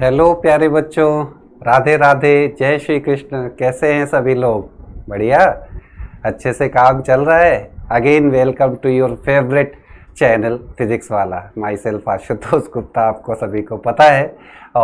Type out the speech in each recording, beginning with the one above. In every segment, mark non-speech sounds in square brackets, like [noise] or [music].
Hello प्यारे बच्चों राधे राधे जय श्री कृष्ण कैसे हैं सभी लोग बढ़िया अच्छे से काम चल रहा है again welcome to your favourite channel physics वाला माई सेल्फ आशुतोष गुप्ता आपको सभी को पता है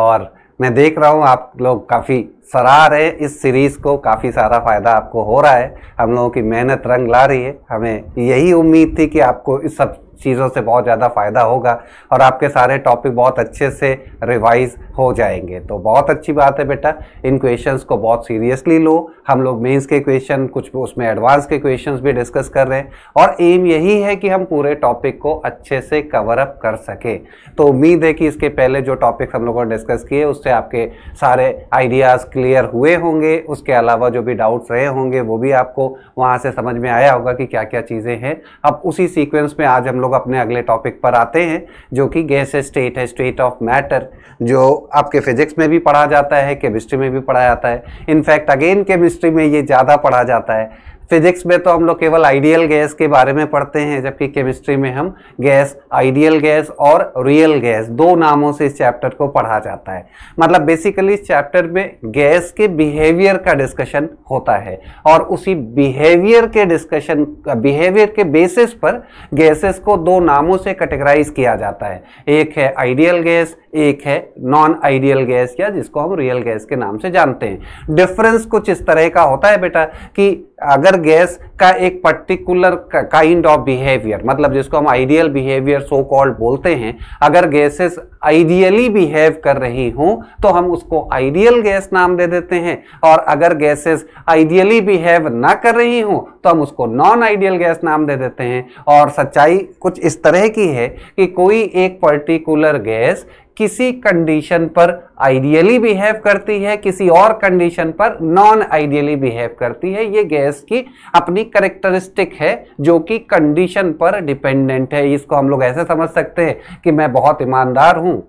और मैं देख रहा हूँ आप लोग काफ़ी सराह रहे इस सीरीज़ को काफ़ी सारा फ़ायदा आपको हो रहा है हम लोगों की मेहनत रंग ला रही है हमें यही उम्मीद थी कि आपको इस सब चीज़ों से बहुत ज़्यादा फ़ायदा होगा और आपके सारे टॉपिक बहुत अच्छे से रिवाइज हो जाएंगे तो बहुत अच्छी बात है बेटा इन क्वेश्चंस को बहुत सीरियसली लो हम लोग मेंस के क्वेश्चन कुछ उसमें एडवांस के क्वेश्चंस भी डिस्कस कर रहे हैं और एम यही है कि हम पूरे टॉपिक को अच्छे से कवर अप कर सकें तो उम्मीद है कि इसके पहले जो टॉपिक्स हम लोगों ने डिस्कस किए उससे आपके सारे आइडियाज़ क्लियर हुए होंगे उसके अलावा जो भी डाउट्स रहे होंगे वो भी आपको वहाँ से समझ में आया होगा कि क्या क्या चीज़ें हैं अब उसी सीक्वेंस में आज हम लोग अपने अगले टॉपिक पर आते हैं जो कि गैस स्टेट है स्टेट ऑफ मैटर जो आपके फिजिक्स में भी पढ़ा जाता है केमिस्ट्री में भी पढ़ा जाता है इनफैक्ट अगेन केमिस्ट्री में ये ज़्यादा पढ़ा जाता है फिजिक्स में तो हम लोग केवल आइडियल गैस के बारे में पढ़ते हैं जबकि केमिस्ट्री में हम गैस आइडियल गैस और रियल गैस दो नामों से इस चैप्टर को पढ़ा जाता है मतलब बेसिकली इस चैप्टर में गैस के बिहेवियर का डिस्कशन होता है और उसी बिहेवियर के डिस्कशन बिहेवियर के बेसिस पर गैसेस को दो नामों से कैटेगराइज किया जाता है एक है आइडियल गैस एक है नॉन आइडियल गैस या जिसको हम रियल गैस के नाम से जानते हैं डिफरेंस कुछ इस तरह का होता है बेटा कि अगर गैस का एक पर्टिकुलर काइंड ऑफ बिहेवियर मतलब जिसको हम आइडियल बिहेवियर सो कॉल्ड बोलते हैं अगर गैसेस आइडियली बिहेव कर रही हों तो हम उसको आइडियल गैस नाम दे देते हैं और अगर गैसेस आइडियली बिहेव ना कर रही हों तो हम उसको नॉन आइडियल गैस नाम दे देते हैं और सच्चाई कुछ इस तरह की है कि कोई एक पर्टिकुलर गैस किसी कंडीशन पर आइडियली बिहेव करती है किसी और कंडीशन पर नॉन आइडियली बिहेव करती है ये गैस की अपनी करेक्टरिस्टिक है जो कि कंडीशन पर डिपेंडेंट है इसको हम लोग ऐसे समझ सकते हैं कि मैं बहुत ईमानदार हूँ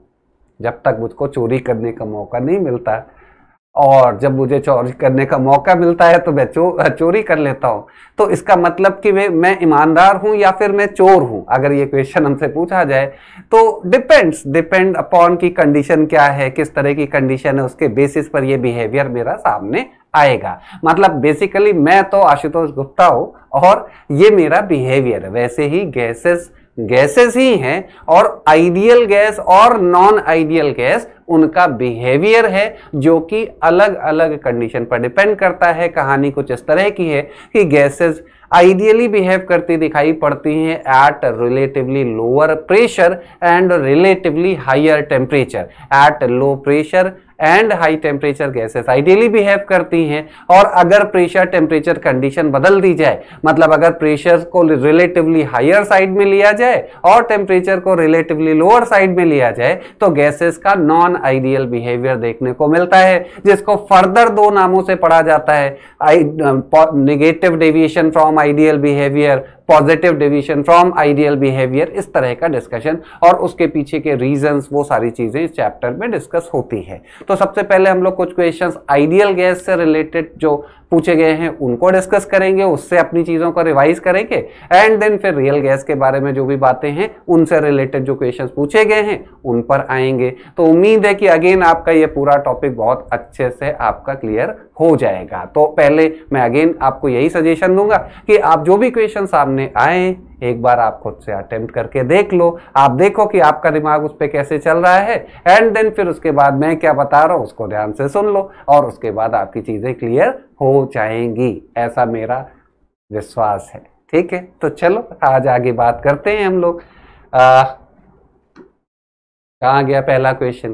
जब तक मुझको चोरी करने का मौका नहीं मिलता और जब मुझे चोरी करने का मौका मिलता है तो मैं चो, चोरी कर लेता हूँ तो इसका मतलब कि मैं मैं ईमानदार हूँ या फिर मैं चोर हूँ अगर ये क्वेश्चन हमसे पूछा जाए तो डिपेंड्स डिपेंड अपॉन की कंडीशन क्या है किस तरह की कंडीशन है उसके बेसिस पर ये बिहेवियर मेरा सामने आएगा मतलब बेसिकली मैं तो आशुतोष गुप्ता हूँ और ये मेरा बिहेवियर है वैसे ही गैसेस गैसेस ही हैं और आइडियल गैस और नॉन आइडियल गैस उनका बिहेवियर है जो कि अलग अलग कंडीशन पर डिपेंड करता है कहानी कुछ इस तरह की है कि गैसेस आइडियली बिहेव करती दिखाई पड़ती हैं at relatively lower pressure and relatively higher temperature at low pressure and high temperature gases ideally behave करती हैं और अगर प्रेशर टेम्परेचर कंडीशन बदल दी जाए मतलब अगर प्रेशर को रिलेटिवली हायर साइड में लिया जाए और टेम्परेचर को रिलेटिवली लोअर साइड में लिया जाए तो गैसेस का नॉन आइडियल बिहेवियर देखने को मिलता है जिसको फर्दर दो नामों से पढ़ा जाता है negative deviation from ideal behavior positive deviation from ideal behaviour इस तरह का डिस्कशन और उसके पीछे के रीजंस वो सारी चीज़ें इस चैप्टर में डिस्कस होती है तो सबसे पहले हम लोग कुछ क्वेश्चन आइडियल गैस से रिलेटेड जो पूछे गए हैं उनको डिस्कस करेंगे उससे अपनी चीज़ों को रिवाइज करेंगे एंड देन फिर रियल गैस के बारे में जो भी बातें हैं उनसे रिलेटेड जो क्वेश्चंस पूछे गए हैं उन पर आएंगे तो उम्मीद है कि अगेन आपका ये पूरा टॉपिक बहुत अच्छे से आपका क्लियर हो जाएगा तो पहले मैं अगेन आपको यही सजेशन दूंगा कि आप जो भी क्वेश्चन सामने सामने आए एक बार आप खुद से अटेम्प्ट करके देख लो आप देखो कि आपका दिमाग उस पर कैसे चल रहा है एंड देन फिर उसके बाद मैं क्या बता रहा हूँ उसको ध्यान से सुन लो और उसके बाद आपकी चीज़ें क्लियर हो जाएंगी ऐसा मेरा विश्वास है ठीक है तो चलो आज आगे बात करते हैं हम लोग कहा गया पहला क्वेश्चन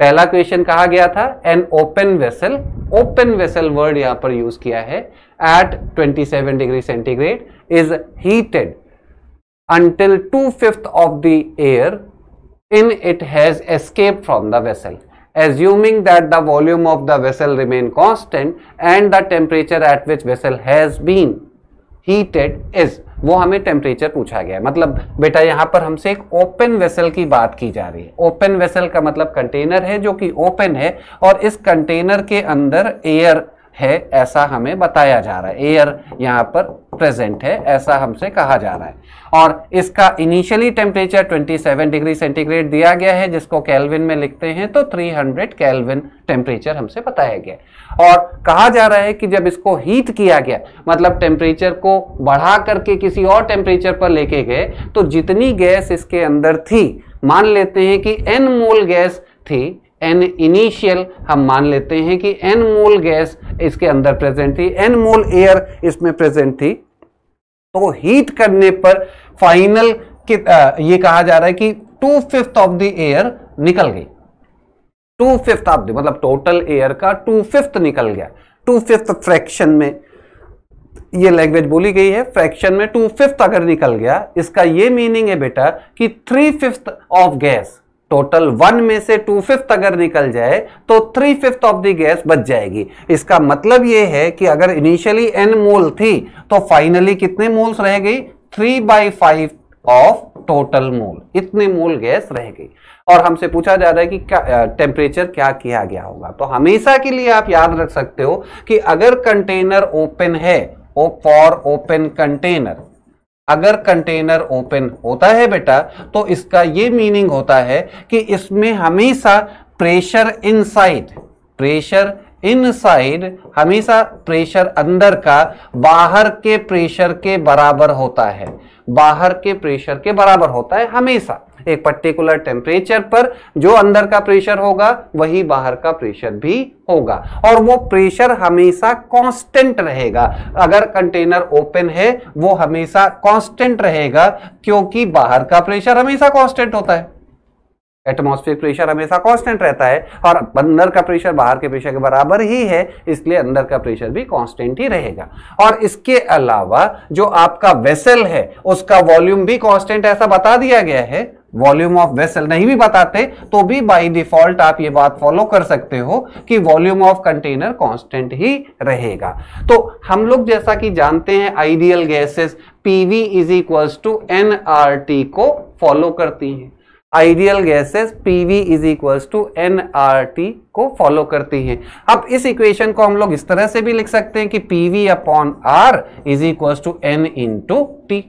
पहला क्वेश्चन कहा गया था an open vessel open vessel word यहां पर यूज किया है at 27 degree centigrade is heated until two-fifth of the air in it has escaped from the vessel assuming that the volume of the vessel remain constant and the temperature at which vessel has been heated is वो हमें temperature पूछा गया है मतलब बेटा यहाँ पर हमसे एक ओपन वेसल की बात की जा रही है ओपन वेसल का मतलब कंटेनर है जो कि ओपन है और इस कंटेनर के अंदर एयर है ऐसा हमें बताया जा रहा है एयर यहाँ पर प्रेजेंट है ऐसा हमसे कहा जा रहा है और इसका इनिशियली टेम्परेचर 27 डिग्री सेंटीग्रेड दिया गया है जिसको कैलविन में लिखते हैं तो 300 कैलविन टेम्परेचर हमसे बताया गया और कहा जा रहा है कि जब इसको हीट किया गया मतलब टेम्परेचर को बढ़ा करके किसी और टेम्परेचर पर लेके गए तो जितनी गैस इसके अंदर थी मान लेते हैं कि एन मोल गैस थी एन इनिशियल हम मान लेते हैं कि एन मोल गैस इसके अंदर प्रेजेंट थी एन मोल एयर इसमें प्रेजेंट थी तो हीट करने पर फाइनल ये कहा जा रहा है कि two fifth of the air निकल गई टू फिफ्थ ऑफ द मतलब टोटल एयर का टू फिफ्थ निकल गया टू फिफ्थ फ्रैक्शन में ये लैंग्वेज बोली गई है फ्रैक्शन में टू फिफ्थ अगर निकल गया इसका ये मीनिंग है बेटा कि three fifth of gas total one में से टू फिफ्थ अगर निकल जाए तो three fifth of the gas बच जाएगी इसका मतलब यह है कि अगर इनिशियली एन मोल थी तो फाइनली कितने मोल्स रह गई three by five of total mole इतने मोल गैस रह गई और हमसे पूछा जा रहा है कि क्या टेम्परेचर क्या किया गया होगा तो हमेशा के लिए आप याद रख सकते हो कि अगर कंटेनर ओपन है ओ फॉर ओपन कंटेनर अगर कंटेनर ओपन होता है बेटा तो इसका ये मीनिंग होता है कि इसमें हमेशा प्रेशर इनसाइड प्रेशर इनसाइड हमेशा प्रेशर अंदर का बाहर के प्रेशर के बराबर होता है बाहर के प्रेशर के बराबर होता है हमेशा एक पर्टिकुलर टेम्परेचर पर जो अंदर का प्रेशर होगा वही बाहर का प्रेशर भी होगा और वो प्रेशर हमेशा कांस्टेंट रहेगा अगर कंटेनर ओपन है वो हमेशा कांस्टेंट रहेगा क्योंकि बाहर का प्रेशर हमेशा कांस्टेंट होता है एटमॉस्फेरिक प्रेशर हमेशा कांस्टेंट रहता है और अंदर का प्रेशर बाहर के प्रेशर के बराबर ही है इसलिए अंदर का प्रेशर भी कांस्टेंट ही रहेगा और इसके अलावा जो आपका वेसल है उसका वॉल्यूम भी कांस्टेंट ऐसा बता दिया गया है वॉल्यूम ऑफ वेसल नहीं भी बताते तो भी बाय डिफॉल्ट आप ये बात फॉलो कर सकते हो कि वॉल्यूम ऑफ कंटेनर कांस्टेंट ही रहेगा तो हम लोग जैसा कि जानते हैं ideal gases PV is equals to n को फॉलो करती हैं ideal gases PV is equals to n को फॉलो करती हैं अब इस इक्वेशन को हम लोग इस तरह से भी लिख सकते हैं कि PV upon R is equals to n into T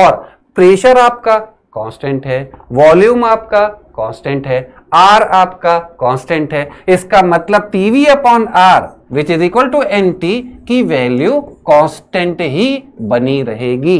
और प्रेशर आपका कांस्टेंट है वॉल्यूम आपका कांस्टेंट है आर आपका कांस्टेंट है इसका मतलब PV upon R which is equal to n T की वैल्यू कांस्टेंट ही बनी रहेगी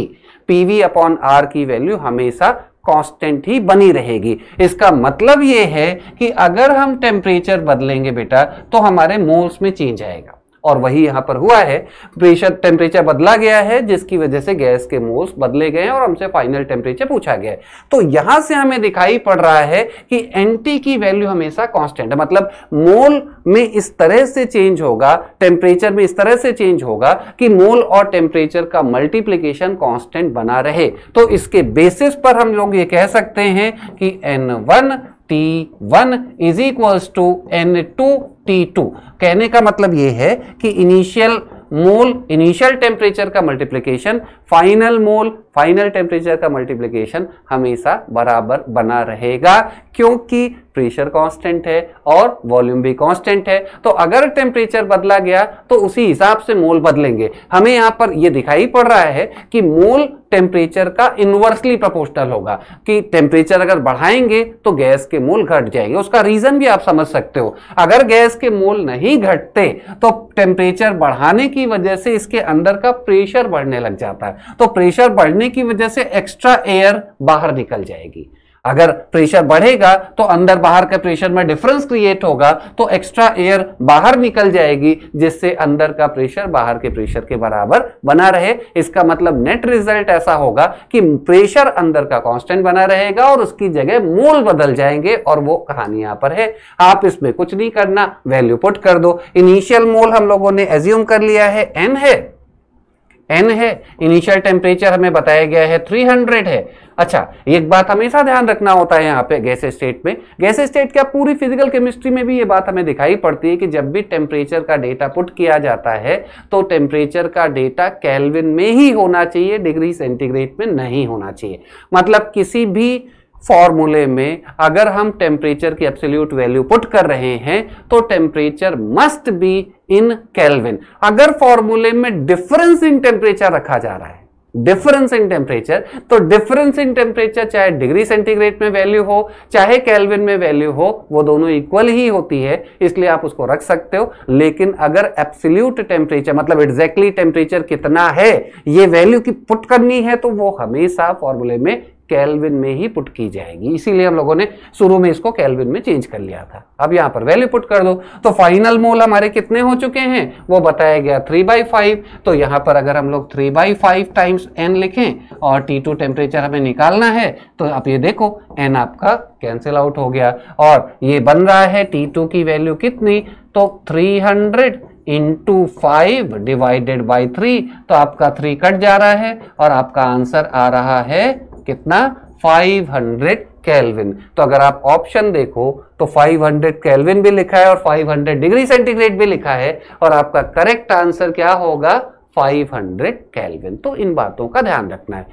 पीवी अपॉन आर की वैल्यू हमेशा कांस्टेंट ही बनी रहेगी इसका मतलब यह है कि अगर हम टेम्परेचर बदलेंगे बेटा तो हमारे मोल्स में चेंज आएगा और वही यहाँ पर हुआ है प्रेशर टेम्परेचर बदला गया है जिसकी वजह से गैस के मोल्स बदले गए हैं और हमसे फाइनल टेम्परेचर पूछा गया है तो यहां से हमें दिखाई पड़ रहा है कि एनटी की वैल्यू हमेशा कांस्टेंट है मतलब मोल में इस तरह से चेंज होगा टेम्परेचर में इस तरह से चेंज होगा कि मोल और टेम्परेचर का मल्टीप्लीकेशन कॉन्स्टेंट बना रहे तो इसके बेसिस पर हम लोग ये कह सकते हैं कि n one T one is equals to n two T two कहने का मतलब यह है कि इनिशियल मोल इनिशियल टेम्परेचर का multiplication final mole final temperature का मल्टीप्लिकेशन हमेशा बराबर बना रहेगा क्योंकि प्रेशर कांस्टेंट है और वॉल्यूम भी कांस्टेंट है तो अगर टेम्परेचर बदला गया तो उसी हिसाब से मोल बदलेंगे हमें यहाँ पर यह दिखाई पड़ रहा है कि मोल टेम्परेचर का इन्वर्सली प्रोपोर्शनल होगा कि टेम्परेचर अगर बढ़ाएंगे तो गैस के मोल घट जाएंगे उसका रीजन भी आप समझ सकते हो अगर गैस के मोल नहीं घटते तो टेम्परेचर बढ़ाने की वजह से इसके अंदर का प्रेशर बढ़ने लग जाता है तो प्रेशर बढ़ने की वजह से एक्स्ट्रा एयर बाहर निकल जाएगी अगर प्रेशर बढ़ेगा तो अंदर बाहर का प्रेशर में डिफरेंस क्रिएट होगा तो एक्स्ट्रा एयर बाहर निकल जाएगी जिससे अंदर का प्रेशर बाहर के प्रेशर के बराबर बना रहे इसका मतलब नेट रिजल्ट ऐसा होगा कि प्रेशर अंदर का कांस्टेंट बना रहेगा और उसकी जगह मोल बदल जाएंगे और वो कहानी यहां पर है आप इसमें कुछ नहीं करना वैल्यू पुट कर दो इनिशियल मोल हम लोगों ने एज्यूम कर लिया है एन है एन है इनिशियल टेम्परेचर हमें बताया गया है 300 है अच्छा एक बात हमेशा ध्यान रखना होता है यहाँ पे गैस स्टेट में गैस स्टेट क्या पूरी फिजिकल केमिस्ट्री में भी ये बात हमें दिखाई पड़ती है कि जब भी टेम्परेचर का डेटा पुट किया जाता है तो टेम्परेचर का डेटा कैलविन में ही होना चाहिए डिग्री सेंटीग्रेड में नहीं होना चाहिए मतलब किसी भी फॉर्मूले में अगर हम टेम्परेचर की एब्सोल्यूट वैल्यू पुट कर रहे हैं तो temperature must be in kelvin अगर फॉर्मूले में डिफरेंस इन टेम्परेचर रखा जा रहा है डिफरेंस इन टेम्परेचर तो डिफरेंस इन टेम्परेचर चाहे डिग्री सेंटीग्रेड में वैल्यू हो चाहे कैलविन में वैल्यू हो वो दोनों इक्वल ही होती है इसलिए आप उसको रख सकते हो लेकिन अगर एब्सोल्यूट टेम्परेचर मतलब एग्जैक्टली टेम्परेचर कितना है ये वैल्यू की पुट करनी है तो वो हमेशा फॉर्मूले में कैलविन में ही पुट की जाएगी इसीलिए हम लोगों ने शुरू में इसको कैलविन में चेंज कर लिया था अब यहाँ पर वैल्यू पुट कर दो तो फाइनल मोल हमारे कितने हो चुके हैं वो बताया गया थ्री बाई फाइव तो यहाँ पर अगर हम लोग three by five times n लिखें और टी टू टेम्परेचर हमें निकालना है तो आप ये देखो एन आपका कैंसिल आउट हो गया और ये बन रहा है टी टू की वैल्यू कितनी तो three hundred into five divided by three तो आपका थ्री कट जा रहा है और आपका आंसर आ रहा है कितना 500 केल्विन तो अगर आप ऑप्शन देखो तो 500 केल्विन भी लिखा है और 500 डिग्री सेंटीग्रेड भी लिखा है और आपका करेक्ट आंसर क्या होगा 500 केल्विन तो इन बातों का ध्यान रखना है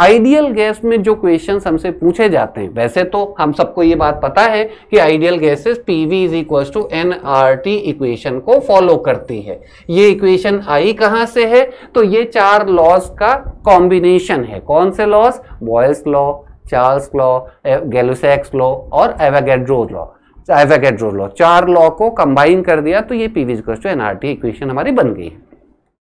आइडियल गैस में जो क्वेश्चन हमसे पूछे जाते हैं वैसे तो हम सबको ये बात पता है कि ideal gases V is equal to N R T equation को फॉलो करती है ये इक्वेशन आई कहाँ से है तो ये चार लॉज का कॉम्बिनेशन है कौन से laws Boyle's law Charles law Gay Lussac's law और एवेगेड्रो लॉ एवेगेड्रो लॉ चार लॉ को कंबाइन कर दिया तो ये P PV equal to T equation हमारी बन गई है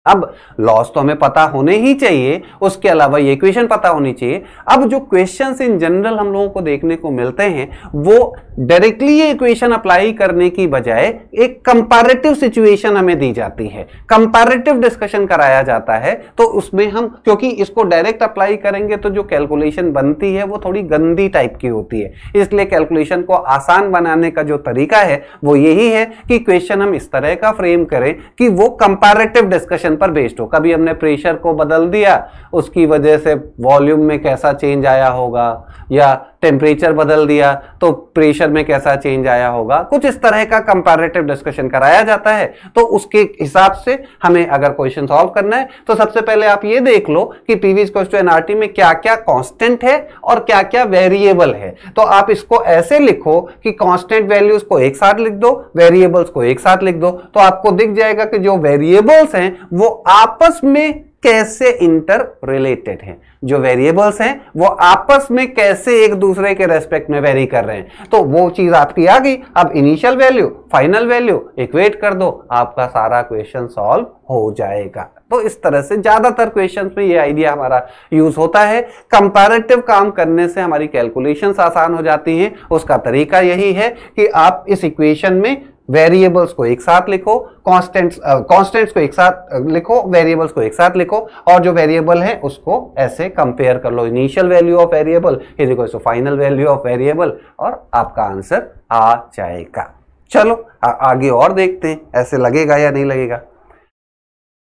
अब लॉस तो हमें पता होने ही चाहिए उसके अलावा ये क्वेश्चन पता होनी चाहिए अब जो क्वेश्चंस इन जनरल हम लोगों को देखने को मिलते हैं वो डायरेक्टली ये इक्वेशन अप्लाई करने की बजाय एक कंपैरेटिव सिचुएशन हमें दी जाती है कंपैरेटिव डिस्कशन कराया जाता है तो उसमें हम क्योंकि इसको डायरेक्ट अप्लाई करेंगे तो जो कैलकुलेशन बनती है वो थोड़ी गंदी टाइप की होती है इसलिए कैलकुलेशन को आसान बनाने का जो तरीका है वो यही है कि क्वेश्चन हम इस तरह का फ्रेम करें कि वो कंपेरेटिव डिस्कशन एक्शन पर बेस्ड हो कभी हमने प्रेशर को बदल दिया उसकी वजह से वॉल्यूम में कैसा चेंज आया होगा या टेम्परेचर बदल दिया तो प्रेशर में कैसा चेंज आया होगा कुछ इस तरह का कंपेरेटिव डिस्कशन कराया जाता है तो उसके हिसाब से हमें अगर क्वेश्चन सॉल्व करना है तो सबसे पहले आप ये देख लो कि पीवीज क्वेश्चन एनआरटी में क्या क्या कांस्टेंट है और क्या क्या वेरिएबल है तो आप इसको ऐसे लिखो कि कॉन्स्टेंट वैल्यूज को एक साथ लिख दो वेरिएबल्स को एक साथ लिख दो तो आपको दिख जाएगा कि जो वेरिएबल्स हैं वो आपस में कैसे इंटर रिलेटेड हैं जो वेरिएबल्स हैं वो आपस में कैसे एक दूसरे के रेस्पेक्ट में वेरी कर रहे हैं तो वो चीज़ आपकी आ गई अब initial value final value equate कर दो आपका सारा क्वेश्चन सॉल्व हो जाएगा तो इस तरह से ज़्यादातर क्वेश्चन में ये आइडिया हमारा यूज़ होता है कंपैरेटिव काम करने से हमारी कैलकुलेशंस आसान हो जाती हैं उसका तरीका यही है कि आप इस इक्वेशन में वेरिएबल्स को एक साथ लिखो कॉन्स्टेंट्स कॉन्स्टेंट्स को एक साथ लिखो वेरिएबल्स को एक साथ लिखो और जो वेरिएबल है उसको ऐसे कंपेयर कर लो initial value of variable is equal to final value of variable और आपका आंसर आ जाएगा चलो आ, आगे और देखते हैं ऐसे लगेगा या नहीं लगेगा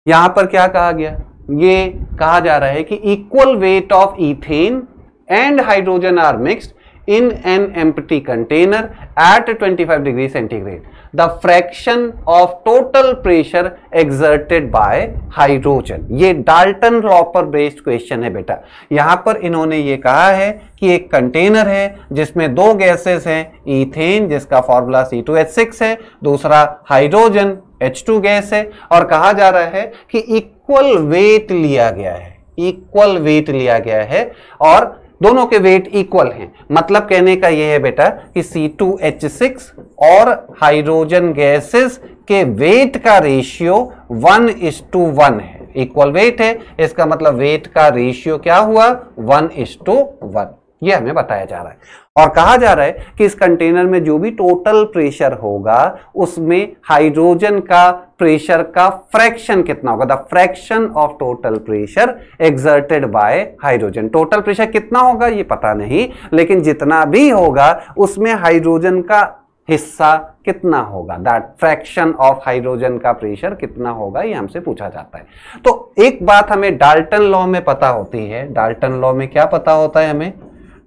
यहां पर क्या कहा गया ये कहा जा रहा है कि equal weight of ethane and hydrogen are mixed in an empty container at 25 degree centigrade the fraction of total pressure exerted by hydrogen ये डाल्टन लॉ पर बेस्ड क्वेश्चन है बेटा यहां पर इन्होंने ये कहा है कि एक कंटेनर है जिसमें दो गैसेस हैं इथेन जिसका formula C two H six है दूसरा हाइड्रोजन एच टू गैस है और कहा जा रहा है कि इक्वल वेट लिया गया है इक्वल वेट लिया गया है और दोनों के वेट इक्वल हैं मतलब कहने का यह है बेटा कि C2H6 और हाइड्रोजन गैसेस के वेट का ratio one is to one है इक्वल वेट है इसका मतलब वेट का रेशियो क्या हुआ वन इज टू वन ये हमें बताया जा रहा है और कहा जा रहा है कि इस कंटेनर में जो भी टोटल प्रेशर होगा उसमें हाइड्रोजन का प्रेशर का फ्रैक्शन कितना होगा the fraction of total pressure exerted by hydrogen total pressure कितना होगा ये पता नहीं लेकिन जितना भी होगा उसमें हाइड्रोजन का हिस्सा कितना होगा दैट फ्रैक्शन ऑफ हाइड्रोजन का प्रेशर कितना होगा ये हमसे पूछा जाता है तो एक बात हमें डाल्टन लॉ में पता होती है डाल्टन लॉ में क्या पता होता है हमें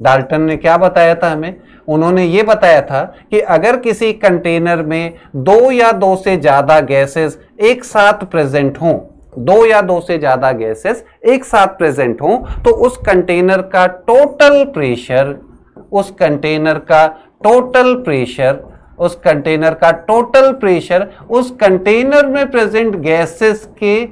डाल्टन ने क्या बताया था हमें उन्होंने ये बताया था कि अगर किसी कंटेनर में दो या दो से ज़्यादा गैसेस एक साथ प्रेजेंट हों दो या दो से ज़्यादा गैसेस एक साथ प्रेजेंट हों तो उस कंटेनर का टोटल प्रेशर उस कंटेनर का टोटल प्रेशर उस कंटेनर का टोटल प्रेशर उस कंटेनर में प्रेजेंट गैसेस के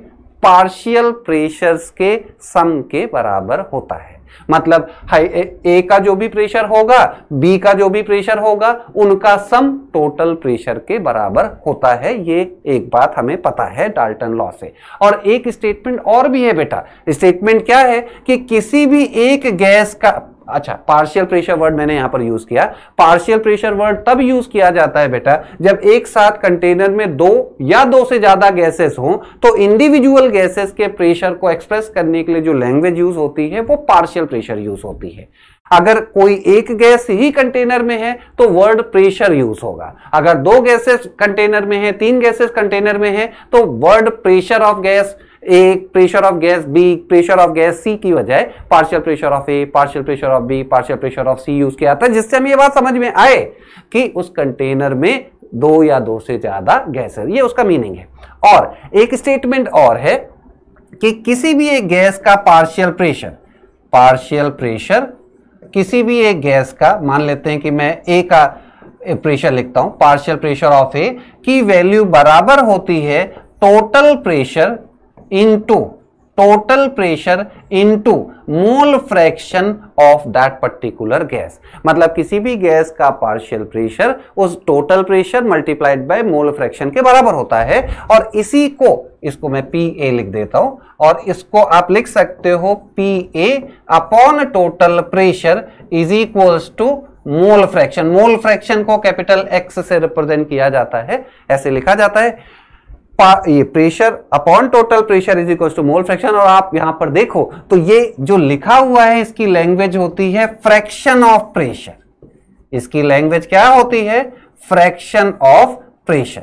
पार्शियल प्रेशर्स के सम के बराबर होता है मतलब हाई ए का जो भी प्रेशर होगा बी का जो भी प्रेशर होगा उनका सम टोटल प्रेशर के बराबर होता है ये एक बात हमें पता है डाल्टन लॉ से और एक स्टेटमेंट और भी है बेटा स्टेटमेंट क्या है कि किसी भी एक गैस का अच्छा पार्शियल प्रेशर वर्ड मैंने यहां पर यूज किया पार्शियल प्रेशर वर्ड तब यूज किया जाता है बेटा जब एक साथ कंटेनर में दो या दो से ज्यादा गैसेस हो तो इंडिविजुअल गैसेस के प्रेशर को एक्सप्रेस करने के लिए जो लैंग्वेज यूज होती है वो पार्शियल प्रेशर यूज होती है अगर कोई एक गैस ही कंटेनर में है तो वर्ड प्रेशर यूज होगा अगर दो गैसेस कंटेनर में है तीन गैसेस कंटेनर में है तो word pressure of gas A pressure of gas B pressure of gas C की बजाय partial pressure of A partial pressure of B partial pressure of C use किया जाता है जिससे हमें ये बात समझ में आए कि उस कंटेनर में दो या दो से ज्यादा गैस है ये उसका मीनिंग है और एक स्टेटमेंट और है कि किसी भी एक गैस का पार्शियल प्रेशर पार्शियल प्रेशर किसी भी एक गैस का मान लेते हैं कि मैं ए का प्रेशर लिखता हूं पार्शियल प्रेशर ऑफ ए की वैल्यू बराबर होती है total pressure into total pressure into mole fraction of that particular gas मतलब किसी भी गैस का पार्शियल प्रेशर उस total pressure multiplied by mole fraction के बराबर होता है और इसी को इसको मैं पी ए लिख देता हूं और इसको आप लिख सकते हो P A upon total pressure is equals to mole fraction mole fraction को कैपिटल एक्स से रिप्रेजेंट किया जाता है ऐसे लिखा जाता है ये pressure upon total pressure is equal to mole fraction और आप यहां पर देखो तो ये जो लिखा हुआ है इसकी लैंग्वेज होती है फ्रैक्शन ऑफ प्रेशर इसकी लैंग्वेज क्या होती है fraction of pressure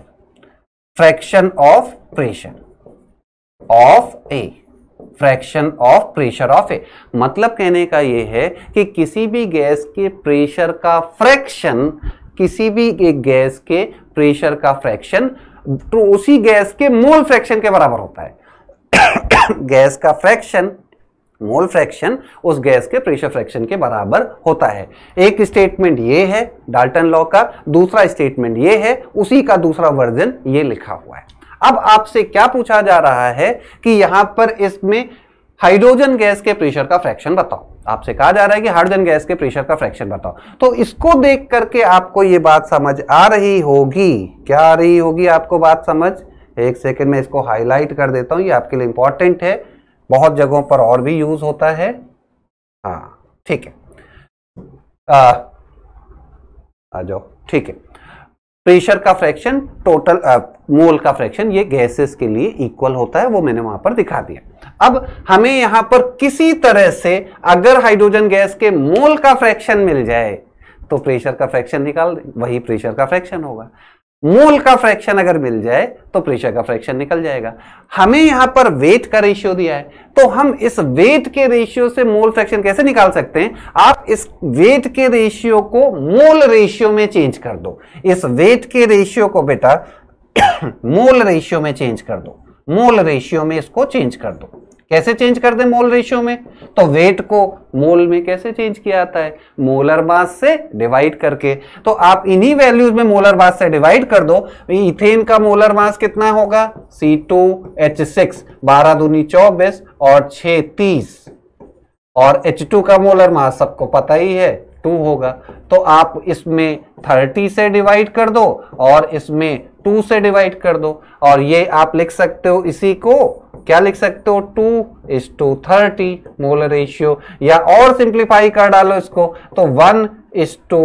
fraction of pressure of A fraction of pressure of A मतलब कहने का यह है कि किसी भी गैस के प्रेशर का फ्रैक्शन किसी भी एक गैस के प्रेशर का फ्रैक्शन तो उसी गैस के मोल फ्रैक्शन के बराबर होता है [coughs] गैस का फ्रैक्शन मोल फ्रैक्शन उस गैस के प्रेशर फ्रैक्शन के बराबर होता है एक स्टेटमेंट ये है डाल्टन लॉ का दूसरा स्टेटमेंट ये है उसी का दूसरा वर्जन ये लिखा हुआ है अब आपसे क्या पूछा जा रहा है कि यहां पर इसमें हाइड्रोजन गैस के प्रेशर का फ्रैक्शन बताओ आपसे कहा जा रहा है कि हाइड्रोजन गैस के प्रेशर का फ्रैक्शन बताओ तो इसको देख करके आपको ये बात समझ आ रही होगी क्या आ रही होगी आपको बात समझ एक सेकेंड में इसको हाईलाइट कर देता हूँ ये आपके लिए इंपॉर्टेंट है बहुत जगहों पर और भी यूज होता है हाँ ठीक है आ, आ जाओ ठीक है प्रेशर का फ्रैक्शन टोटल मोल का फ्रैक्शन ये गैसेस के लिए इक्वल होता है वो मैंने वहां पर दिखा दिया अब हमें यहां पर किसी तरह से अगर हाइड्रोजन गैस के मोल का फ्रैक्शन मिल जाए तो प्रेशर का फ्रैक्शन निकाल वही प्रेशर का फ्रैक्शन होगा मूल का फ्रैक्शन अगर मिल जाए तो प्रेशर का फ्रैक्शन निकल जाएगा हमें यहां पर वेट का रेशियो दिया है तो हम इस वेट के रेशियो से मोल फ्रैक्शन कैसे निकाल सकते हैं आप इस वेट के रेशियो को मोल रेशियो में चेंज कर दो इस वेट के रेशियो को बेटा [coughs] मोल रेशियो में चेंज कर दो मोल रेशियो में इसको चेंज कर दो कैसे चेंज कर दे मोल रेशियो में तो वेट को मोल में कैसे चेंज किया जाता है मोलर मास से डिवाइड करके तो आप इन्हीं वैल्यूज में मोलर मास से डिवाइड कर दो इथेन तो का मोलर मास कितना होगा सी टू एच सिक्स बारह दूनी चौबीस और छ तीस और एच टू का मोलर मास सबको पता ही है टू होगा तो आप इसमें थर्टी से डिवाइड कर दो और इसमें टू से डिवाइड कर दो और ये आप लिख सकते हो इसी को क्या लिख सकते हो two is to thirty mole ratio या और सिंप्लीफाई कर डालो इसको तो वन इज टू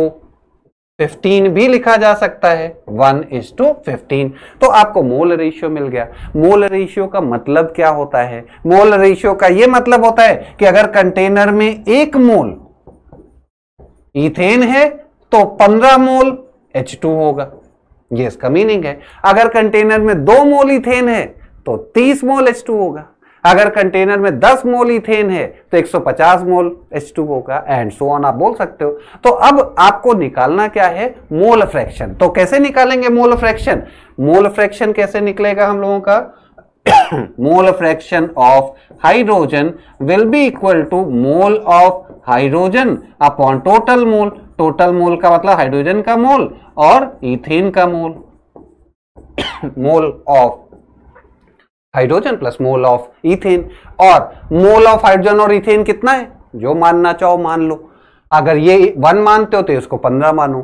फिफ्टीन भी लिखा जा सकता है वन इज टू फिफ्टीन तो आपको मोल रेशियो मिल गया मोल रेशियो का मतलब क्या होता है मोल रेशियो का ये मतलब होता है कि अगर कंटेनर में एक मोल इथेन है तो 15 मोल H2 होगा ये इसका मीनिंग है अगर कंटेनर में दो मोल इथेन है तो 30 मोल H2 होगा अगर कंटेनर में 10 मोल इथेन है तो 150 मोल H2 होगा एंड सो ऑन आप बोल सकते हो तो अब आपको निकालना क्या है मोल फ्रैक्शन तो कैसे निकालेंगे मोल फ्रैक्शन मोल फ्रैक्शन कैसे निकलेगा हम लोगों का [coughs] mole fraction of hydrogen will be equal to mole of hydrogen upon total mole total mole का मतलब हाइड्रोजन का मोल और इथेन का mole [coughs] mole of hydrogen plus mole of ethane और मोल ऑफ हाइड्रोजन और इथेन कितना है जो मानना चाहो मान लो अगर ये वन मानते हो तो इसको पंद्रह मानो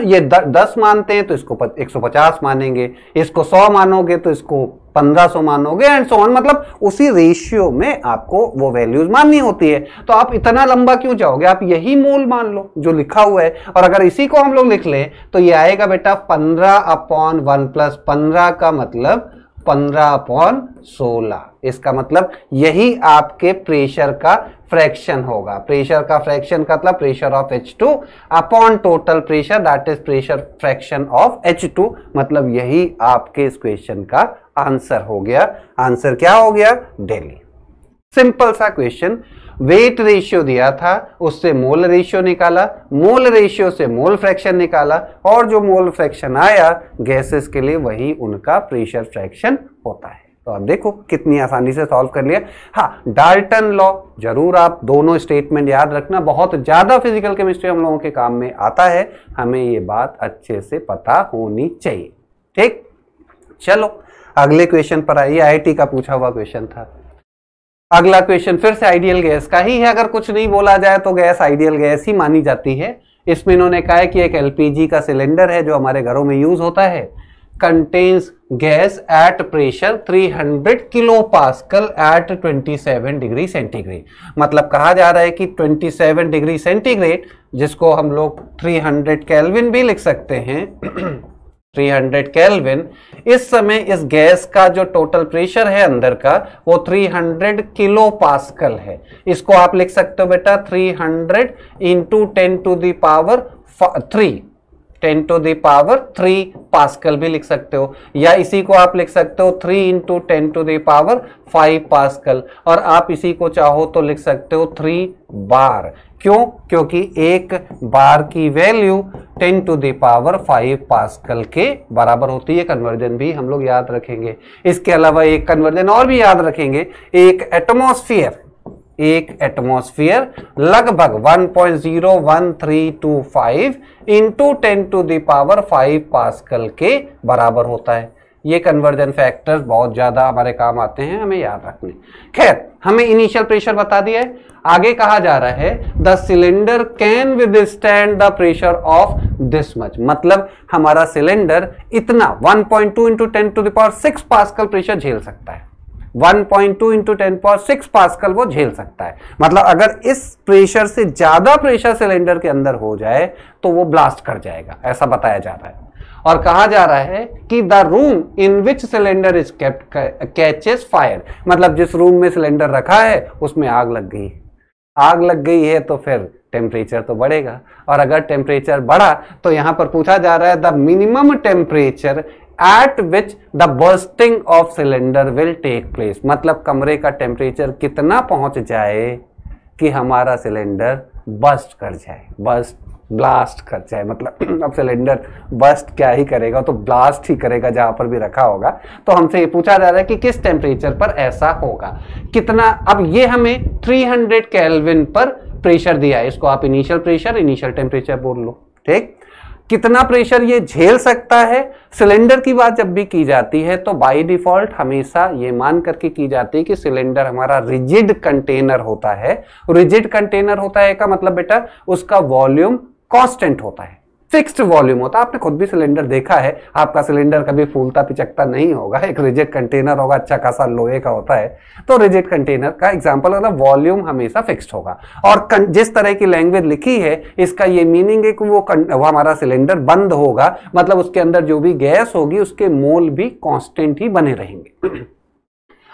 [coughs] ये द, दस मानते हैं तो इसको प, पचास मानेंगे इसको सौ मानोगे तो इसको पंद्रह सौ मानोगे एंड सो ऑन मतलब उसी रेशियो में आपको वो वैल्यूज माननी होती है तो आप इतना लंबा क्यों जाओगे आप यही मूल मान लो जो लिखा हुआ है और अगर इसी को हम लोग लिख लें तो ये आएगा बेटा पंद्रह अपॉन वन प्लस पंद्रह का मतलब पंद्रह अपॉन सोलह इसका मतलब यही आपके प्रेशर का फ्रैक्शन होगा प्रेशर का फ्रैक्शन का मतलब pressure of H two upon total pressure that is pressure fraction of H two मतलब यही आपके इस क्वेश्चन का आंसर हो गया आंसर क्या हो गया डेली सिंपल सा क्वेश्चन वेट रेशियो दिया था उससे मोल रेशियो निकाला मोल रेशियो से मोल फ्रैक्शन निकाला और जो मोल फ्रैक्शन आया गैसेस के लिए वही उनका प्रेशर फ्रैक्शन होता है तो आप देखो कितनी आसानी से सॉल्व कर लिया हाँ डाल्टन लॉ जरूर आप दोनों स्टेटमेंट याद रखना बहुत ज़्यादा फिजिकल केमिस्ट्री हम लोगों के काम में आता है हमें ये बात अच्छे से पता होनी चाहिए ठीक चलो अगले क्वेश्चन पर आइए आईआईटी का पूछा हुआ क्वेश्चन था अगला क्वेश्चन फिर से आइडियल गैस का ही है अगर कुछ नहीं बोला जाए तो गैस आइडियल गैस ही मानी जाती है इसमें इन्होंने कहा है कि एक एलपीजी का सिलेंडर है जो हमारे घरों में यूज होता है contains gas at pressure 300 kilo pascal at 27 degree centigrade मतलब कहा जा रहा है कि 27 डिग्री सेंटीग्रेड जिसको हम लोग 300 केल्विन भी लिख सकते हैं [clears throat] 300 केल्विन इस समय इस गैस का जो टोटल प्रेशर है अंदर का वो 300 किलो पास्कल है इसको आप लिख सकते हो बेटा 300 hundred into ten to the power three ten to the power three pascal भी लिख सकते हो या इसी को आप लिख सकते हो three into ten to the power five pascal और आप इसी को चाहो तो लिख सकते हो थ्री बार क्यों क्योंकि एक बार की value ten to the power five pascal के बराबर होती है कन्वर्जन भी हम लोग याद रखेंगे इसके अलावा एक कन्वर्जन और भी याद रखेंगे एक एटमोस्फियर एक एटमोसफियर लगभग 1.01325 into ten to the power five pascal के बराबर होता है ये कन्वर्जन फैक्टर्स बहुत ज़्यादा हमारे काम आते हैं हमें याद रखने खैर हमें इनिशियल प्रेशर बता दिया है आगे कहा जा रहा है the cylinder can withstand the pressure of this much मतलब हमारा सिलेंडर इतना 1.2 point two into ten to the power six pascal pressure झेल सकता है 1.2 पास्कल वो झेल सकता है मतलब अगर इस प्रेशर से ज़्यादा प्रेशर सिलेंडर के अंदर हो जाए तो वो ब्लास्ट कर जाएगा ऐसा बताया जा रहा है और कहा जा रहा है कि the room in which cylinder is kept catches fire मतलब जिस रूम में सिलेंडर रखा है उसमें आग लग गई आग लग गई है तो फिर टेम्परेचर तो बढ़ेगा और अगर टेम्परेचर बढ़ा तो यहां पर पूछा जा रहा है the minimum temperature at which the bursting of cylinder will take place मतलब कमरे का टेम्परेचर कितना पहुंच जाए कि हमारा सिलेंडर बस्ट कर जाए बस्ट ब्लास्ट कर जाए मतलब [clears throat] अब सिलेंडर बस्ट क्या ही करेगा तो ब्लास्ट ही करेगा जहां पर भी रखा होगा तो हमसे ये पूछा जा रहा है कि किस टेम्परेचर पर ऐसा होगा कितना अब ये हमें 300 केल्विन पर प्रेशर दिया है इसको आप इनिशियल प्रेशर इनिशियल टेम्परेचर बोल लो ठीक कितना प्रेशर ये झेल सकता है सिलेंडर की बात जब भी की जाती है तो बाय डिफॉल्ट हमेशा ये मान करके की जाती है कि सिलेंडर हमारा रिजिड कंटेनर होता है रिजिड कंटेनर होता है का मतलब बेटा उसका वॉल्यूम कांस्टेंट होता है फिक्स्ड वॉल्यूम होता है आपने खुद भी सिलेंडर देखा है आपका सिलेंडर कभी फूलता पिचकता नहीं होगा एक रिजेक्ट कंटेनर होगा अच्छा खासा लोहे का होता है तो रिजेक्ट कंटेनर का एग्जाम्पल है वॉल्यूम हमेशा फिक्स्ड होगा और जिस तरह की लैंग्वेज लिखी है इसका ये मीनिंग है कि वो, वो हमारा सिलेंडर बंद होगा मतलब उसके अंदर जो भी गैस होगी उसके मोल भी कॉन्स्टेंट ही बने रहेंगे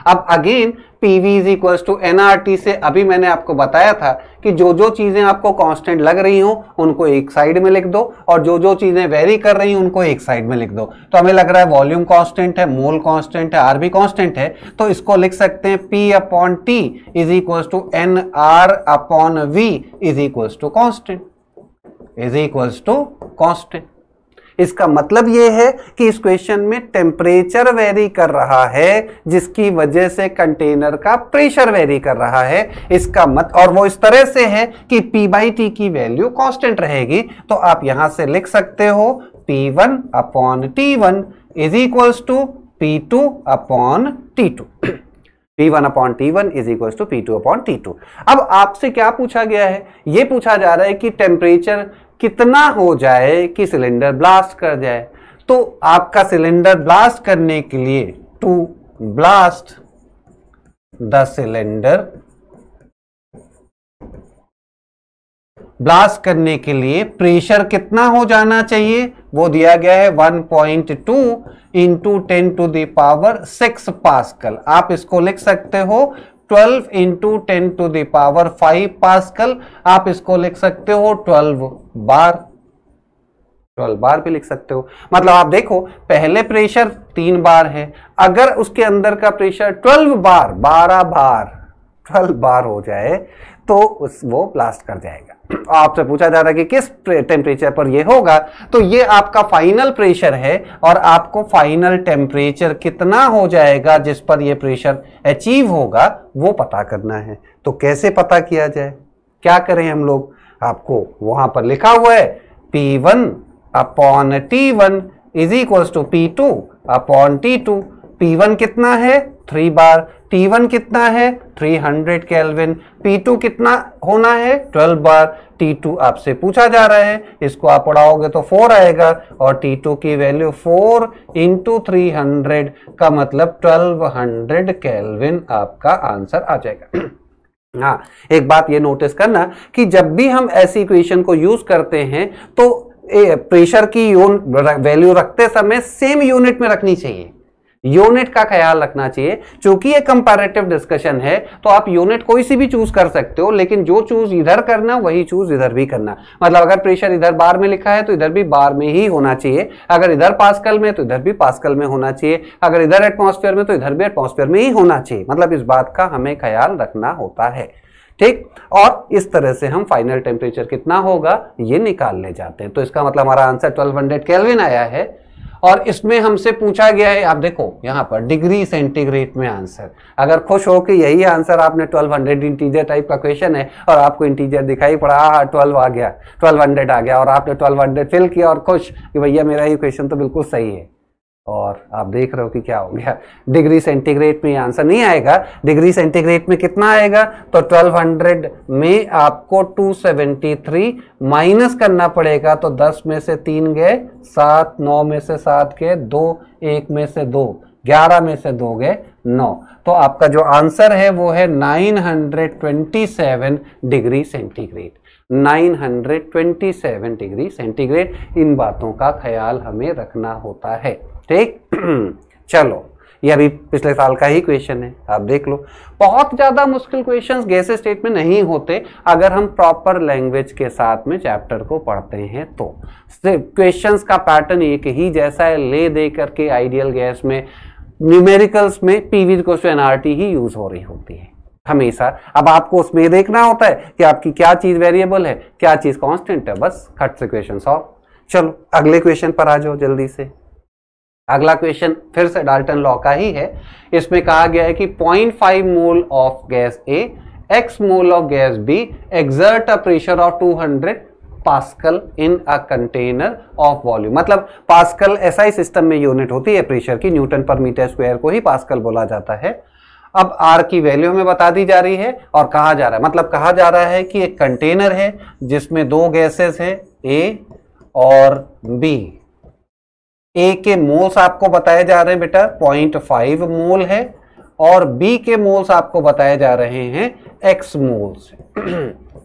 अब again PV is equals to NRT से अभी मैंने आपको बताया था कि जो जो चीज़ें आपको कांस्टेंट लग रही हो उनको एक साइड में लिख दो और जो जो चीज़ें वेरी कर रही हैं उनको एक साइड में लिख दो तो हमें लग रहा है वॉल्यूम कांस्टेंट है मोल कांस्टेंट है आर भी कॉन्स्टेंट है तो इसको लिख सकते हैं P upon T is equal to N R upon V is equal to constant is equal to constant इसका मतलब ये है कि इस क्वेश्चन में टेम्परेचर वेरी कर रहा है जिसकी वजह से कंटेनर का प्रेशर वेरी कर रहा है इसका मत और वो इस तरह से है कि पी बाई टी की वैल्यू कांस्टेंट रहेगी तो आप यहां से लिख सकते हो P one upon T one is equals to P two upon T two P one upon T one is equal to P two upon T two अब आपसे क्या पूछा गया है ये पूछा जा रहा है कि टेम्परेचर कितना हो जाए कि सिलेंडर ब्लास्ट कर जाए तो आपका सिलेंडर ब्लास्ट करने के लिए to blast the cylinder blast करने के लिए प्रेशर कितना हो जाना चाहिए वो दिया गया है 1.2 point two into ten to the power six पास आप इसको लिख सकते हो twelve into ten to the power five pascal आप इसको लिख सकते हो ट्वेल्व बार ट्वेल्व बार भी लिख सकते हो मतलब आप देखो पहले प्रेशर तीन बार है अगर उसके अंदर का प्रेशर ट्वेल्व बार बारह बार ट्वेल्व बार हो जाए तो उस वो ब्लास्ट कर जाएगा आपसे पूछा जा रहा है कि किस टेम्परेचर पर ये होगा तो ये आपका फाइनल प्रेशर है और आपको फाइनल टेम्परेचर कितना हो जाएगा जिस पर ये प्रेशर अचीव होगा वो पता करना है तो कैसे पता किया जाए क्या करें हम लोग आपको वहां पर लिखा हुआ है P one upon T one is equal to P two upon T two P one कितना है थ्री बार वन कितना है 300 केल्विन टू कितना होना है 12 बार टी टू आपसे पूछा जा रहा है इसको आप पढ़ाओगे तो 4 आएगा और टी टू की वैल्यू 4 इंटू थ्री का मतलब 1200 केल्विन आपका आंसर आ जाएगा [clears throat] हाँ एक बात ये नोटिस करना कि जब भी हम ऐसी इक्वेशन को यूज करते हैं तो प्रेशर की वैल्यू रखते समय सेम यूनिट में रखनी चाहिए यूनिट का ख्याल रखना चाहिए चूंकि ये कंपैरेटिव डिस्कशन है तो आप यूनिट कोई सी भी चूज कर सकते हो लेकिन जो चूज इधर करना वही चूज इधर भी करना मतलब अगर प्रेशर इधर बार में लिखा है तो इधर भी बार में ही होना चाहिए अगर इधर पास्कल में तो इधर भी पास्कल में होना चाहिए अगर इधर एटमोस्फेयर में तो इधर भी एटमोस्फेयर में ही होना चाहिए मतलब इस बात का हमें ख्याल रखना होता है ठीक और इस तरह से हम फाइनल टेम्परेचर कितना होगा ये निकाल ले जाते हैं तो इसका मतलब हमारा आंसर 1200 केल्विन आया है और इसमें हमसे पूछा गया है आप देखो यहाँ पर डिग्री सेंटीग्रेड में आंसर अगर खुश हो कि यही आंसर आपने 1200 इंटीजर टाइप का क्वेश्चन है और आपको इंटीजर दिखाई पड़ा हाँ ट्वेल्व आ गया 1200 आ गया और आपने 1200 फिल किया और खुश कि भैया मेरा ये क्वेश्चन तो बिल्कुल सही है और आप देख रहे हो कि क्या हो गया डिग्री सेंटीग्रेड में आंसर नहीं आएगा डिग्री सेंटीग्रेड में कितना आएगा तो 1200 में आपको 273 माइनस करना पड़ेगा तो 10 में से तीन गए सात नौ में से सात गए दो एक में से दो ग्यारह में से दो गए नौ तो आपका जो आंसर है वो है 927 डिग्री सेंटीग्रेड 927 डिग्री सेंटीग्रेड इन बातों का ख्याल हमें रखना होता है ठीक [clears throat] चलो ये अभी पिछले साल का ही क्वेश्चन है आप देख लो बहुत ज़्यादा मुश्किल क्वेश्चन गैस स्टेट में नहीं होते अगर हम प्रॉपर लैंग्वेज के साथ में चैप्टर को पढ़ते हैं तो क्वेश्चन क्वेश्चंस का पैटर्न एक ही जैसा है ले दे करके आइडियल गैस में न्यूमेरिकल्स में पीवी क्वेश्चन एनआरटी ही यूज़ हो रही होती है हमेशा अब आपको उसमें देखना होता है कि आपकी क्या चीज़ वेरिएबल है क्या चीज़ कॉन्स्टेंट है बस खट से क्वेश्चन सॉल्व चलो अगले क्वेश्चन पर आ जाओ जल्दी से अगला क्वेश्चन फिर से डाल्टन लॉ का ही है इसमें कहा गया है कि 0.5 mole of gas A X mole of gas B exert a pressure of 200 pascal in a container of volume मतलब पास्कल एसआई सिस्टम में यूनिट होती है प्रेशर की न्यूटन पर मीटर स्क्वायर को ही पास्कल बोला जाता है अब आर की वैल्यू हमें बता दी जा रही है और कहा जा रहा है मतलब कहा जा रहा है कि एक कंटेनर है जिसमें दो गैसेस हैं ए और बी ए के मोल्स आपको बताए जा रहे हैं बेटा पॉइंट फाइव मोल है और बी के मोल्स आपको बताए जा रहे हैं एक्स मोल्स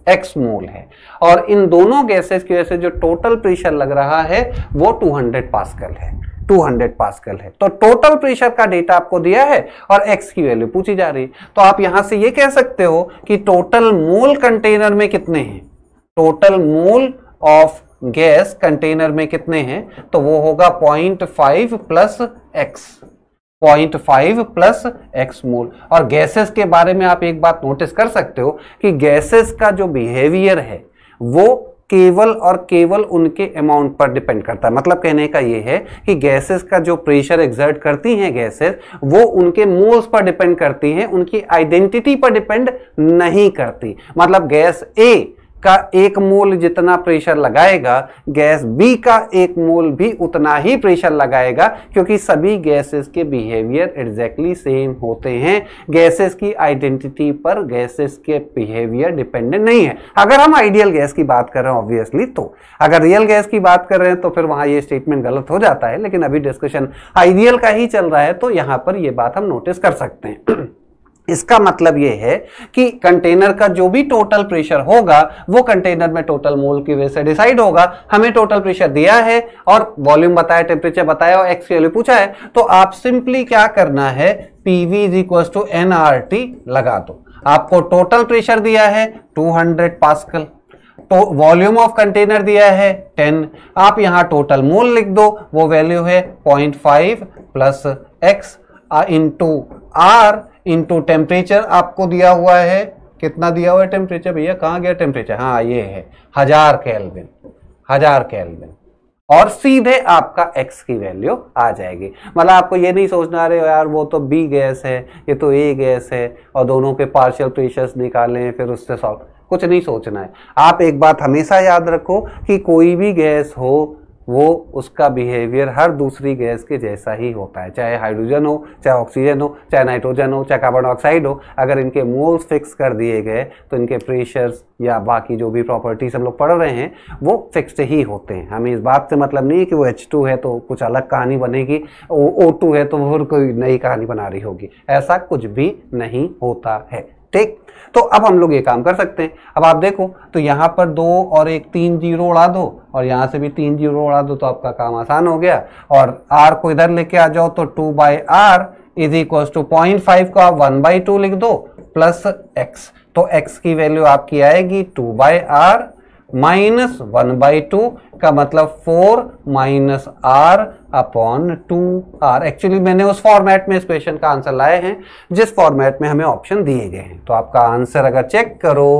एक्स मोल है और इन दोनों गैसेस की वजह से जो टोटल प्रेशर लग रहा है वो 200 पास्कल है 200 पास्कल है तो टोटल प्रेशर का डेटा आपको दिया है और एक्स की वैल्यू पूछी जा रही है तो आप यहां से ये कह सकते हो कि टोटल मोल कंटेनर में कितने हैं total mole of hmm. Gas container में कितने हैं तो वो होगा point five plus X point five plus X mole और गैसेस के बारे में आप एक बात नोटिस कर सकते हो कि गैसेस का जो बिहेवियर है वो केवल और केवल उनके अमाउंट पर डिपेंड करता है मतलब कहने का ये है कि गैसेस का जो प्रेशर एग्जर्ट करती हैं गैसेस वो उनके मोल्स पर डिपेंड करती हैं उनकी आइडेंटिटी पर डिपेंड नहीं करती मतलब गैस ए का एक मोल जितना प्रेशर लगाएगा गैस बी का एक मोल भी उतना ही प्रेशर लगाएगा क्योंकि सभी गैसेस के बिहेवियर एग्जैक्टली सेम होते हैं गैसेस की आइडेंटिटी पर गैसेस के बिहेवियर डिपेंडेंट नहीं है अगर हम आइडियल गैस की बात कर रहे हैं ऑब्वियसली तो अगर रियल गैस की बात कर रहे हैं तो फिर वहाँ ये स्टेटमेंट गलत हो जाता है लेकिन अभी डिस्कशन आइडियल का ही चल रहा है तो यहाँ पर ये बात हम नोटिस कर सकते हैं इसका मतलब यह है कि कंटेनर का जो भी टोटल प्रेशर होगा वो कंटेनर में टोटल मोल की वजह से डिसाइड होगा हमें टोटल प्रेशर दिया है और वॉल्यूम बताया टेम्परेचर बताया और एक्स वैल्यू पूछा है तो आप सिंपली क्या करना है PV is equal to N लगा दो आपको टोटल प्रेशर दिया है 200 पास्कल तो वॉल्यूम ऑफ कंटेनर दिया है 10 आप यहां टोटल मोल लिख दो वो वैल्यू है 0.5 plus X into R into temperature आपको दिया हुआ है कितना दिया हुआ है टेम्परेचर भैया कहाँ गया टेम्परेचर हाँ ये है हजार कैलविन हजार कैलविन और सीधे आपका x की वैल्यू आ जाएगी मतलब आपको ये नहीं सोचना रहे यार वो तो b गैस है ये तो a गैस है और दोनों के पार्शियल प्रेशर्स निकालें फिर उससे सॉल्व कुछ नहीं सोचना है आप एक बात हमेशा याद रखो कि कोई भी गैस हो वो उसका बिहेवियर हर दूसरी गैस के जैसा ही होता है चाहे हाइड्रोजन हो चाहे ऑक्सीजन हो चाहे नाइट्रोजन हो चाहे कार्बन डाइऑक्साइड हो अगर इनके मोल्स फिक्स कर दिए गए तो इनके प्रेशर्स या बाकी जो भी प्रॉपर्टीज़ हम लोग पढ़ रहे हैं वो फिक्स्ड ही होते हैं हमें इस बात से मतलब नहीं है कि वो एच टू है तो कुछ अलग कहानी बनेगी ओ टू है तो वो कोई नई कहानी बना रही होगी ऐसा कुछ भी नहीं होता है ठीक तो अब हम लोग ये काम कर सकते हैं अब आप देखो तो यहाँ पर दो और एक तीन जीरो उड़ा दो और यहाँ से भी तीन जीरो उड़ा दो तो आपका काम आसान हो गया और आर को इधर लेके आ जाओ तो two by R is equal to point five को आप वन बाई टू लिख दो प्लस एक्स तो एक्स की वैल्यू आपकी आएगी two by R minus one by two का मतलब four minus R upon two R actually मैंने उस फॉर्मेट में इस क्वेश्चन का आंसर लाए हैं जिस फॉर्मेट में हमें ऑप्शन दिए गए हैं तो आपका आंसर अगर चेक करो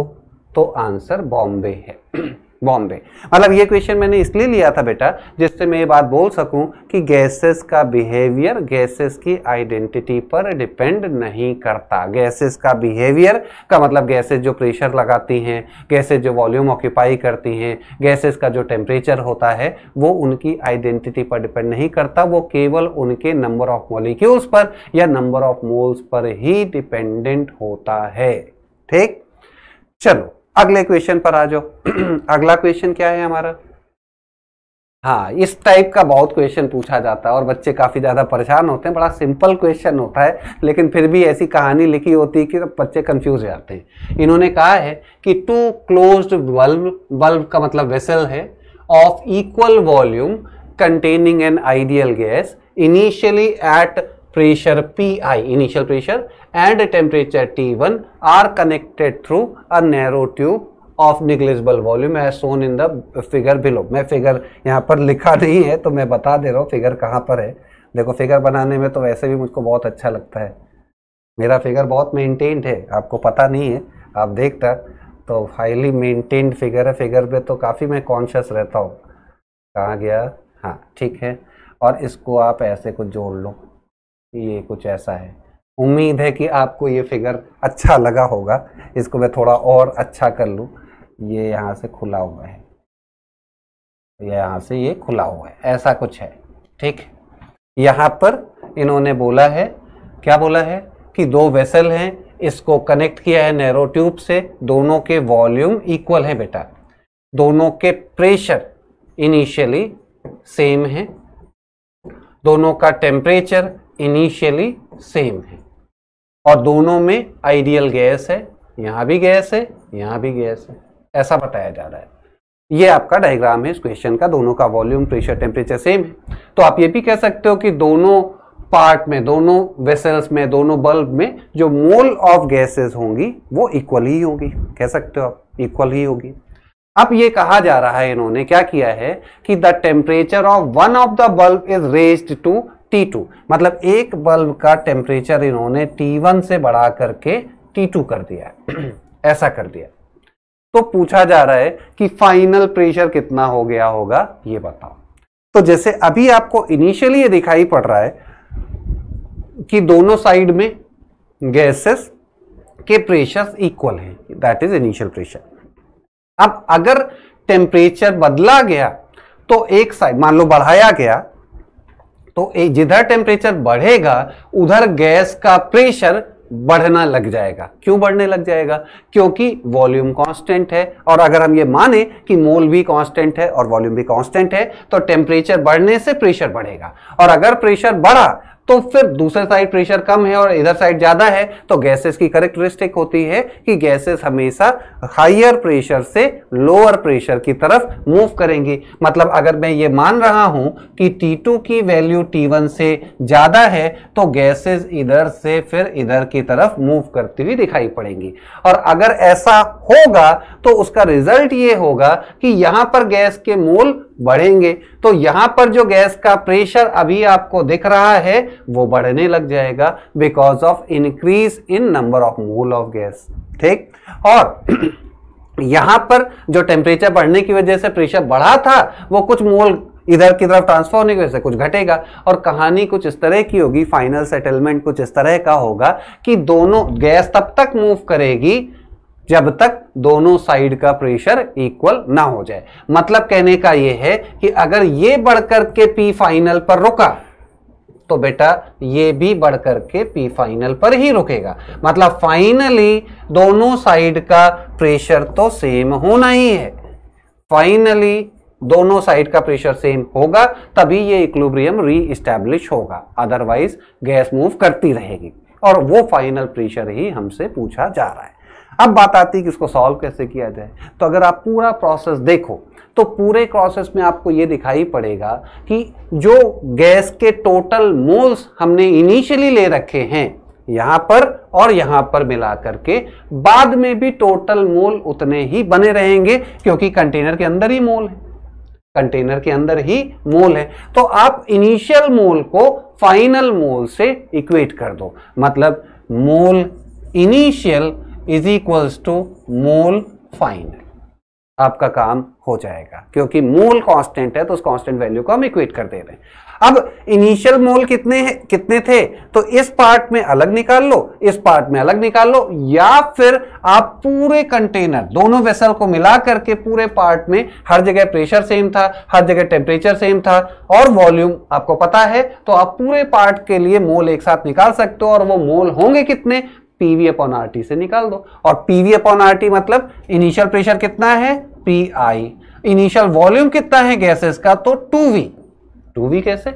तो आंसर बॉम्बे है [clears throat] बॉम्बे मतलब ये क्वेश्चन मैंने इसलिए लिया था बेटा जिससे मैं ये बात बोल सकूं कि गैसेस का बिहेवियर गैसेस की आइडेंटिटी पर डिपेंड नहीं करता गैसेस का बिहेवियर का मतलब गैसेस जो प्रेशर लगाती हैं गैसेस जो वॉल्यूम ऑक्यूपाई करती हैं गैसेस का जो टेम्परेचर होता है वो उनकी आइडेंटिटी पर डिपेंड नहीं करता वो केवल उनके नंबर ऑफ मॉलिक्यूल्स पर या number of moles per he dependent होता है ठीक चलो अगले क्वेश्चन पर आ जाओ [clears throat] अगला क्वेश्चन क्या है हमारा हाँ इस टाइप का बहुत क्वेश्चन पूछा जाता है और बच्चे काफ़ी ज़्यादा परेशान होते हैं बड़ा सिंपल क्वेश्चन होता है लेकिन फिर भी ऐसी कहानी लिखी होती है कि तो बच्चे कंफ्यूज जाते हैं इन्होंने कहा है कि टू क्लोज्ड बल्ब बल्ब का मतलब वेसल है of equal volume containing an ideal gas initially at pressure P I initial pressure and temperature T1 are connected through a narrow tube of negligible volume as shown in the figure below मैं figure यहाँ पर लिखा नहीं है तो मैं बता दे रहा हूँ फिगर कहाँ पर है देखो फिगर बनाने में तो वैसे भी मुझको बहुत अच्छा लगता है मेरा फिगर बहुत मेनटेन्ड है आपको पता नहीं है आप देखता तो हाईली मेनटेन्ड फिगर है फिगर पर तो काफ़ी मैं कॉन्शियस रहता हूँ कहाँ गया हाँ ठीक है और इसको आप ऐसे कुछ जोड़ लो ये कुछ ऐसा है उम्मीद है कि आपको ये फिगर अच्छा लगा होगा इसको मैं थोड़ा और अच्छा कर लूँ ये यहाँ से खुला हुआ है ये यहाँ से ये खुला हुआ है ऐसा कुछ है ठीक यहाँ पर इन्होंने बोला है क्या बोला है कि दो वेसल हैं इसको कनेक्ट किया है नैरो ट्यूब से दोनों के वॉल्यूम इक्वल है बेटा दोनों के प्रेशर इनिशियली सेम है दोनों का टेम्परेचर इनिशियली सेम है और दोनों में आइडियल गैस है यहाँ भी गैस है यहाँ भी गैस है ऐसा बताया जा रहा है ये आपका डायग्राम है इस क्वेश्चन का दोनों का वॉल्यूम प्रेशर टेम्परेचर सेम है तो आप ये भी कह सकते हो कि दोनों पार्ट में दोनों वेसल्स में दोनों बल्ब में जो मोल ऑफ गैसेस होंगी वो इक्वल ही होगी कह सकते हो आप इक्वल ही होगी अब ये कहा जा रहा है इन्होंने क्या किया है कि the temperature of one of the bulb is raised to T two मतलब एक बल्ब का टेम्परेचर इन्होंने टी वन से बढ़ा करके टी टू कर दिया [clears throat] ऐसा कर दिया तो पूछा जा रहा है कि फाइनल प्रेशर कितना हो गया होगा ये बताओ तो जैसे अभी आपको इनिशियली ये दिखाई पड़ रहा है कि दोनों साइड में गैसेस के प्रेशर इक्वल हैं दैट इज इनिशियल प्रेशर अब अगर टेम्परेचर बदला गया तो एक साइड मान लो बढ़ाया गया तो जिधर टेम्परेचर बढ़ेगा उधर गैस का प्रेशर बढ़ना लग जाएगा क्यों बढ़ने लग जाएगा क्योंकि वॉल्यूम कांस्टेंट है और अगर हम ये माने कि मोल भी कांस्टेंट है और वॉल्यूम भी कांस्टेंट है तो टेम्परेचर बढ़ने से प्रेशर बढ़ेगा और अगर प्रेशर बढ़ा तो फिर दूसरे साइड प्रेशर कम है और इधर साइड ज़्यादा है तो गैसेस की करेक्टरिस्टिक होती है कि गैसेस हमेशा हाइयर प्रेशर से लोअर प्रेशर की तरफ मूव करेंगी मतलब अगर मैं ये मान रहा हूं कि T2 की वैल्यू T1 से ज़्यादा है तो गैसेस इधर से फिर इधर की तरफ मूव करती हुई दिखाई पड़ेंगी और अगर ऐसा होगा तो उसका रिजल्ट ये होगा कि यहां पर गैस के मोल बढ़ेंगे तो यहां पर जो गैस का प्रेशर अभी आपको दिख रहा है वो बढ़ने लग जाएगा because of increase in number of mole of gas ठीक और [clears throat] यहां पर जो टेम्परेचर बढ़ने की वजह से प्रेशर बढ़ा था वो कुछ मोल इधर की तरफ ट्रांसफर होने की वजह से कुछ घटेगा और कहानी कुछ इस तरह की होगी फाइनल सेटलमेंट कुछ इस तरह का होगा कि दोनों गैस तब तक मूव करेगी जब तक दोनों साइड का प्रेशर इक्वल ना हो जाए मतलब कहने का यह है कि अगर ये बढ़कर के पी फाइनल पर रुका तो बेटा ये भी बढ़ के पी फाइनल पर ही रुकेगा मतलब फाइनली दोनों साइड का प्रेशर तो सेम होना ही है फाइनली दोनों साइड का प्रेशर सेम होगा तभी ये इक्लोब्रियम रीइस्टैब्लिश होगा अदरवाइज गैस मूव करती रहेगी और वो फाइनल प्रेशर ही हमसे पूछा जा रहा है अब बात आती है कि इसको सॉल्व कैसे किया जाए तो अगर आप पूरा प्रोसेस देखो तो पूरे प्रोसेस में आपको ये दिखाई पड़ेगा कि जो गैस के टोटल मोल्स हमने इनिशियली ले रखे हैं यहां पर और यहां पर मिला करके बाद में भी टोटल मोल उतने ही बने रहेंगे क्योंकि कंटेनर के अंदर ही मोल है कंटेनर के अंदर ही मोल है तो आप इनिशियल मोल को फाइनल मोल से इक्वेट कर दो मतलब mole initial is equals to mole final आपका काम हो जाएगा क्योंकि मोल कांस्टेंट है तो उस कांस्टेंट वैल्यू को हम इक्वेट कर दे रहे हैं अब इनिशियल मोल कितने कितने थे तो इस पार्ट में अलग निकाल लो इस पार्ट में अलग निकाल लो या फिर आप पूरे कंटेनर दोनों वेसल को मिला करके पूरे पार्ट में हर जगह प्रेशर सेम था हर जगह टेम्परेचर सेम था और वॉल्यूम आपको पता है तो आप पूरे पार्ट के लिए मोल एक साथ निकाल सकते हो और वो मोल होंगे कितने पीवी अपॉन आर टी से निकाल दो और पीवी अपॉन आर टी मतलब इनिशियल प्रेशर कितना है पी आई इनिशियल वॉल्यूम कितना है गैसेस का तो टू वी टू वी कैसे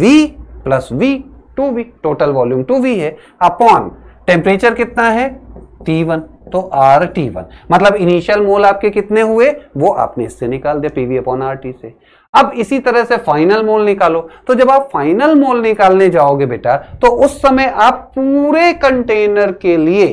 V plus V two V total volume two V है अपॉन टेम्परेचर कितना है टी वन तो आर टी वन मतलब इनिशियल मोल आपके कितने हुए वो आपने इससे निकाल दिया पीवी अपॉन आर टी से अब इसी तरह से फाइनल मोल निकालो तो जब आप फाइनल मोल निकालने जाओगे बेटा तो उस समय आप पूरे कंटेनर के लिए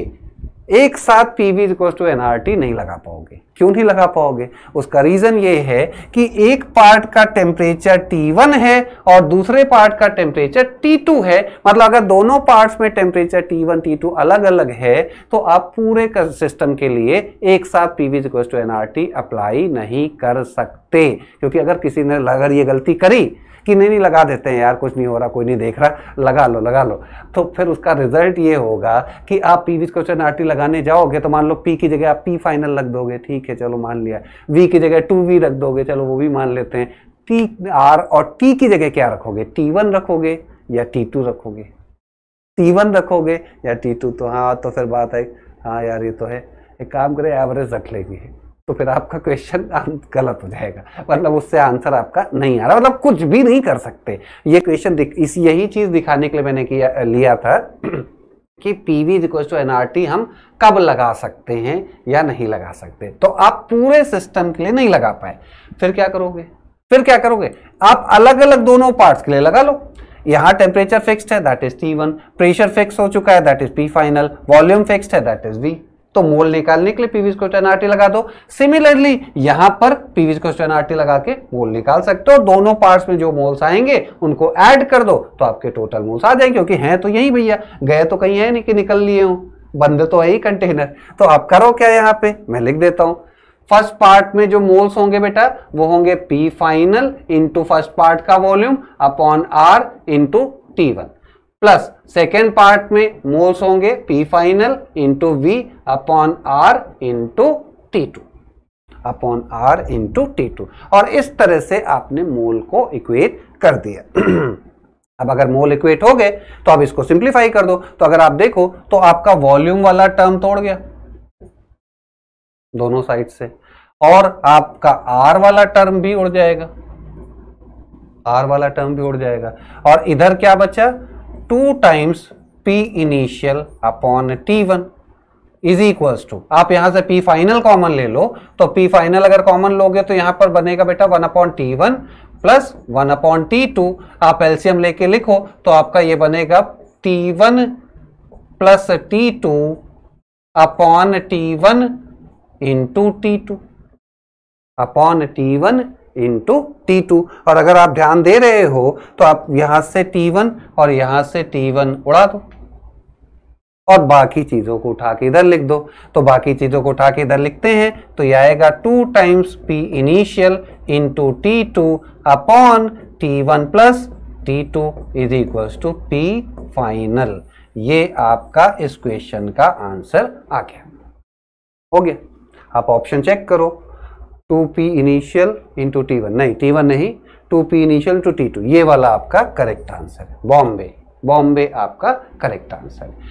एक साथ P V equal to N R T नहीं लगा पाओगे क्यों नहीं लगा पाओगे उसका रीज़न ये है कि एक पार्ट का टेम्परेचर T1 है और दूसरे पार्ट का टेम्परेचर T2 है मतलब अगर दोनों पार्ट्स में टेम्परेचर T1, T2 अलग अलग है तो आप पूरे सिस्टम के लिए एक साथ P V equal to N R T apply नहीं कर सकते क्योंकि अगर किसी ने अगर ये गलती करी कि नहीं नहीं लगा देते हैं यार कुछ नहीं हो रहा कोई नहीं देख रहा लगा लो लगा लो तो फिर उसका रिजल्ट ये होगा कि आप P V equation R T लगाने जाओगे तो मान लो पी की जगह आप पी फाइनल रख दोगे ठीक है चलो मान लिया वी की जगह टू वी रख दोगे चलो वो भी मान लेते हैं टी आर और टी की जगह क्या रखोगे टी वन रखोगे या टी टू रखोगे टी वन रखोगे या टी टू तो हाँ तो फिर बात आई हाँ यार ये तो है एक काम करें एवरेज रख लेंगे तो फिर आपका क्वेश्चन [laughs] गलत हो जाएगा मतलब उससे आंसर आपका नहीं आ रहा मतलब कुछ भी नहीं कर सकते ये क्वेश्चन इस यही चीज़ दिखाने के लिए मैंने किया लिया था [clears throat] कि P V equal to N हम कब लगा सकते हैं या नहीं लगा सकते तो आप पूरे सिस्टम के लिए नहीं लगा पाए फिर क्या करोगे फिर क्या करोगे आप अलग अलग दोनों पार्ट्स के लिए लगा लो यहाँ टेम्परेचर फिक्स्ड है that is T one pressure fix हो चुका है that is P final volume fixed है दैट इज वी तो मोल निकालने के लिए पीवी क्वेश्चन आर लगा दो सिमिलरली यहां पर पीवी क्वेश्चन आर लगा के मोल निकाल सकते हो दोनों पार्ट्स में जो मोल्स आएंगे उनको ऐड कर दो तो आपके टोटल मोल्स आ जाएंगे क्योंकि हैं तो यही भैया गए तो कहीं है नहीं कि निकल लिए हो बंद तो है ही कंटेनर तो आप करो क्या यहाँ पे मैं लिख देता हूं फर्स्ट पार्ट में जो मोल्स होंगे बेटा वो होंगे P final into first part का volume upon R into T one plus second part में मोल्स होंगे P final into V upon R into T two upon R into T two और इस तरह से आपने मोल को इक्वेट कर दिया [clears throat] अब अगर मोल इक्वेट हो गए तो अब इसको सिंप्लीफाई कर दो तो अगर आप देखो तो आपका वॉल्यूम वाला टर्म तोड़ गया दोनों साइड से और आपका आर वाला टर्म भी उड़ जाएगा आर वाला टर्म भी उड़ जाएगा और इधर क्या बचा two times P initial upon T one is equals to आप यहां से पी फाइनल कॉमन ले लो तो पी फाइनल अगर कॉमन लोगे तो यहां पर बनेगा बेटा one upon T one plus one upon T two आप एल्सियम लेके लिखो तो आपका ये बनेगा T one plus T two upon T one into T two upon T one into T two और अगर आप ध्यान दे रहे हो तो आप यहां से टी वन और यहां से टी वन उड़ा दो और बाकी चीजों को उठा के इधर लिख दो तो बाकी चीजों को उठा के इधर लिखते हैं तो यह आएगा two times P initial into T two upon T one plus T two is equals to P final ये आपका इस क्वेश्चन का आंसर आ गया हो गया आप ऑप्शन चेक करो two P initial into T one नहीं टी वन नहीं two P initial two T two ये वाला आपका करेक्ट आंसर है बॉम्बे बॉम्बे आपका करेक्ट आंसर है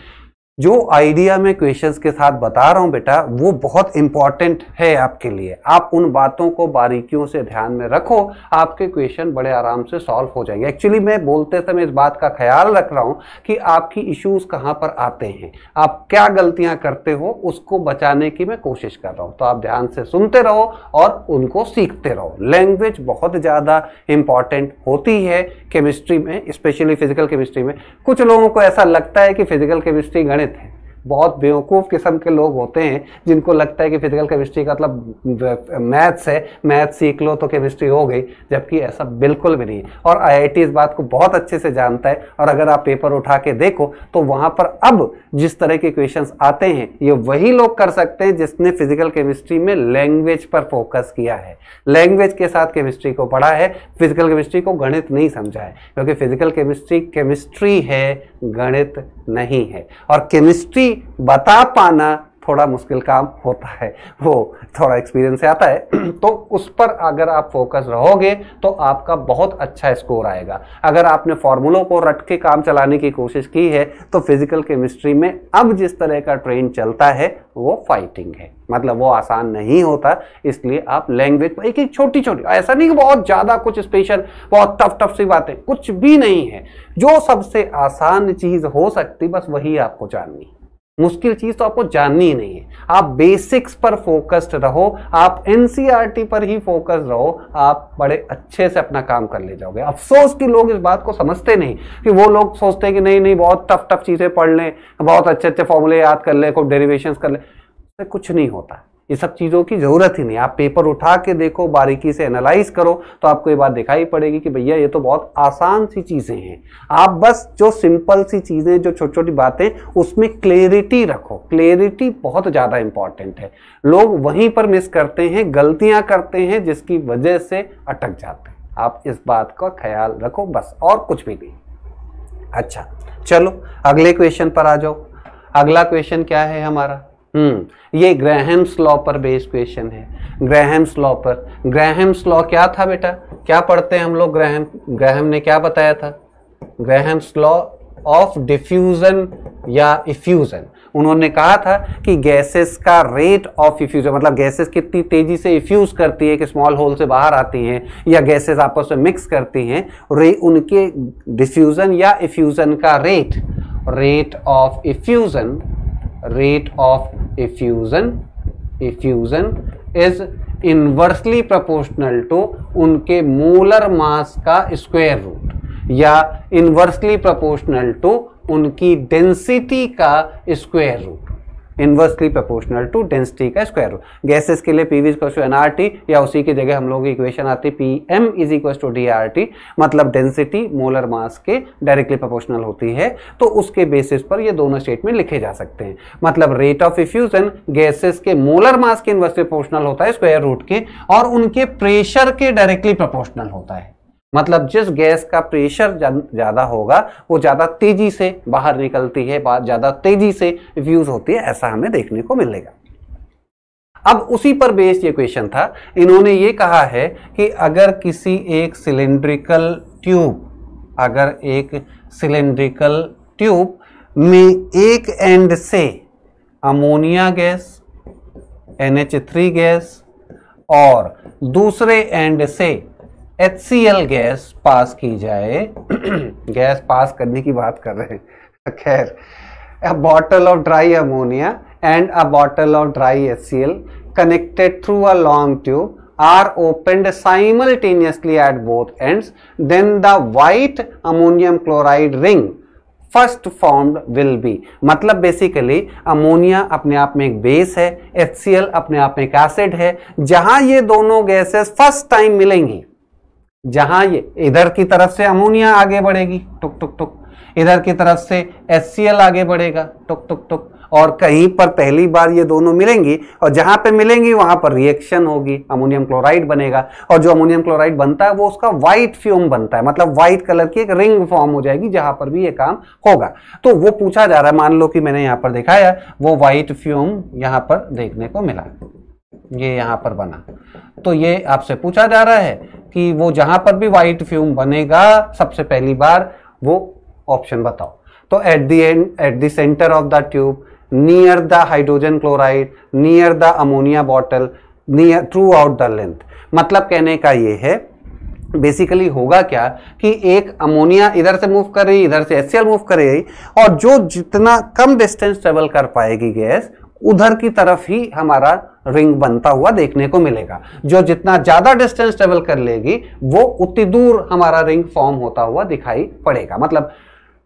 जो आइडिया मैं क्वेश्चंस के साथ बता रहा हूं बेटा वो बहुत इंपॉर्टेंट है आपके लिए आप उन बातों को बारीकियों से ध्यान में रखो आपके क्वेश्चन बड़े आराम से सॉल्व हो जाएंगे एक्चुअली मैं बोलते समय इस बात का ख्याल रख रहा हूं कि आपकी इश्यूज कहां पर आते हैं आप क्या गलतियां करते हो उसको बचाने की मैं कोशिश कर रहा हूं तो आप ध्यान से सुनते रहो और उनको सीखते रहो लैंग्वेज बहुत ज़्यादा इंपॉर्टेंट होती है केमिस्ट्री में स्पेशली फिजिकल केमिस्ट्री में कुछ लोगों को ऐसा लगता है कि फिजिकल केमिस्ट्री गणित थे बहुत बेवकूफ़ किस्म के लोग होते हैं जिनको लगता है कि फिजिकल केमिस्ट्री का मतलब मैथ्स है मैथ्स सीख लो तो केमिस्ट्री हो गई जबकि ऐसा बिल्कुल भी नहीं है और आईआईटी इस बात को बहुत अच्छे से जानता है और अगर आप पेपर उठा के देखो तो वहाँ पर अब जिस तरह के क्वेश्चन आते हैं ये वही लोग कर सकते हैं जिसने फिजिकल केमिस्ट्री में लैंग्वेज पर फोकस किया है लैंग्वेज के साथ केमिस्ट्री को पढ़ा है फिजिकल केमिस्ट्री को गणित नहीं समझा है क्योंकि फिजिकल केमिस्ट्री केमिस्ट्री है गणित नहीं है और केमिस्ट्री बता पाना थोड़ा मुश्किल काम होता है वो थोड़ा एक्सपीरियंस से आता है [clears throat] तो उस पर अगर आप फोकस रहोगे तो आपका बहुत अच्छा स्कोर आएगा अगर आपने फॉर्मूलों को रट के काम चलाने की कोशिश की है तो फिजिकल केमिस्ट्री में अब जिस तरह का ट्रेंड चलता है वो फाइटिंग है मतलब वो आसान नहीं होता इसलिए आप लैंग्वेज पर एक एक छोटी छोटी ऐसा नहीं कि बहुत ज़्यादा कुछ स्पेशल बहुत टफ टफ सी बातें कुछ भी नहीं है जो सबसे आसान चीज़ हो सकती बस वही आपको जाननी मुश्किल चीज तो आपको जाननी ही नहीं है आप बेसिक्स पर फोकस्ड रहो आप एनसीईआरटी e पर ही फोकस रहो आप बड़े अच्छे से अपना काम कर ले जाओगे अफसोस कि लोग इस बात को समझते नहीं कि वो लोग सोचते हैं कि नहीं नहीं बहुत टफ टफ चीज़ें पढ़ लें बहुत अच्छे अच्छे फॉर्मूले याद कर लें खूब डेरिवेशन कर लें कुछ नहीं होता ये सब चीज़ों की ज़रूरत ही नहीं आप पेपर उठा के देखो बारीकी से एनालाइज करो तो आपको ये बात दिखाई पड़ेगी कि भैया ये तो बहुत आसान सी चीज़ें हैं आप बस जो सिंपल सी चीज़ें जो छोटी छोटी बातें उसमें क्लेरिटी रखो क्लेरिटी बहुत ज़्यादा इंपॉर्टेंट है लोग वहीं पर मिस करते हैं गलतियाँ करते हैं जिसकी वजह से अटक जाते हैं आप इस बात का ख्याल रखो बस और कुछ भी नहीं अच्छा चलो अगले क्वेश्चन पर आ जाओ अगला क्वेश्चन क्या है हमारा हम्म ये ग्रहम्स लॉ पर बेस्ड क्वेश्चन है ग्रहम्स लॉ पर ग्रहम्स लॉ क्या था बेटा क्या पढ़ते हैं हम लोग ग्रहम ग्रहम ने क्या बताया था ग्रहम्स लॉ ऑफ डिफ्यूजन या इफ्यूजन उन्होंने कहा था कि गैसेस का रेट ऑफ इफ्यूजन मतलब गैसेस कितनी तेजी से इफ्यूज करती है कि स्मॉल होल से बाहर आती हैं या गैसेस आपस में मिक्स करती हैं रे उनके डिफ्यूजन या इफ्यूजन का rate rate of effusion rate of effusion effusion is inversely proportional to उनके मोलर मास का स्क्वायर रूट या inversely proportional to उनकी डेंसिटी का square root inversely proportional to density का स्क्वायर रूट गैसेस के लिए P V equal to NRT T या उसी की जगह हम लोग की इक्वेशन आती है P M is equal to D R T मतलब डेंसिटी मोलर मास के डायरेक्टली प्रोपोर्शनल होती है तो उसके बेसिस पर ये दोनों स्टेटमेंट लिखे जा सकते हैं मतलब रेट ऑफ इफ्यूजन गैसेस के मोलर मास के इन्वर्सली प्रोपोर्शनल होता है स्क्वायर रूट के और उनके प्रेशर के डायरेक्टली प्रोपोर्शनल होता है मतलब जिस गैस का प्रेशर ज़्यादा होगा वो ज़्यादा तेज़ी से बाहर निकलती है ज़्यादा तेज़ी से व्यूज़ होती है ऐसा हमें देखने को मिलेगा अब उसी पर बेस्ड ये क्वेश्चन था इन्होंने ये कहा है कि अगर किसी एक सिलेंड्रिकल ट्यूब अगर एक सिलेंड्रिकल ट्यूब में एक एंड से अमोनिया गैस NH3 गैस और दूसरे एंड से एच सी एल गैस पास की जाए [clears throat] गैस पास करने की बात कर रहे हैं [laughs] खैर a bottle of dry ammonia and a bottle of dry H C L connected through a long tube are open simultaneously at both end then the white ammonium chloride ring first form will be मतलब basically ammonia अपने आप में एक base है H C L अपने आप में एक एसिड है जहां ये दोनों गैसेस फर्स्ट टाइम मिलेंगी जहां ये इधर की तरफ से अमोनिया आगे बढ़ेगी टुक टुक टुक इधर की तरफ से एस आगे बढ़ेगा टुक टुक टुक और कहीं पर पहली बार ये दोनों मिलेंगी और जहाँ पे मिलेंगी वहाँ पर रिएक्शन होगी अमोनियम क्लोराइड बनेगा और जो अमोनियम क्लोराइड बनता है वो उसका वाइट फ्यूम बनता है मतलब वाइट कलर की एक रिंग फॉर्म हो जाएगी जहाँ पर भी ये काम होगा तो वो पूछा जा रहा है मान लो कि मैंने यहाँ पर दिखाया वो व्हाइट फ्यूम यहाँ पर देखने को मिला ये यहाँ पर बना तो ये आपसे पूछा जा रहा है कि वो जहां पर भी वाइट फ्यूम बनेगा सबसे पहली बार वो ऑप्शन बताओ तो at the end at the centre of the tube near the hydrogen chloride near the ammonia bottle near throughout the length मतलब कहने का ये है बेसिकली होगा क्या कि एक अमोनिया इधर से मूव कर रही इधर से एस मूव कर रही और जो जितना कम डिस्टेंस ट्रेवल कर पाएगी गैस उधर की तरफ ही हमारा रिंग बनता हुआ देखने को मिलेगा जो जितना ज्यादा डिस्टेंस ट्रेवल कर लेगी वो उतनी दूर हमारा रिंग फॉर्म होता हुआ दिखाई पड़ेगा मतलब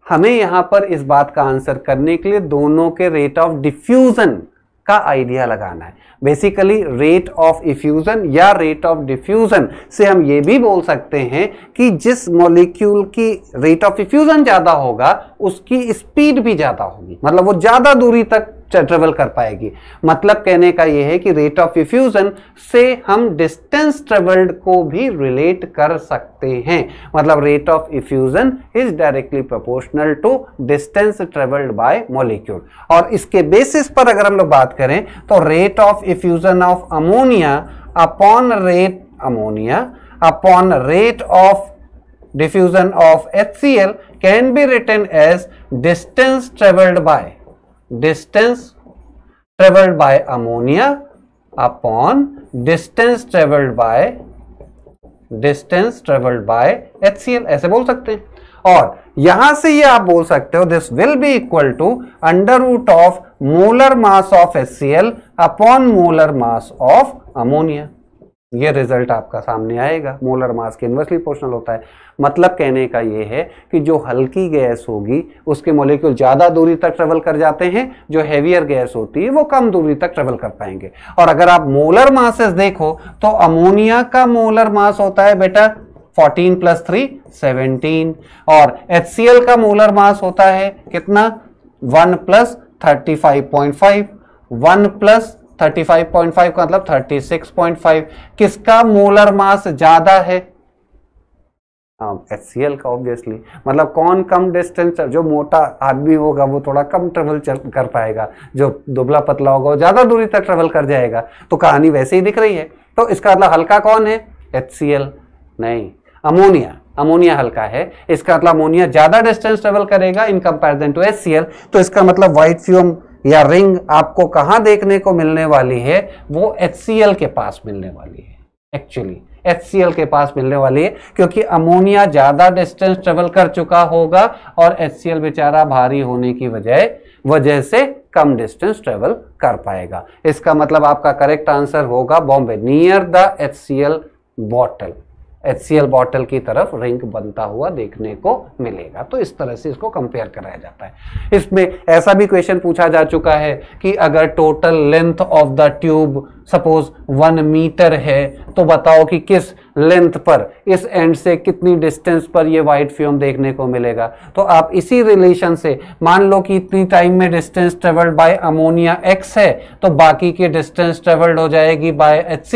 हमें यहां पर इस बात का आंसर करने के लिए दोनों के रेट ऑफ डिफ्यूजन का आइडिया लगाना है बेसिकली रेट ऑफ इफ्यूजन या रेट ऑफ डिफ्यूजन से हम ये भी बोल सकते हैं कि जिस मॉलिक्यूल की रेट ऑफ इफ्यूजन ज़्यादा होगा उसकी स्पीड भी ज़्यादा होगी मतलब वो ज़्यादा दूरी तक ट्रेवल कर पाएगी मतलब कहने का ये है कि रेट ऑफ इफ्यूज़न से हम डिस्टेंस ट्रेवल्ड को भी रिलेट कर सकते हैं मतलब rate of effusion is directly proportional to distance travelled by molecule और इसके बेसिस पर अगर हम लोग बात करें तो rate of effusion of ammonia upon rate ammonia upon rate of diffusion of HCl can be written as distance traveled by distance traveled by ammonia upon distance traveled by distance traveled by HCl ऐसे बोल सकते हैं और यहां से ये आप बोल सकते हो this will be equal to under root of molar mass of HCl upon molar mass of ammonia ये रिजल्ट आपका सामने आएगा मोलर मास के इन्वर्सली पोर्शनल होता है मतलब कहने का ये है कि जो हल्की गैस होगी उसके मोलिक्यूल ज़्यादा दूरी तक ट्रेवल कर जाते हैं जो हैवियर गैस होती है वो कम दूरी तक ट्रेवल कर पाएंगे और अगर आप मोलर मासेस देखो तो अमोनिया का मोलर मास होता है बेटा 14 प्लस थ्री सेवनटीन और एच का मोलर मास होता है कितना one plus thirty five point five one plus 35.5 का मतलब 36.5 किसका मोलर मास ज्यादा है एस सी एल का ऑब्वियसली मतलब कौन कम डिस्टेंस जो मोटा आदमी होगा वो थोड़ा कम ट्रेवल कर पाएगा जो दुबला पतला होगा वो ज़्यादा दूरी तक ट्रेवल कर जाएगा तो कहानी वैसे ही दिख रही है तो इसका मतलब हल्का कौन है एच सी एल नहीं अमोनिया अमोनिया हल्का है इसका मतलब अमोनिया ज़्यादा डिस्टेंस ट्रेवल करेगा in comparison to H C L तो इसका मतलब व्हाइट फ्यूम या रिंग आपको कहाँ देखने को मिलने वाली है वो एच के पास मिलने वाली है एक्चुअली एच के पास मिलने वाली है क्योंकि अमोनिया ज़्यादा डिस्टेंस ट्रेवल कर चुका होगा और एच बेचारा भारी होने की वजह वजह से कम डिस्टेंस ट्रेवल कर पाएगा इसका मतलब आपका करेक्ट आंसर होगा बॉम्बे near the H C bottle H bottle की तरफ रिंक बनता हुआ देखने को मिलेगा तो इस तरह से इसको कंपेयर कराया जाता है इसमें ऐसा भी क्वेश्चन पूछा जा चुका है कि अगर total length of the tube suppose one metre है तो बताओ कि किस लेंथ पर इस एंड से कितनी डिस्टेंस पर ये वाइट फ्यूम देखने को मिलेगा तो आप इसी रिलेशन से मान लो कि इतनी टाइम में distance travelled by ammonia X है तो बाकी की डिस्टेंस ट्रेवल्ड हो जाएगी बाय एच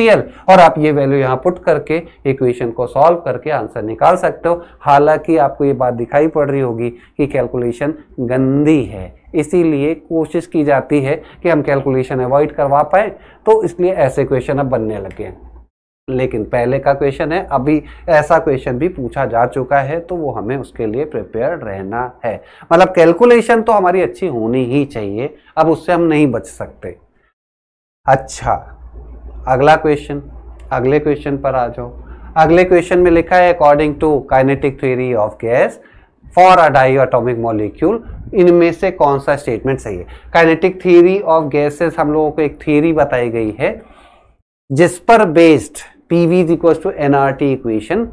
और आप ये वैल्यू यहाँ पुट करके इक्वेशन को सॉल्व करके आंसर निकाल सकते हो हालांकि आपको ये बात दिखाई पड़ रही होगी कि कैलकुलेशन गंदी है इसीलिए कोशिश की जाती है कि हम कैलकुलेशन अवॉइड करवा पाएँ तो इसलिए ऐसे क्वेश्चन अब बनने लगे हैं लेकिन पहले का क्वेश्चन है अभी ऐसा क्वेश्चन भी पूछा जा चुका है तो वो हमें उसके लिए प्रिपेयर रहना है मतलब कैलकुलेशन तो हमारी अच्छी होनी ही चाहिए अब उससे हम नहीं बच सकते अच्छा अगला क्वेश्चन अगले क्वेश्चन पर आ जाओ अगले क्वेश्चन में लिखा है according to kinetic theory of gas for a diatomic molecule इनमें से कौन सा स्टेटमेंट सही है काइनेटिक थ्योरी ऑफ गैसेस हम लोगों को एक थ्योरी बताई गई है जिस पर based P V equal to N R T equation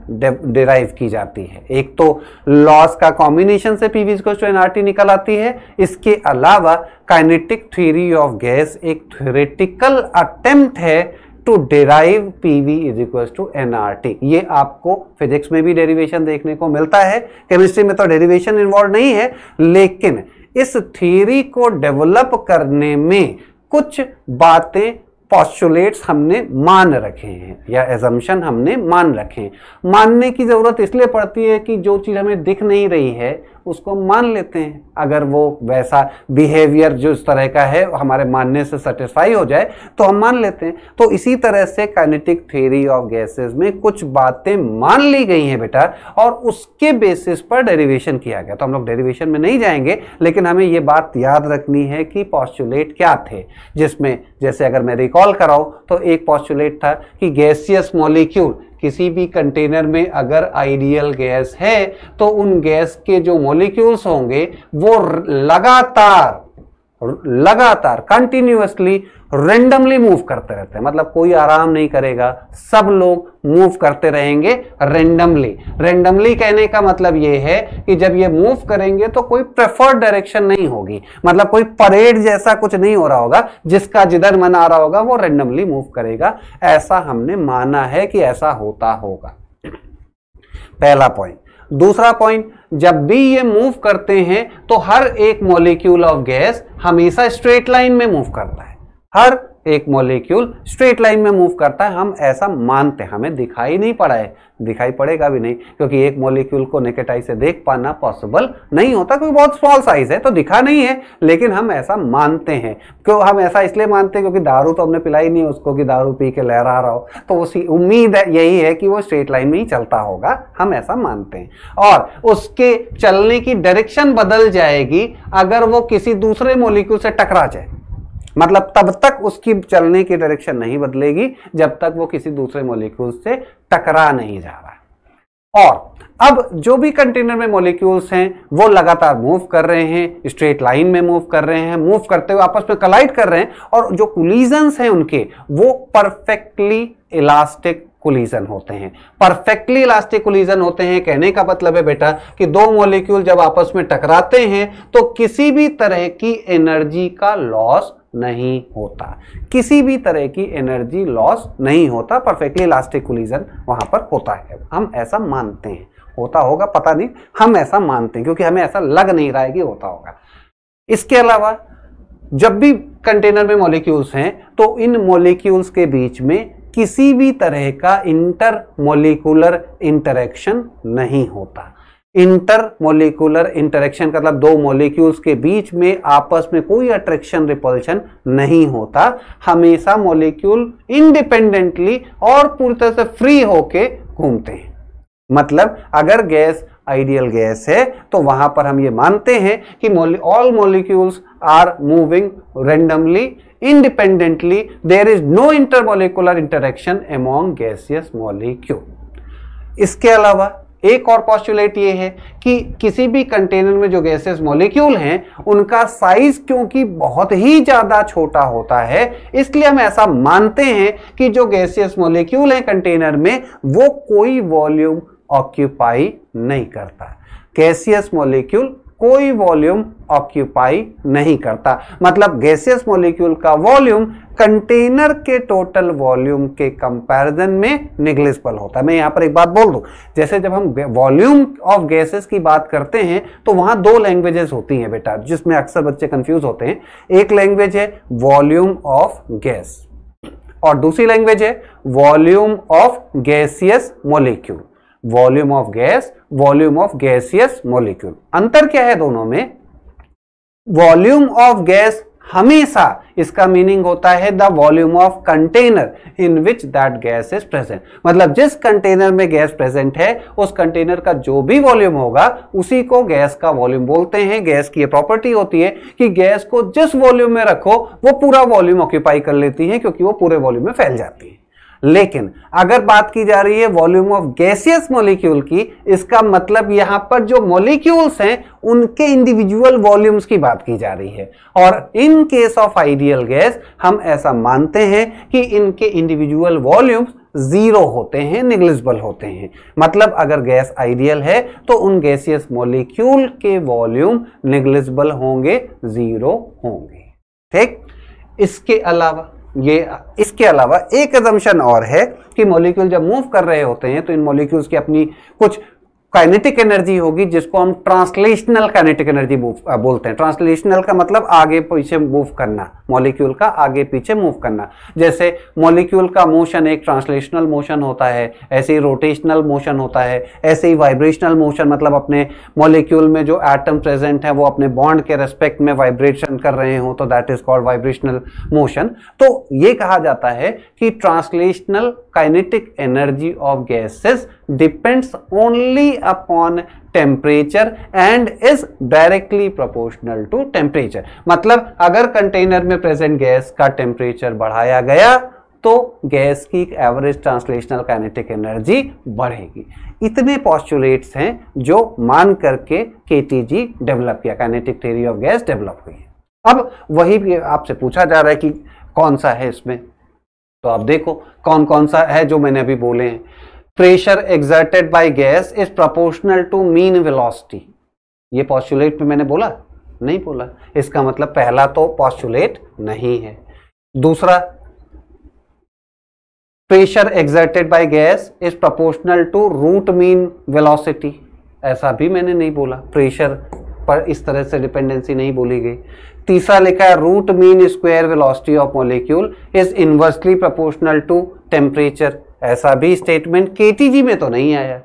derive की जाती है एक तो लॉस का कॉम्बिनेशन से P V equal to N R T निकल आती है इसके अलावा काइनेटिक थ्योरी ऑफ गैस एक थ्योरेटिकल अटेम्प्ट है to derive P V is equal to N R T ये आपको फिजिक्स में भी डेरिवेशन देखने को मिलता है केमिस्ट्री में तो डेरिवेशन इन्वॉल्व नहीं है लेकिन इस थ्योरी को डेवलप करने में कुछ बातें पॉस्टुलेट्स हमने मान रखे हैं या एजम्पन हमने मान रखे हैं मानने की ज़रूरत इसलिए पड़ती है कि जो चीज़ हमें दिख नहीं रही है उसको मान लेते हैं अगर वो वैसा बिहेवियर जो इस तरह का है हमारे मानने से सेटिस्फाई हो जाए तो हम मान लेते हैं तो इसी तरह से काइनेटिक थ्योरी ऑफ गैसेस में कुछ बातें मान ली गई हैं बेटा और उसके बेसिस पर डेरिवेशन किया गया तो हम लोग डेरिवेशन में नहीं जाएंगे लेकिन हमें ये बात याद रखनी है कि पॉस्टुलेट क्या थे जिसमें जैसे अगर मैं रिकॉल कराऊँ तो एक पॉस्टुलेट था कि गैसियस मॉलिक्यूल किसी भी कंटेनर में अगर आइडियल गैस है तो उन गैस के जो मोलिक्यूल्स होंगे वो लगातार लगातार कंटिन्यूसली रेंडमली मूव करते रहते हैं मतलब कोई आराम नहीं करेगा सब लोग मूव करते रहेंगे रेंडमली रेंडमली कहने का मतलब यह है कि जब ये मूव करेंगे तो कोई प्रेफर्ड डायरेक्शन नहीं होगी मतलब कोई परेड जैसा कुछ नहीं हो रहा होगा जिसका जिधर मन आ रहा होगा वो रेंडमली मूव करेगा ऐसा हमने माना है कि ऐसा होता होगा पहला पॉइंट दूसरा पॉइंट जब भी ये मूव करते हैं तो हर एक मॉलिक्यूल ऑफ गैस हमेशा स्ट्रेट लाइन में मूव करता है हर एक मॉलिक्यूल स्ट्रेट लाइन में मूव करता है हम ऐसा मानते हैं हमें दिखाई नहीं पड़ा है दिखाई पड़ेगा भी नहीं क्योंकि एक मॉलिक्यूल को नेकेटाई से देख पाना पॉसिबल नहीं होता क्योंकि बहुत स्मॉल साइज है तो दिखा नहीं है लेकिन हम ऐसा मानते हैं क्यों हम ऐसा इसलिए मानते हैं क्योंकि दारू तो हमने पिलाई नहीं उसको कि दारू पी के लहरा रहा हो तो उसी उम्मीद यही है कि वो स्ट्रेट लाइन में ही चलता होगा हम ऐसा मानते हैं और उसके चलने की डायरेक्शन बदल जाएगी अगर वो किसी दूसरे मोलिक्यूल से टकरा जाए मतलब तब तक उसकी चलने की डायरेक्शन नहीं बदलेगी जब तक वो किसी दूसरे मोलिक्यूल से टकरा नहीं जा रहा और अब जो भी कंटेनर में मोलिक्यूल्स हैं वो लगातार मूव कर रहे हैं स्ट्रेट लाइन में मूव कर रहे हैं मूव करते हुए आपस में कलाइड कर रहे हैं और जो कुलीजन्स हैं उनके वो परफेक्टली इलास्टिक कोलिजन होते हैं परफेक्टली इलास्टिक कोलिजन होते हैं कहने का मतलब है बेटा कि दो मॉलिक्यूल जब आपस में टकराते हैं तो किसी भी तरह की एनर्जी का लॉस नहीं होता किसी भी तरह की एनर्जी लॉस नहीं होता परफेक्टली इलास्टिक कोलिजन वहां पर होता है हम ऐसा मानते हैं होता होगा पता नहीं हम ऐसा मानते हैं क्योंकि हमें ऐसा लग नहीं रहा है कि होता होगा इसके अलावा जब भी कंटेनर में मॉलिक्यूल्स हैं तो इन मॉलिक्यूल्स के बीच में किसी भी तरह का इंटर मोलिकुलर इंटरेक्शन नहीं होता इंटर मोलिकुलर इंटरेक्शन का मतलब दो मोलिक्यूल्स के बीच में आपस में कोई अट्रैक्शन रिपल्शन नहीं होता हमेशा मोलिक्यूल इंडिपेंडेंटली और पूरी तरह से फ्री होके घूमते हैं मतलब अगर गैस आइडियल गैस है तो वहां पर हम ये मानते हैं कि all molecules are moving randomly independently there is no intermolecular interaction among gaseous molecule इसके अलावा एक और पॉस्टुलेट ये है कि किसी भी कंटेनर में जो गैसेस मॉलिक्यूल हैं उनका साइज क्योंकि बहुत ही ज़्यादा छोटा होता है इसलिए हम ऐसा मानते हैं कि जो गैसियस मॉलिक्यूल हैं कंटेनर में वो कोई वॉल्यूम ऑक्यूपाई नहीं करता गैसियस मॉलिक्यूल कोई वॉल्यूम ऑक्यूपाई नहीं करता मतलब गैसियस मॉलिक्यूल का वॉल्यूम कंटेनर के टोटल वॉल्यूम के कंपैरिजन में निग्लिजिबल होता है मैं यहां पर एक बात बोल दूं जैसे जब हम वॉल्यूम ऑफ गैसेस की बात करते हैं तो वहां दो लैंग्वेजेस होती हैं बेटा जिसमें अक्सर बच्चे कंफ्यूज होते हैं एक लैंग्वेज है वॉल्यूम ऑफ गैस और दूसरी लैंग्वेज है volume of gaseous molecule volume of gas volume of gaseous molecule अंतर क्या है दोनों में वॉल्यूम ऑफ गैस हमेशा इसका मीनिंग होता है the volume of container in which that gas is present मतलब जिस कंटेनर में गैस प्रेजेंट है उस कंटेनर का जो भी वॉल्यूम होगा उसी को गैस का वॉल्यूम बोलते हैं गैस की ये प्रॉपर्टी होती है कि गैस को जिस वॉल्यूम में रखो वो पूरा वॉल्यूम ऑक्यूपाई कर लेती है क्योंकि वो पूरे वॉल्यूम में फैल जाती है लेकिन अगर बात की जा रही है वॉल्यूम ऑफ गैसियस मोलिक्यूल की इसका मतलब यहां पर जो मोलिक्यूल्स हैं उनके इंडिविजुअल वॉल्यूम्स की बात की जा रही है और in case of ideal gas हम ऐसा मानते हैं कि इनके इंडिविजुअल वॉल्यूम्स जीरो होते हैं निग्लिजिबल होते हैं मतलब अगर गैस आइडियल है तो उन गैसियस मोलिक्यूल के वॉल्यूम निग्लिजिबल होंगे जीरो होंगे ठीक इसके अलावा ये इसके अलावा एक एजम्पन और है कि मॉलिक्यूल जब मूव कर रहे होते हैं तो इन मॉलिक्यूल्स की अपनी कुछ काइनेटिक एनर्जी होगी जिसको हम ट्रांसलेशनल काइनेटिक एनर्जी बोलते हैं ट्रांसलेशनल का मतलब आगे पीछे मूव करना मॉलिक्यूल का आगे पीछे मूव करना जैसे मॉलिक्यूल का मोशन एक ट्रांसलेशनल मोशन होता है ऐसे ही रोटेशनल मोशन होता है ऐसे ही वाइब्रेशनल मोशन मतलब अपने मॉलिक्यूल में जो एटम प्रेजेंट है वो अपने बॉन्ड के रेस्पेक्ट में वाइब्रेशन कर रहे हो तो that is called vibrational motion तो ये कहा जाता है कि translational kinetic energy of gases depends only upon temperature and is directly proportional to temperature मतलब अगर कंटेनर में प्रेजेंट गैस का टेम्परेचर बढ़ाया गया तो गैस की एवरेज ट्रांसलेशनल काइनेटिक एनर्जी बढ़ेगी इतने पॉस्टुलेट्स हैं जो मान करके के जी डेवलप किया kinetic theory of gas develop हुई है अब वही आपसे पूछा जा रहा है कि कौन सा है इसमें तो आप देखो कौन कौन सा है जो मैंने अभी बोले हैं pressure exerted by gas is proportional to mean velocity ये पॉस्टुलेट में मैंने बोला नहीं बोला इसका मतलब पहला तो पॉस्टुलेट नहीं है दूसरा pressure exerted by gas is proportional to root mean velocity ऐसा भी मैंने नहीं बोला प्रेशर पर इस तरह से डिपेंडेंसी नहीं बोली गई तीसरा लिखा है root mean square velocity of molecule is inversely proportional to temperature ऐसा भी स्टेटमेंट के में तो नहीं आया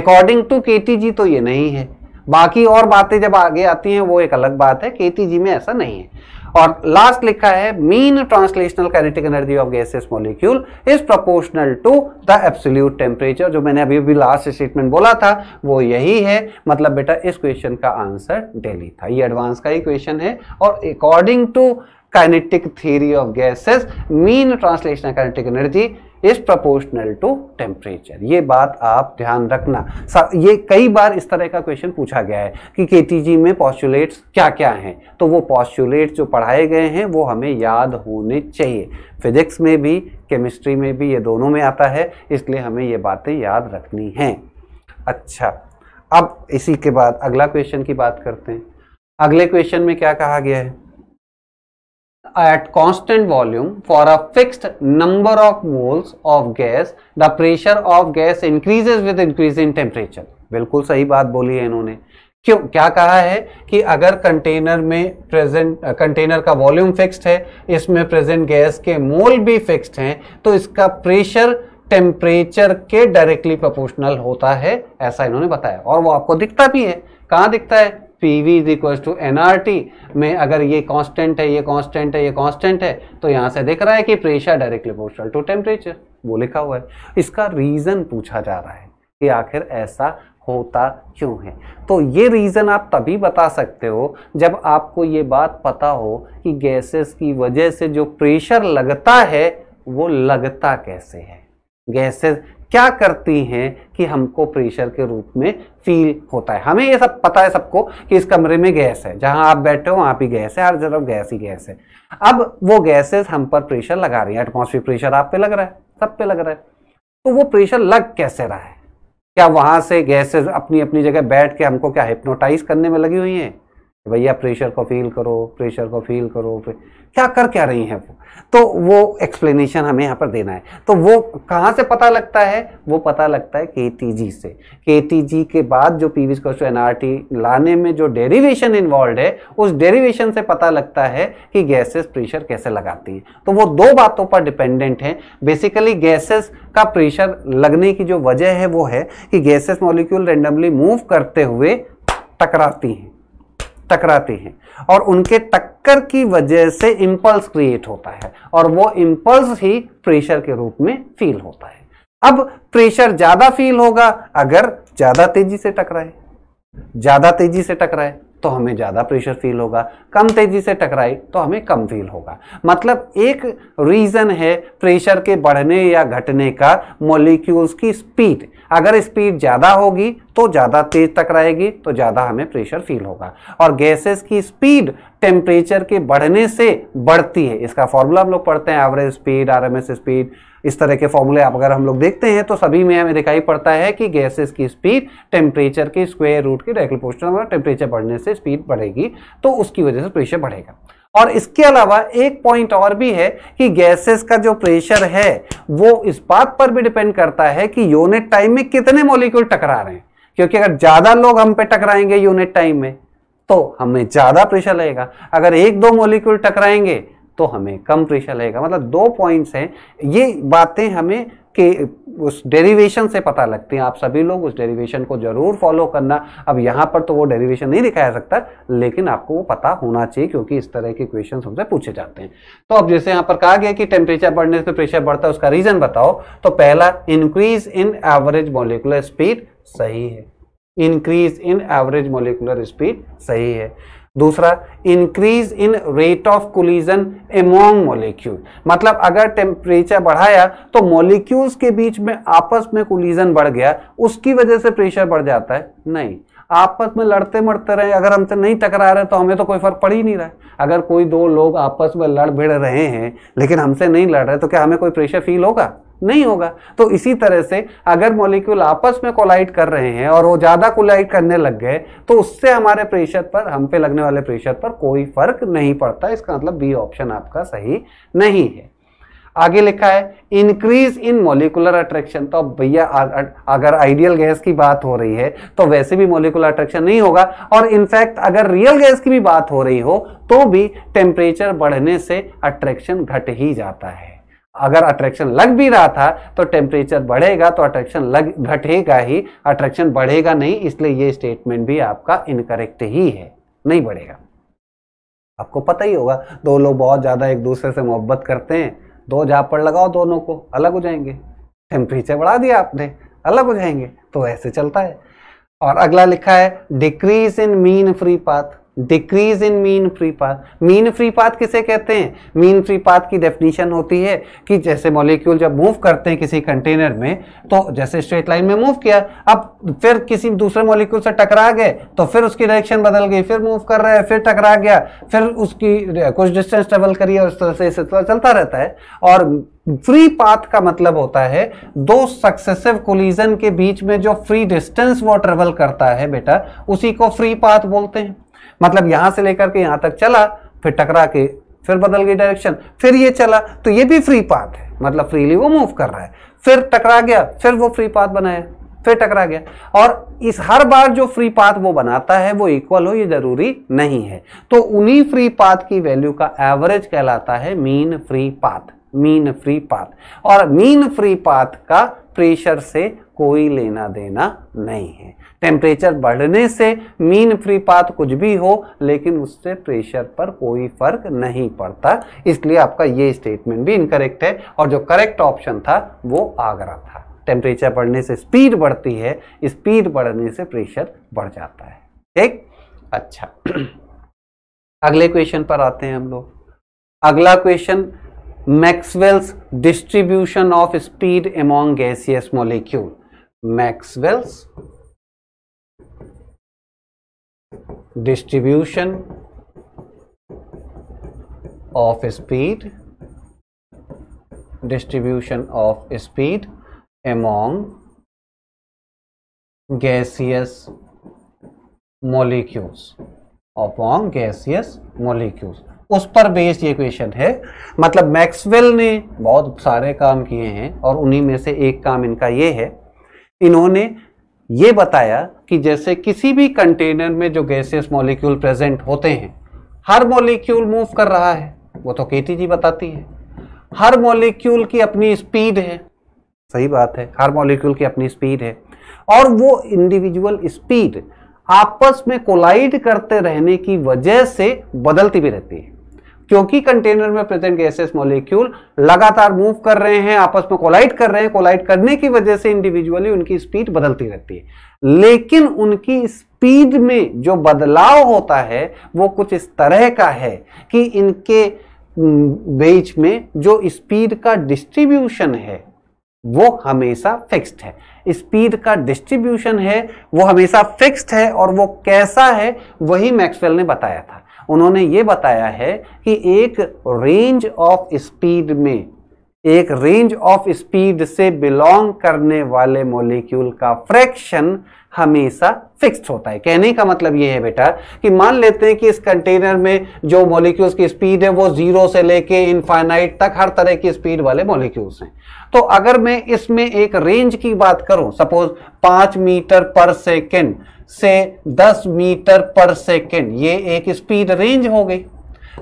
अकॉर्डिंग टू के तो ये नहीं है बाकी और बातें जब आगे आती हैं वो एक अलग बात है के में ऐसा नहीं है और लास्ट लिखा है mean translational kinetic energy of gases molecule is proportional to the absolute temperature जो मैंने अभी अभी लास्ट स्टेटमेंट बोला था वो यही है मतलब बेटा इस क्वेश्चन का आंसर डेली था ये एडवांस का ही क्वेश्चन है और according to kinetic theory of gases mean translational kinetic energy is proportional to temperature ये बात आप ध्यान रखना ये कई बार इस तरह का क्वेश्चन पूछा गया है कि के में पॉस्टुलेट्स क्या क्या हैं तो वो पॉस्टुलेट्स जो पढ़ाए गए हैं वो हमें याद होने चाहिए फिजिक्स में भी केमिस्ट्री में भी ये दोनों में आता है इसलिए हमें ये बातें याद रखनी हैं अच्छा अब इसी के बाद अगला क्वेश्चन की बात करते हैं अगले क्वेश्चन में क्या कहा गया है at constant volume for a fixed number of moles of gas, the pressure of gas increases with increase in temperature. बिल्कुल सही बात बोली है इन्होंने क्यों क्या कहा है कि अगर कंटेनर में प्रेजेंट कंटेनर का वॉल्यूम फिक्स्ड है इसमें प्रेजेंट गैस के मोल भी फिक्स्ड हैं तो इसका प्रेशर टेम्परेचर के डायरेक्टली प्रोपोर्शनल होता है ऐसा इन्होंने बताया और वो आपको दिखता भी है कहाँ दिखता है P V is equal to N R T में अगर ये कांस्टेंट है ये कांस्टेंट है ये कांस्टेंट है तो यहाँ से देख रहा है कि pressure directly proportional to temperature वो लिखा हुआ है इसका रीज़न पूछा जा रहा है कि आखिर ऐसा होता क्यों है तो ये रीज़न आप तभी बता सकते हो जब आपको ये बात पता हो कि गैसेस की वजह से जो प्रेशर लगता है वो लगता कैसे है गैसेस क्या करती हैं कि हमको प्रेशर के रूप में फील होता है हमें ये सब पता है सबको कि इस कमरे में गैस है जहां आप बैठे हो वहाँ भी गैस है हर जगह गैस ही गैस है अब वो गैसेस हम पर प्रेशर लगा रही है एटमोसफियर प्रेशर आप पे लग रहा है सब पे लग रहा है तो वो प्रेशर लग कैसे रहा है क्या वहां से गैसेस अपनी अपनी जगह बैठ के हमको क्या हिप्नोटाइज करने में लगी हुई हैं भैया प्रेशर को फील करो प्रेशर को फील करो क्या कर क्या रही हैं वो तो वो एक्सप्लेनेशन हमें यहाँ पर देना है तो वो कहाँ से पता लगता है वो पता लगता है के से के के बाद जो पी वी टू एन लाने में जो डेरिवेशन इन्वॉल्व है उस डेरिवेशन से पता लगता है कि गैसेस प्रेशर कैसे लगाती हैं तो वो दो बातों पर डिपेंडेंट हैं बेसिकली गैसेस का प्रेशर लगने की जो वजह है वो है कि गैसेस मॉलिक्यूल रेंडमली मूव करते हुए टकराती हैं टकराती हैं और उनके टक्कर की वजह से इम्पल्स क्रिएट होता है और वो इम्पल्स ही प्रेशर के रूप में फील होता है अब प्रेशर ज़्यादा फील होगा अगर ज़्यादा तेज़ी से टकराए ज़्यादा तेज़ी से टकराए तो हमें ज़्यादा प्रेशर फील होगा कम तेज़ी से टकराई तो हमें कम फील होगा मतलब एक रीज़न है प्रेशर के बढ़ने या घटने का मोलिक्यूल्स की स्पीड अगर स्पीड ज़्यादा होगी तो ज़्यादा तेज टकराएगी तो ज़्यादा हमें प्रेशर फील होगा और गैसेस की स्पीड टेम्परेचर के बढ़ने से बढ़ती है इसका फॉर्मूला हम लोग पढ़ते हैं एवरेज स्पीड आर स्पीड इस तरह के फॉर्मूले आप अगर हम लोग देखते हैं तो सभी में हमें दिखाई पड़ता है कि गैसेस की स्पीड टेम्परेचर के स्क्वेयर रूट के डायरेक्टली पोस्टर टेम्परेचर बढ़ने से स्पीड बढ़ेगी तो उसकी वजह से प्रेशर बढ़ेगा और इसके अलावा एक पॉइंट और भी है कि गैसेस का जो प्रेशर है वो इस बात पर भी डिपेंड करता है कि यूनिट टाइम में कितने मॉलिक्यूल टकरा रहे हैं क्योंकि अगर ज्यादा लोग हम पे टकराएंगे यूनिट टाइम में तो हमें ज्यादा प्रेशर लगेगा अगर एक दो मॉलिक्यूल टकराएंगे तो हमें कम प्रेशर लगेगा मतलब दो पॉइंट्स हैं ये बातें हमें के उस डेरिवेशन से पता लगती हैं आप सभी लोग उस डेरिवेशन को जरूर फॉलो करना अब यहाँ पर तो वो डेरिवेशन नहीं दिखाया सकता लेकिन आपको वो पता होना चाहिए क्योंकि इस तरह के क्वेश्चन हमसे पूछे जाते हैं तो अब जैसे यहाँ पर कहा गया कि टेम्परेचर बढ़ने से प्रेशर बढ़ता है उसका रीजन बताओ तो पहला increase in average molecular speed सही है increase in average molecular speed सही है दूसरा increase in rate of collision among molecule मतलब अगर टेम्परेचर बढ़ाया तो मोलिक्यूल्स के बीच में आपस में कोलिजन बढ़ गया उसकी वजह से प्रेशर बढ़ जाता है नहीं आपस में लड़ते मरते रहे अगर हमसे नहीं टकरा रहे तो हमें तो कोई फर्क पड़ ही नहीं रहा अगर कोई दो लोग आपस में लड़ भिड़ रहे हैं लेकिन हमसे नहीं लड़ रहे तो क्या हमें कोई प्रेशर फील होगा नहीं होगा तो इसी तरह से अगर मॉलिक्यूल आपस में कोलाइट कर रहे हैं और वो ज़्यादा कोलाइट करने लग गए तो उससे हमारे प्रेशर पर हम पे लगने वाले प्रेशर पर कोई फर्क नहीं पड़ता इसका मतलब बी ऑप्शन आपका सही नहीं है आगे लिखा है इंक्रीज इन मोलिकुलर अट्रैक्शन तो अब भैया अगर आइडियल गैस की बात हो रही है तो वैसे भी मोलिकुलर अट्रैक्शन नहीं होगा और इनफैक्ट अगर रियल गैस की भी बात हो रही हो तो भी टेम्परेचर बढ़ने से अट्रैक्शन घट ही जाता है अगर अट्रैक्शन लग भी रहा था तो टेम्परेचर बढ़ेगा तो अट्रैक्शन लग घटेगा ही अट्रैक्शन बढ़ेगा नहीं इसलिए ये स्टेटमेंट भी आपका इनकरेक्ट ही है नहीं बढ़ेगा आपको पता ही होगा दो लोग बहुत ज़्यादा एक दूसरे से मोहब्बत करते हैं दो झापड़ लगाओ दोनों को अलग हो जाएंगे टेम्परेचर बढ़ा दिया आपने अलग हो जाएंगे तो ऐसे चलता है और अगला लिखा है decrease in mean free path decrease in mean free path mean free path किसे कहते हैं मीन फ्री पाथ की डेफिनेशन होती है कि जैसे मॉलिक्यूल जब मूव करते हैं किसी कंटेनर में तो जैसे स्ट्रेट लाइन में मूव किया अब फिर किसी दूसरे मॉलिक्यूल से टकरा गए तो फिर उसकी डायरेक्शन बदल गई फिर मूव कर रहा है फिर टकरा गया फिर उसकी कुछ डिस्टेंस ट्रेवल करिए और इस तरह से सिलसिला चलता रहता है और फ्री पाथ का मतलब होता है दो सक्सेसिव कोलिजन के बीच में जो फ्री डिस्टेंस वो ट्रेवल करता है बेटा उसी को फ्री पाथ बोलते हैं मतलब यहाँ से लेकर के यहाँ तक चला फिर टकरा के फिर बदल गई डायरेक्शन फिर ये चला तो ये भी फ्री पाथ है मतलब फ्रीली वो मूव कर रहा है फिर टकरा गया फिर वो फ्री पाथ बनाया फिर टकरा गया और इस हर बार जो फ्री पाथ वो बनाता है वो इक्वल हो ये जरूरी नहीं है तो उन्हीं फ्री पाथ की वैल्यू का एवरेज कहलाता है mean free path mean free path और मीन फ्री पाथ का प्रेशर से कोई लेना देना नहीं है टेम्परेचर बढ़ने से मीन फ्री पाथ कुछ भी हो लेकिन उससे प्रेशर पर कोई फर्क नहीं पड़ता इसलिए आपका ये स्टेटमेंट भी इनकरेक्ट है और जो करेक्ट ऑप्शन था वो आगरा था टेम्परेचर बढ़ने से स्पीड बढ़ती है स्पीड बढ़ने से प्रेशर बढ़ जाता है ठीक अच्छा अगले क्वेश्चन पर आते हैं हम लोग अगला question Maxwell's distribution of speed among gaseous molecule Maxwell's distribution of speed distribution of speed among gaseous molecules upon gaseous molecules उस पर बेस्ड ये क्वेश्चन है मतलब मैक्सवेल ने बहुत सारे काम किए हैं और उन्हीं में से एक काम इनका ये है इन्होंने ये बताया कि जैसे किसी भी कंटेनर में जो गैसेस मॉलिक्यूल प्रेजेंट होते हैं हर मॉलिक्यूल मूव कर रहा है वो तो केटी जी बताती है हर मॉलिक्यूल की अपनी स्पीड है सही बात है हर मॉलिक्यूल की अपनी स्पीड है और वो इंडिविजुअल स्पीड आपस में कोलाइड करते रहने की वजह से बदलती भी रहती है क्योंकि कंटेनर में प्रेजेंट गैसेस मॉलिक्यूल लगातार मूव कर रहे हैं आपस में कोलाइट कर रहे हैं कोलाइट करने की वजह से इंडिविजुअली उनकी स्पीड बदलती रहती है लेकिन उनकी स्पीड में जो बदलाव होता है वो कुछ इस तरह का है कि इनके बीच में जो स्पीड का डिस्ट्रीब्यूशन है वो हमेशा फिक्स्ड है स्पीड का डिस्ट्रीब्यूशन है वो हमेशा फिक्स्ड है और वो कैसा है वही मैक्सवेल ने बताया था उन्होंने ये बताया है कि एक रेंज ऑफ स्पीड में एक रेंज ऑफ स्पीड से बिलोंग करने वाले मॉलिक्यूल का फ्रैक्शन हमेशा फिक्स्ड होता है कहने का मतलब यह है बेटा कि मान लेते हैं कि इस कंटेनर में जो मॉलिक्यूल्स की स्पीड है वो जीरो से लेके इनफाइनाइट तक हर तरह की स्पीड वाले मॉलिक्यूल्स हैं तो अगर मैं इसमें एक रेंज की बात करूं सपोज पांच मीटर पर सेकेंड से 10 मीटर पर सेकेंड ये एक स्पीड रेंज हो गई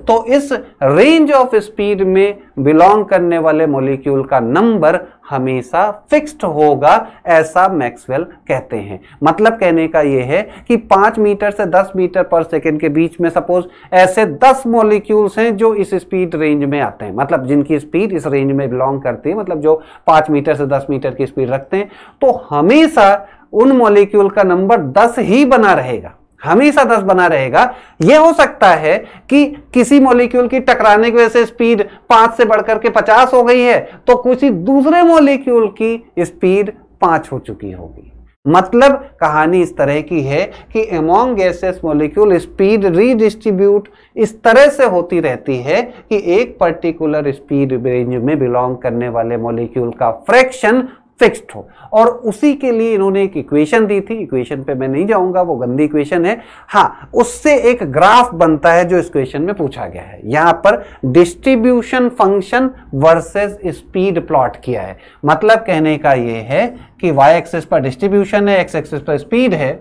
तो इस रेंज ऑफ स्पीड में बिलोंग करने वाले मॉलिक्यूल का नंबर हमेशा फिक्स्ड होगा ऐसा मैक्सवेल कहते हैं मतलब कहने का यह है कि पांच मीटर से दस मीटर पर सेकेंड के बीच में सपोज ऐसे दस मॉलिक्यूल्स हैं जो इस स्पीड रेंज में आते हैं मतलब जिनकी स्पीड इस रेंज में बिलोंग करती है मतलब जो पांच मीटर से दस मीटर की स्पीड रखते हैं तो हमेशा उन मॉलिक्यूल का नंबर 10 ही बना रहेगा हमेशा 10 बना रहेगा यह हो सकता है कि किसी मॉलिक्यूल की टकराने की वजह से स्पीड 5 से बढ़कर के 50 हो गई है तो किसी दूसरे मॉलिक्यूल की स्पीड 5 हो चुकी होगी मतलब कहानी इस तरह की है कि among gases molecule speed redistribute इस तरह से होती रहती है कि एक पर्टिकुलर स्पीड रेंज में बिलोंग करने वाले मॉलिक्यूल का फ्रैक्शन फिक्स्ड हो और उसी के लिए इन्होंने एक इक्वेशन दी थी इक्वेशन पे मैं नहीं जाऊंगा वो गंदी इक्वेशन है हाँ उससे एक ग्राफ बनता है जो इस क्वेश्चन में पूछा गया है यहां पर distribution function versus speed plot किया है मतलब कहने का ये है कि वाई एक्सेस पर डिस्ट्रीब्यूशन है एक्स एक्सेस पर स्पीड है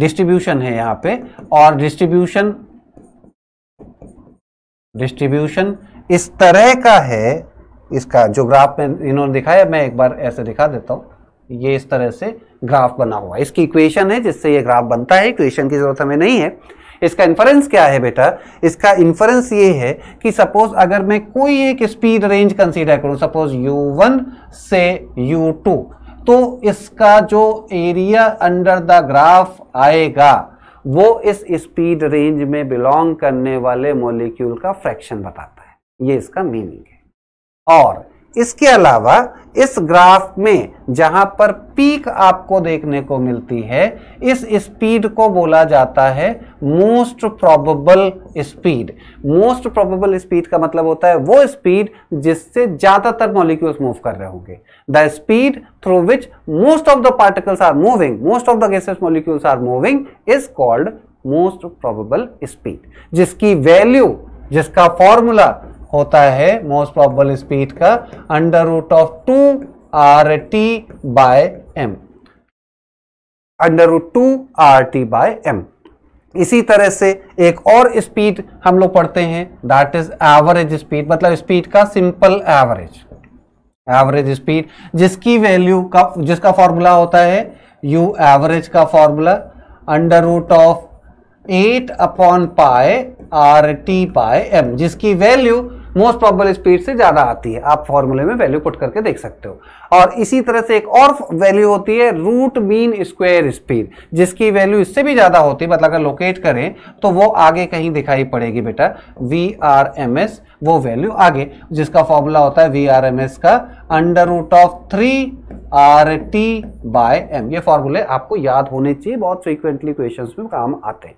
डिस्ट्रीब्यूशन है यहां पे और डिस्ट्रीब्यूशन डिस्ट्रीब्यूशन इस तरह का है इसका जो ग्राफ में इन्होंने दिखाया मैं एक बार ऐसे दिखा देता हूँ ये इस तरह से ग्राफ बना हुआ है इसकी इक्वेशन है जिससे ये ग्राफ बनता है इक्वेशन की जरूरत हमें नहीं है इसका इन्फरेंस क्या है बेटा इसका इन्फरेंस ये है कि सपोज अगर मैं कोई एक स्पीड रेंज कंसीडर करूँ सपोज u1 से u2 तो इसका जो एरिया अंडर द ग्राफ आएगा वो इस स्पीड रेंज में बिलोंग करने वाले मोलिक्यूल का फ्रैक्शन बताता है ये इसका मीनिंग है और इसके अलावा इस ग्राफ में जहां पर पीक आपको देखने को मिलती है इस स्पीड को बोला जाता है most probable speed most probable speed का मतलब होता है वो स्पीड जिससे ज्यादातर मॉलिक्यूल्स मूव कर रहे होंगे the speed through which most of the particles are moving most of the gases molecules are moving is called most probable speed जिसकी वैल्यू जिसका फॉर्मूला होता है मोस्ट प्रॉबल स्पीड का under root of two R T by M under root two R T by M इसी तरह से एक और स्पीड हम लोग पढ़ते हैं दैट इज एवरेज स्पीड मतलब स्पीड का सिंपल एवरेज एवरेज स्पीड जिसकी वैल्यू का जिसका फॉर्मूला होता है यू एवरेज का formula under root of eight upon pi R T pi M जिसकी वैल्यू मोस्ट प्रॉबल स्पीड से ज़्यादा आती है आप फॉर्मूले में वैल्यू पुट करके देख सकते हो और इसी तरह से एक और वैल्यू होती है रूट मीन स्क्वायर स्पीड जिसकी वैल्यू इससे भी ज़्यादा होती है मतलब अगर लोकेट करें तो वो आगे कहीं दिखाई पड़ेगी बेटा वी आर एम एस वो वैल्यू आगे जिसका फॉर्मूला होता है वी आर एम एस का under root of three R T by M ये फॉर्मूले आपको याद होने चाहिए बहुत फ्रीक्वेंटली क्वेश्चन में काम आते हैं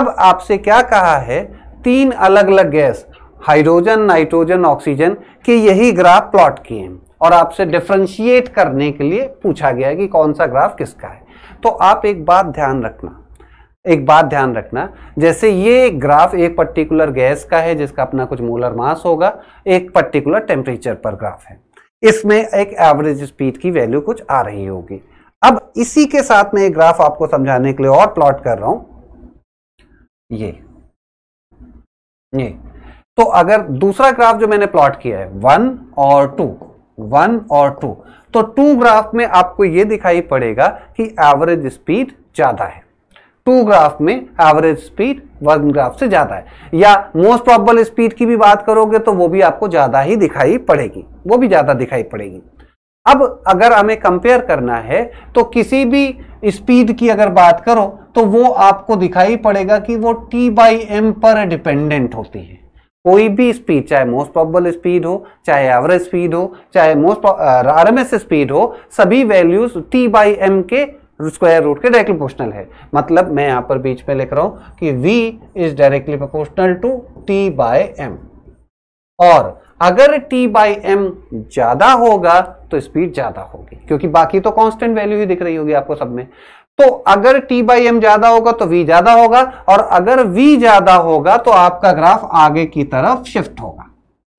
अब आपसे क्या कहा है तीन अलग अलग गैस हाइड्रोजन नाइट्रोजन ऑक्सीजन के यही ग्राफ प्लॉट किए हैं और आपसे डिफ्रेंशिएट करने के लिए पूछा गया है कि कौन सा ग्राफ किसका है तो आप एक बात ध्यान रखना एक बात ध्यान रखना जैसे ये ग्राफ एक पर्टिकुलर गैस का है जिसका अपना कुछ मोलर मास होगा एक पर्टिकुलर टेम्परेचर पर ग्राफ है इसमें एक एवरेज स्पीड की वैल्यू कुछ आ रही होगी अब इसी के साथ में एक ग्राफ आपको समझाने के लिए और प्लॉट कर रहा हूं ये ये तो अगर दूसरा ग्राफ जो मैंने प्लॉट किया है वन और टू वन और टू तो टू ग्राफ में आपको यह दिखाई पड़ेगा कि एवरेज स्पीड ज़्यादा है टू ग्राफ में एवरेज स्पीड वन ग्राफ से ज़्यादा है या मोस्ट प्रॉबल स्पीड की भी बात करोगे तो वो भी आपको ज़्यादा ही दिखाई पड़ेगी वो भी ज़्यादा दिखाई पड़ेगी अब अगर हमें कंपेयर करना है तो किसी भी स्पीड की अगर बात करो तो वो आपको दिखाई पड़ेगा कि वो टी बाई एम पर डिपेंडेंट होती है कोई भी स्पीड चाहे मोस्ट प्रॉबल स्पीड हो चाहे एवरेज स्पीड हो चाहे मोस्ट आरएमएस स्पीड हो सभी वैल्यूज टी बाई एम के स्क्वायर रूट के डायरेक्टली प्रोपोर्शनल है मतलब मैं यहाँ पर बीच में लिख रहा हूँ कि v is directly proportional to t by M और अगर t बाई एम ज़्यादा होगा तो स्पीड ज़्यादा होगी क्योंकि बाकी तो कांस्टेंट वैल्यू ही दिख रही होगी आपको सब में तो अगर टी बाई एम ज्यादा होगा तो वी ज्यादा होगा और अगर वी ज्यादा होगा तो आपका ग्राफ आगे की तरफ शिफ्ट होगा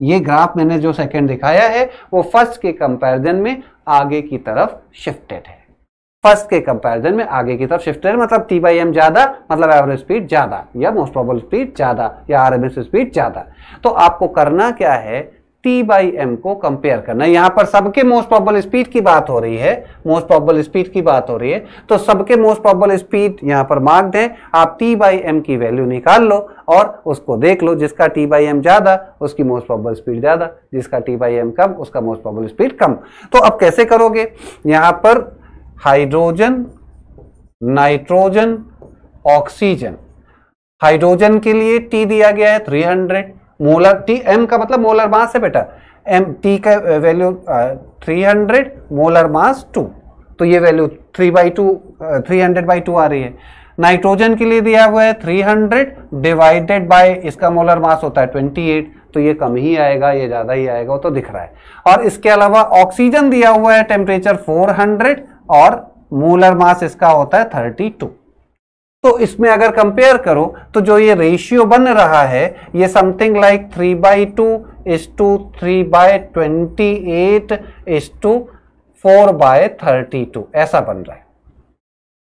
ये ग्राफ मैंने जो सेकंड दिखाया है वो फर्स्ट के कंपैरिजन में आगे की तरफ शिफ्टेड है फर्स्ट के कंपैरिजन में आगे की तरफ शिफ्टेड मतलब टी बाई एम ज्यादा मतलब एवरेज स्पीड ज्यादा या मोस्ट प्रोबल स्पीड ज्यादा या आर स्पीड ज्यादा तो आपको करना क्या है टी बाई एम को कंपेयर करना यहां पर सबके मोस्ट प्रॉबल स्पीड की बात हो रही है मोस्ट प्रॉबल स्पीड की बात हो रही है तो सबके मोस्ट प्रॉबल स्पीड यहां पर मार्क दें आप टी बाई एम की वैल्यू निकाल लो और उसको देख लो जिसका टी बाई एम ज़्यादा उसकी मोस्ट प्रॉबल स्पीड ज़्यादा जिसका टी बाई एम कम उसका मोस्ट प्रॉबल स्पीड कम तो अब कैसे करोगे यहां पर हाइड्रोजन नाइट्रोजन ऑक्सीजन हाइड्रोजन के लिए टी दिया गया है हंड्रेड मोलर टी एम का मतलब मोलर मास है बेटा एम टी का value three hundred molar mass two तो ये value three by two three hundred by two आ रही है नाइट्रोजन के लिए दिया हुआ है थ्री हंड्रेड डिवाइडेड बाय इसका मोलर मास होता है ट्वेंटी एट तो ये कम ही आएगा ये ज़्यादा ही आएगा वो तो दिख रहा है और इसके अलावा ऑक्सीजन दिया हुआ है टेम्परेचर फोर हंड्रेड और मोलर मास इसका होता है थर्टी टू तो इसमें अगर कंपेयर करो तो जो ये रेशियो बन रहा है ये something like three by two is to three by twenty eight is to four by thirty two ऐसा बन रहा है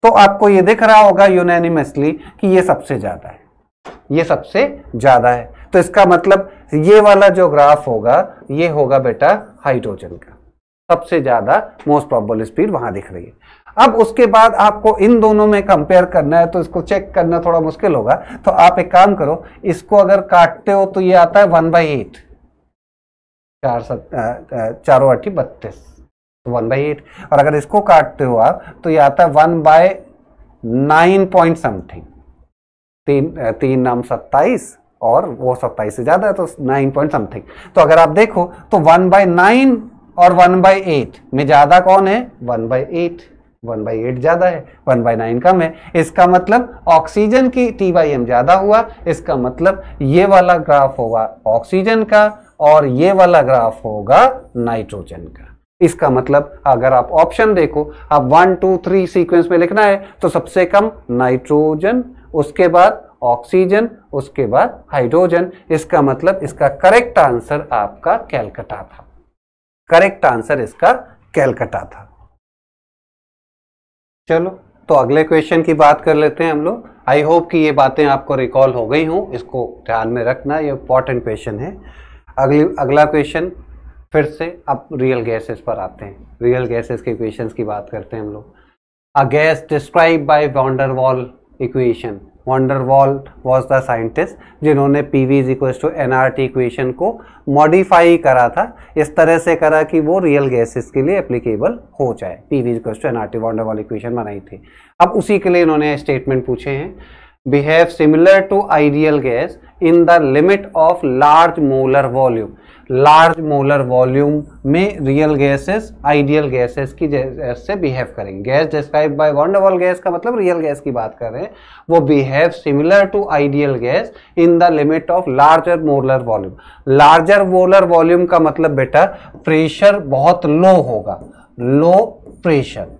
तो आपको ये दिख रहा होगा यूनैनिमसली कि ये सबसे ज़्यादा है ये सबसे ज़्यादा है तो इसका मतलब ये वाला जो ग्राफ होगा ये होगा बेटा हाइड्रोजन का सबसे ज़्यादा मोस्ट प्रॉबल स्पीड वहां दिख रही है अब उसके बाद आपको इन दोनों में कंपेयर करना है तो इसको चेक करना थोड़ा मुश्किल होगा तो आप एक काम करो इसको अगर काटते हो तो ये आता है वन बाई एट चार सत चारो अट्ठी बत्तीस वन बाई एट और अगर इसको काटते हो आप तो ये आता है one by nine point something तीन तीन नाम सत्ताईस और वो सत्ताईस से ज़्यादा है तो नाइन पॉइंट समथिंग तो अगर आप देखो तो वन बाय नाइन और वन बाई एट में ज़्यादा कौन है one by eight one by eight ज़्यादा है वन बाई नाइन कम है इसका मतलब ऑक्सीजन की टी बाई एम ज़्यादा हुआ इसका मतलब ये वाला ग्राफ होगा ऑक्सीजन का और ये वाला ग्राफ होगा नाइट्रोजन का इसका मतलब अगर आप ऑप्शन देखो आप वन टू थ्री सीक्वेंस में लिखना है तो सबसे कम नाइट्रोजन उसके बाद ऑक्सीजन उसके बाद हाइड्रोजन इसका मतलब इसका करेक्ट आंसर आपका कैलकटा था करेक्ट आंसर इसका कैलकटा था चलो तो अगले क्वेश्चन की बात कर लेते हैं हम लोग आई होप कि ये बातें आपको रिकॉल हो गई हूँ इसको ध्यान में रखना ये इम्पॉर्टेंट क्वेश्चन है अगली अगला क्वेश्चन फिर से अब रियल गैसेस पर आते हैं रियल गैसेस के क्वेश्चंस की बात करते हैं हम लोग a gas describe by van der Waals Waals equation van der Waals was the scientist जिन्होंने P V is equal to N R T equation को मॉडिफाई करा था इस तरह से करा कि वो रियल गैसेस के लिए एप्लीकेबल हो जाए P V is equal to N R T van der Waals equation बनाई थी अब उसी के लिए इन्होंने स्टेटमेंट पूछे हैं behave similar to ideal gas in the limit of large molar volume large molar volume में रियल गैसेस आइडियल गैसेस की जैसे बिहेव करेंगे gas describe by van der Waals gas का मतलब रियल गैस की बात कर रहे हैं वो behave similar to ideal gas in the limit of larger molar volume larger molar volume का मतलब बेटा प्रेशर बहुत लो होगा low pressure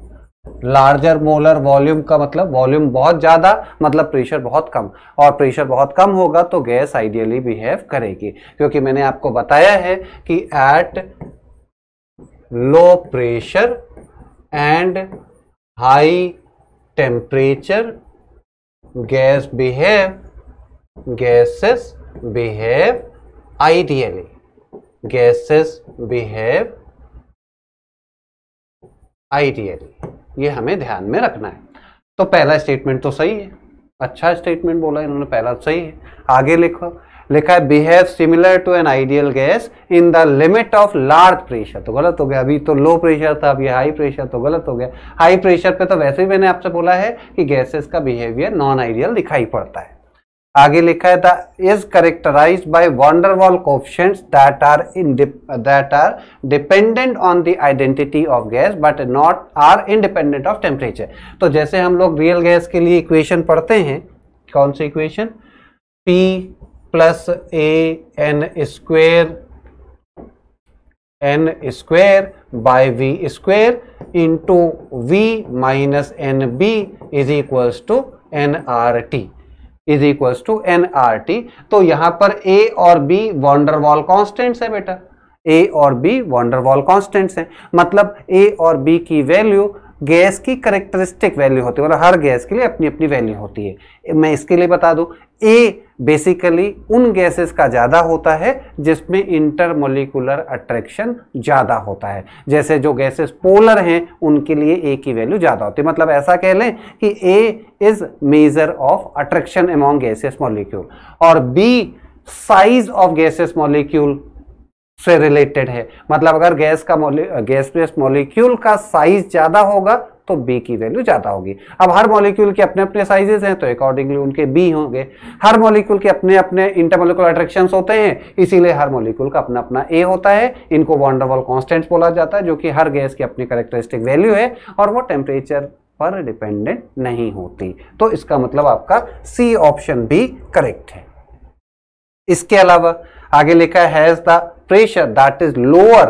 larger molar volume का मतलब वॉल्यूम बहुत ज़्यादा मतलब प्रेशर बहुत कम और प्रेशर बहुत कम होगा तो गैस आइडियली बिहेव करेगी क्योंकि मैंने आपको बताया है कि at low pressure and high temperature gas behave gases behave ideally gases behave ideally ये हमें ध्यान में रखना है तो पहला स्टेटमेंट तो सही है अच्छा स्टेटमेंट बोला इन्होंने पहला तो सही है आगे लिखो लिखा है behave similar to an ideal gas in the limit of large pressure तो गलत हो गया अभी तो लो प्रेशर था अब ये हाई प्रेशर तो गलत हो गया हाई प्रेशर पे तो वैसे ही मैंने आपसे बोला है कि गैसेस का बिहेवियर नॉन आइडियल दिखाई पड़ता है आगे लिखा है the is characterized by van der Waals coefficients that are in that are dependent on the identity of gas but not are independent of temperature तो जैसे हम लोग रियल गैस के लिए इक्वेशन पढ़ते हैं कौन सी equation P plus A N square N square by V square into V minus N B is equals to N R T is equal to N R T तो यहां पर ए और बी वॉन्डरवॉल कॉन्स्टेंट्स है बेटा ए और B van der Waals constants है मतलब ए और बी की वैल्यू गैस की करेक्टरिस्टिक वैल्यू होती है मतलब हर गैस के लिए अपनी अपनी वैल्यू होती है मैं इसके लिए बता दूँ ए बेसिकली उन गैसेस का ज़्यादा होता है जिसमें इंटरमोलिकुलर अट्रैक्शन ज़्यादा होता है जैसे जो गैसेस पोलर हैं उनके लिए ए की वैल्यू ज़्यादा होती है मतलब ऐसा कह लें कि A is major of attraction among gases molecule और B size of gases molecule से रिलेटेड है मतलब अगर गैस का गैस बेस्ड मॉलिक्यूल का साइज ज़्यादा होगा तो बी की वैल्यू ज़्यादा होगी अब हर मॉलिक्यूल के अपने अपने साइजेस हैं तो अकॉर्डिंगली उनके बी होंगे हर मॉलिक्यूल के अपने अपने इंटरमोलिकुलर अट्रैक्शंस होते हैं इसीलिए हर मॉलिक्यूल का अपना अपना ए होता है इनको वॉन्डरवॉल कॉन्स्टेंट्स बोला जाता है जो कि हर गैस की अपनी करेक्टरिस्टिक वैल्यू है और वो टेम्परेचर पर डिपेंडेंट नहीं होती तो इसका मतलब आपका सी ऑप्शन भी करेक्ट है इसके अलावा आगे लिखा है has the pressure that is lower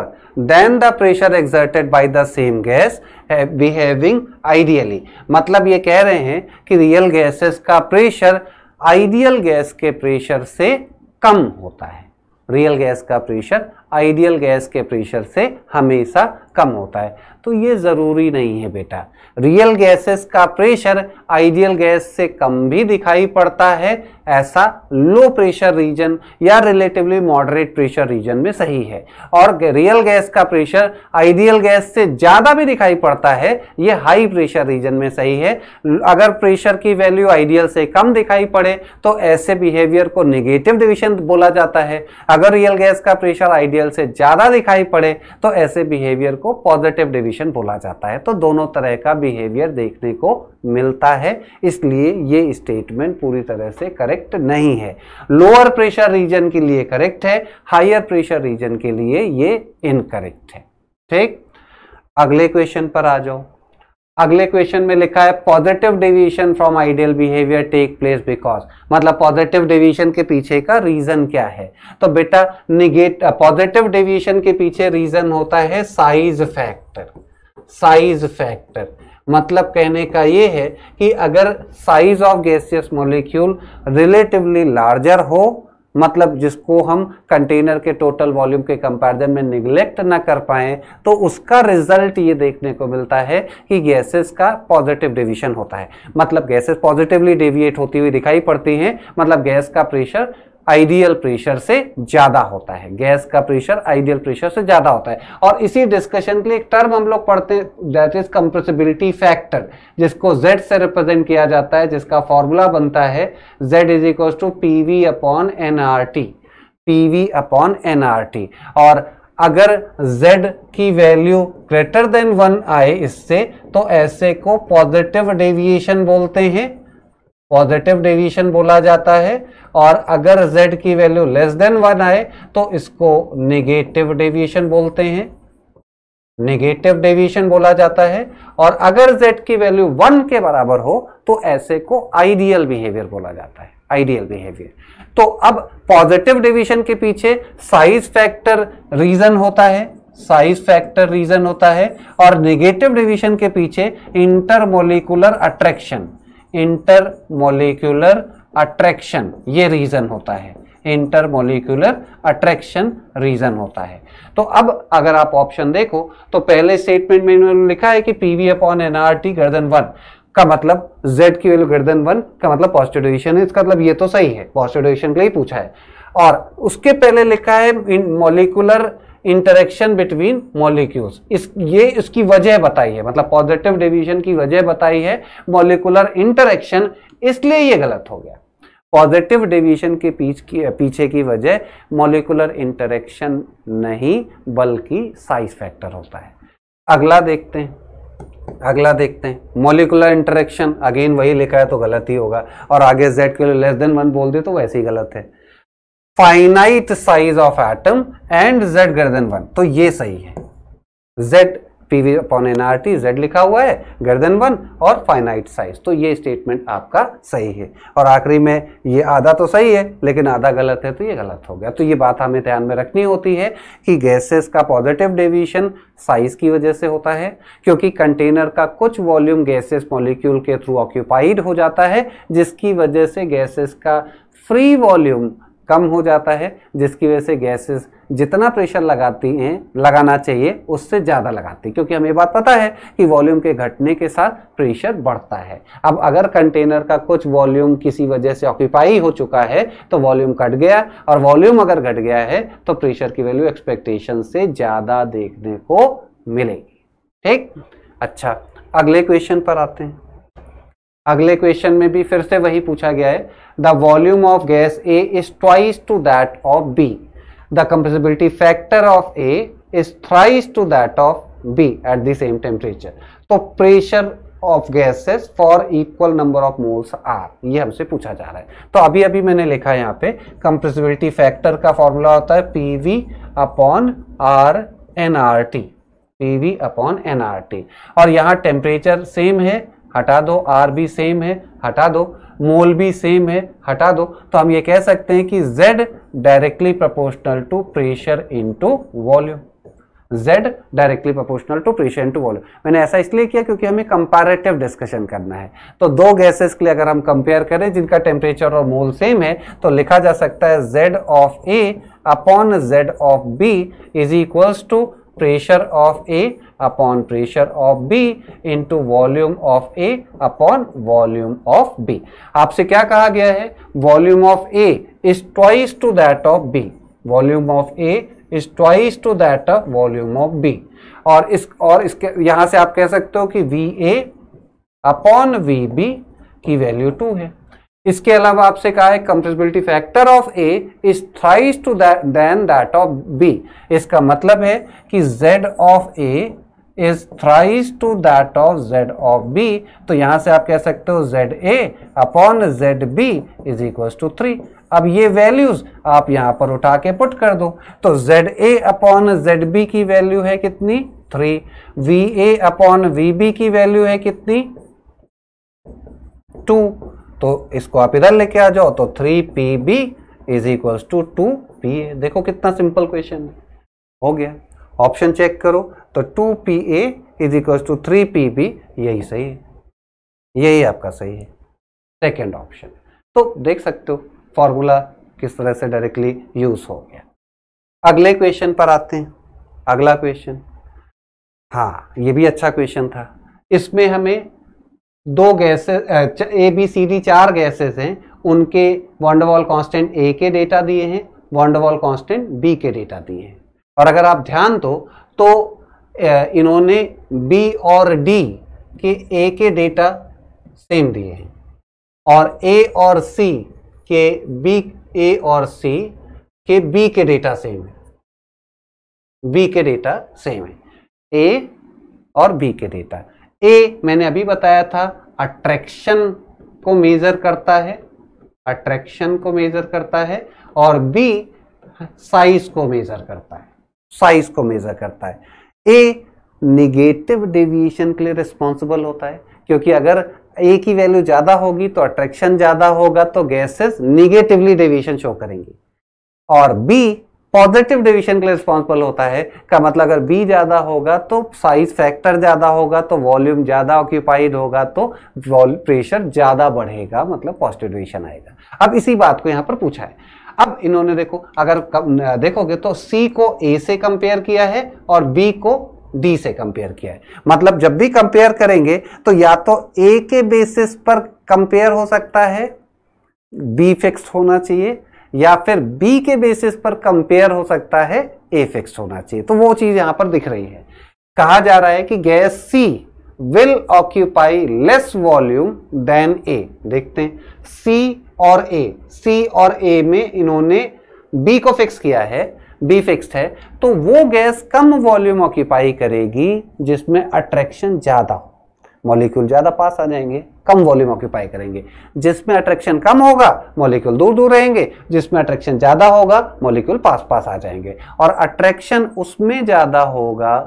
than the pressure exerted by the same gas eh, behaving ideally मतलब ये कह रहे हैं कि रियल गैसेस का प्रेशर आइडियल गैस के प्रेशर से कम होता है रियल गैस का प्रेशर आइडियल गैस के प्रेशर से हमेशा कम होता है तो ये ज़रूरी नहीं है बेटा रियल गैसेस का प्रेशर आइडियल गैस से कम भी दिखाई पड़ता है ऐसा लो प्रेशर रीजन या रिलेटिवली मॉडरेट प्रेशर रीजन में सही है और रियल गैस का प्रेशर आइडियल गैस से ज़्यादा भी दिखाई पड़ता है ये हाई प्रेशर रीजन में सही है अगर प्रेशर की वैल्यू आइडियल से कम दिखाई पड़े तो ऐसे बिहेवियर को नेगेटिव डिविशन बोला जाता है अगर रियल गैस का प्रेशर आइडियल से ज़्यादा दिखाई पड़े तो ऐसे बिहेवियर को पॉजिटिव डिविशन बोला जाता है तो दोनों तरह का बिहेवियर देखने को मिलता है इसलिए ये स्टेटमेंट पूरी तरह से करेक्ट नहीं है लोअर प्रेशर रीजन के लिए करेक्ट है हायर प्रेशर रीजन के लिए ये इनकरेक्ट है ठीक अगले क्वेश्चन पर आ जाओ अगले क्वेश्चन में लिखा है positive deviation from ideal behaviour take place because मतलब पॉजिटिव डेविएशन के पीछे का रीजन क्या है तो बेटा निगेट पॉजिटिव डेविएशन के पीछे रीजन होता है साइज फैक्टर साइज फैक्टर मतलब कहने का ये है कि अगर size of gaseous molecule relatively larger हो मतलब जिसको हम कंटेनर के टोटल वॉल्यूम के कंपैरिजन में निगलेक्ट ना कर पाए तो उसका रिजल्ट ये देखने को मिलता है कि गैसेस का पॉजिटिव डिविशन होता है मतलब गैसेस पॉजिटिवली डेविएट होती हुई दिखाई पड़ती हैं मतलब गैस का प्रेशर आइडियल प्रेशर से ज़्यादा होता है गैस का प्रेशर आइडियल प्रेशर से ज़्यादा होता है और इसी डिस्कशन के लिए एक टर्म हम लोग पढ़ते दैट इज कंप्रेसिबिलिटी फैक्टर जिसको Z से रिप्रेजेंट किया जाता है जिसका फॉर्मूला बनता है Z is equal to P V upon N R T P V upon N R T और अगर z की वैल्यू ग्रेटर देन वन आए इससे तो ऐसे को पॉजिटिव डेविएशन बोलते हैं पॉजिटिव डेविएशन बोला जाता है और अगर z की वैल्यू लेस देन वन आए तो इसको नेगेटिव डेविएशन बोलते हैं नेगेटिव डेविएशन बोला जाता है और अगर z की वैल्यू वन के बराबर हो तो ऐसे को आइडियल बिहेवियर बोला जाता है आइडियल बिहेवियर तो अब पॉजिटिव डेविएशन के पीछे साइज फैक्टर रीजन होता है साइज फैक्टर रीजन होता है और नेगेटिव डिविशन के पीछे intermolecular attraction intermolecular attraction ये रीज़न होता है इंटर मोलिकुलर अट्रैक्शन रीज़न होता है तो अब अगर आप ऑप्शन देखो तो पहले स्टेटमेंट में इन्होंने लिखा है कि P V upon N R T greater than one का मतलब z की वैल्यू ग्रेटर देन वन का मतलब पॉजिटिव डिविजन है इसका मतलब ये तो सही है पॉजिटिव डिविजन के लिए पूछा है और उसके पहले लिखा है in molecular interaction between molecules is ये इसकी वजह बताई है मतलब पॉजिटिव डिवीजन की वजह बताई है मॉलिकुलर इंटरेक्शन इसलिए ये गलत हो गया पॉजिटिव डिवीजन के पीछे की पीछे की वजह मॉलिकुलर इंटरेक्शन नहीं बल्कि साइज फैक्टर होता है अगला देखते हैं अगला देखते हैं मोलिकुलर इंटरेक्शन अगेन वही लिखा है तो गलत ही होगा और आगे जेड के लिए लेस देन वन बोल दे तो वैसे ही गलत है finite size of atom and z greater than one तो ये सही है z PV upon NRT Z लिखा हुआ है गर्दन वन और फाइनाइट साइज तो ये स्टेटमेंट आपका सही है और आखिरी में ये आधा तो सही है लेकिन आधा गलत है तो ये गलत हो गया तो ये बात हमें ध्यान में रखनी होती है कि गैसेस का पॉजिटिव डेविएशन साइज की वजह से होता है क्योंकि कंटेनर का कुछ वॉल्यूम गैसेस मॉलिक्यूल के थ्रू ऑक्यूपाइड हो जाता है जिसकी वजह से गैसेस का फ्री वॉल्यूम कम हो जाता है जिसकी वजह से गैसेस जितना प्रेशर लगाती हैं लगाना चाहिए उससे ज़्यादा लगाती क्योंकि हमें बात पता है कि वॉल्यूम के घटने के साथ प्रेशर बढ़ता है अब अगर कंटेनर का कुछ वॉल्यूम किसी वजह से ऑक्यूपाई हो चुका है तो वॉल्यूम घट गया और वॉल्यूम अगर घट गया है तो प्रेशर की वैल्यू एक्सपेक्टेशन से ज़्यादा देखने को मिलेगी ठीक अच्छा अगले क्वेश्चन पर आते हैं अगले क्वेश्चन में भी फिर से वही पूछा गया है the volume of gas A is twice to that of B the compressibility factor of A is thrice to that of B at the same temperature तो pressure of gases for equal number of moles are ये हमसे पूछा जा रहा है तो अभी अभी मैंने लिखा है यहाँ पे कंप्रेसिबिलिटी फैक्टर का फॉर्मूला होता है P V upon R N R T P V upon N R T और यहाँ टेम्परेचर सेम है हटा दो आर भी सेम है हटा दो मोल भी सेम है हटा दो तो हम ये कह सकते हैं कि Z directly proportional to pressure into volume Z directly proportional to pressure into volume मैंने ऐसा इसलिए किया क्योंकि हमें कंपैरेटिव डिस्कशन करना है तो दो गैसेस के लिए अगर हम कंपेयर करें जिनका टेम्परेचर और मोल सेम है तो लिखा जा सकता है Z of A upon Z of B is equals to pressure of A upon pressure of B into volume of A upon volume of B आपसे क्या कहा गया है volume of A is twice to that of B volume of A is twice to that of volume of B और इस और इसके यहां से आप कह सकते हो कि V A upon V B की वैल्यू टू है इसके अलावा आपसे कहा है compressibility factor of A is thrice to than that of B इसका मतलब है कि Z of A is thrice to that of Z of B तो यहां से आप कह सकते हो Z A upon Z B is equal to three अब ये वैल्यूज आप यहां पर उठा के पुट कर दो तो Z A upon Z B की वैल्यू है कितनी three V A upon V B की वैल्यू है कितनी टू तो इसको आप इधर लेके आ जाओ तो three P B is equals to two P A देखो कितना सिंपल क्वेश्चन है हो गया ऑप्शन चेक करो तो two P A is equals to three P B यही सही है यही आपका सही है सेकेंड ऑप्शन तो देख सकते हो फॉर्मूला किस तरह से डायरेक्टली यूज हो गया अगले क्वेश्चन पर आते हैं अगला क्वेश्चन हाँ ये भी अच्छा क्वेश्चन था इसमें हमें दो gases A B C D चार गैसेस हैं उनके वॉन्डवॉल कांस्टेंट ए के डेटा दिए हैं वॉन्डवॉल कांस्टेंट बी के डेटा दिए हैं और अगर आप ध्यान दो तो इन्होंने बी और डी के ए के डेटा सेम दिए हैं और ए और सी के बी ए और सी के बी के डेटा सेम है बी के डेटा सेम है ए और बी के डेटा ए मैंने अभी बताया था अट्रैक्शन को मेजर करता है अट्रैक्शन को मेजर करता है और बी साइज को मेजर करता है साइज को मेजर करता है ए निगेटिव डेविएशन के लिए रिस्पॉन्सिबल होता है क्योंकि अगर ए की वैल्यू ज़्यादा होगी तो अट्रैक्शन ज़्यादा होगा तो गैसेस निगेटिवली डेविएशन शो करेंगी और बी पॉजिटिव डिवीजन के लिए रिस्पॉन्सिबल होता है का मतलब अगर बी ज़्यादा होगा तो साइज फैक्टर ज़्यादा होगा तो वॉल्यूम ज़्यादा ऑक्यूपाइड होगा तो प्रेशर ज़्यादा बढ़ेगा मतलब पॉजिटिव डिवीजन आएगा अब इसी बात को यहाँ पर पूछा है अब इन्होंने देखो अगर देखोगे तो सी को ए से कंपेयर किया है और बी को डी से कंपेयर किया है मतलब जब भी कंपेयर करेंगे तो या तो ए के बेसिस पर कंपेयर हो सकता है बी फिक्स होना चाहिए या फिर बी के बेसिस पर कंपेयर हो सकता है ए फिक्स होना चाहिए तो वो चीज यहां पर दिख रही है कहा जा रहा है कि gas C will occupy less volume than A देखते हैं सी और ए सी और ए में इन्होंने बी को फिक्स किया है बी फिक्स्ड है तो वो गैस कम वॉल्यूम ऑक्यूपाई करेगी जिसमें अट्रैक्शन ज़्यादा हो मॉलिक्यूल ज़्यादा पास आ जाएंगे कम वॉल्यूम ऑक्यूपाई करेंगे जिसमें अट्रैक्शन कम होगा मॉलिक्यूल दूर दूर रहेंगे जिसमें अट्रैक्शन ज़्यादा होगा मॉलिक्यूल पास पास आ जाएंगे और अट्रैक्शन उसमें ज़्यादा होगा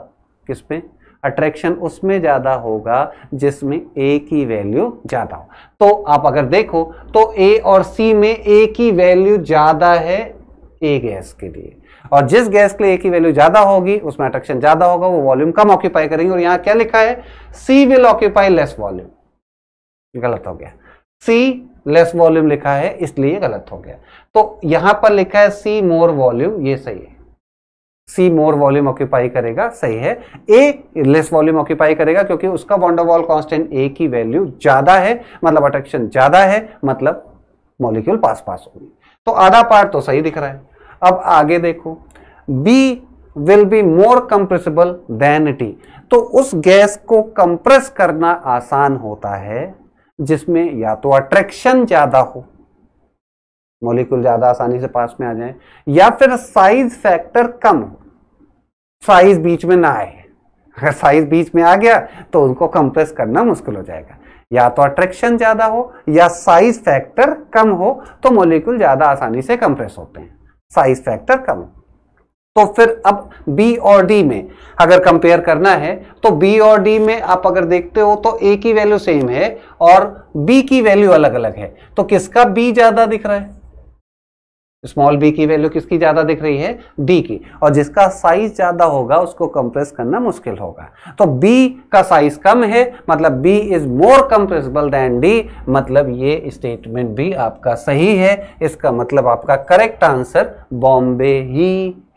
किसमें अट्रैक्शन उसमें ज़्यादा होगा जिसमें ए की वैल्यू ज़्यादा हो तो आप अगर देखो तो ए और सी में ए की वैल्यू ज़्यादा है ए गैस के लिए और जिस गैस के लिए ए की वैल्यू ज्यादा होगी उसमें अट्रैक्शन ज्यादा होगा वो वॉल्यूम कम ऑक्यूपाई करेंगे और यहां क्या लिखा है C will occupy less volume गलत हो गया सी लेस वॉल्यूम लिखा है इसलिए गलत हो गया तो यहां पर लिखा है सी मोर वॉल्यूम ये सही है सी मोर वॉल्यूम ऑक्यूपाई करेगा सही है ए लेस वॉल्यूम ऑक्यूपाई करेगा क्योंकि उसका वॉन्डोवॉल कॉन्स्टेंट ए की वैल्यू ज्यादा है मतलब अट्रैक्शन ज्यादा है मतलब मॉलिक्यूल पास पास होगी तो आधा पार्ट तो सही दिख रहा है अब आगे देखो B will be more compressible than T तो उस गैस को कंप्रेस करना आसान होता है जिसमें या तो अट्रैक्शन ज्यादा हो मॉलिक्यूल ज्यादा आसानी से पास में आ जाए या फिर साइज फैक्टर कम हो साइज बीच में ना आए अगर साइज बीच में आ गया तो उनको कंप्रेस करना मुश्किल हो जाएगा या तो अट्रैक्शन ज्यादा हो या साइज फैक्टर कम हो तो मॉलिक्यूल ज्यादा आसानी से कंप्रेस होते हैं साइज फैक्टर कम तो फिर अब बी और डी में अगर कंपेयर करना है तो बी और डी में आप अगर देखते हो तो ए की वैल्यू सेम है और बी की वैल्यू अलग अलग है तो किसका बी ज्यादा दिख रहा है स्मॉल बी की वैल्यू किसकी ज़्यादा दिख रही है डी की और जिसका साइज ज़्यादा होगा उसको कंप्रेस करना मुश्किल होगा तो बी का साइज कम है मतलब B is more compressible than D मतलब ये स्टेटमेंट भी आपका सही है इसका मतलब आपका करेक्ट आंसर बॉम्बे ही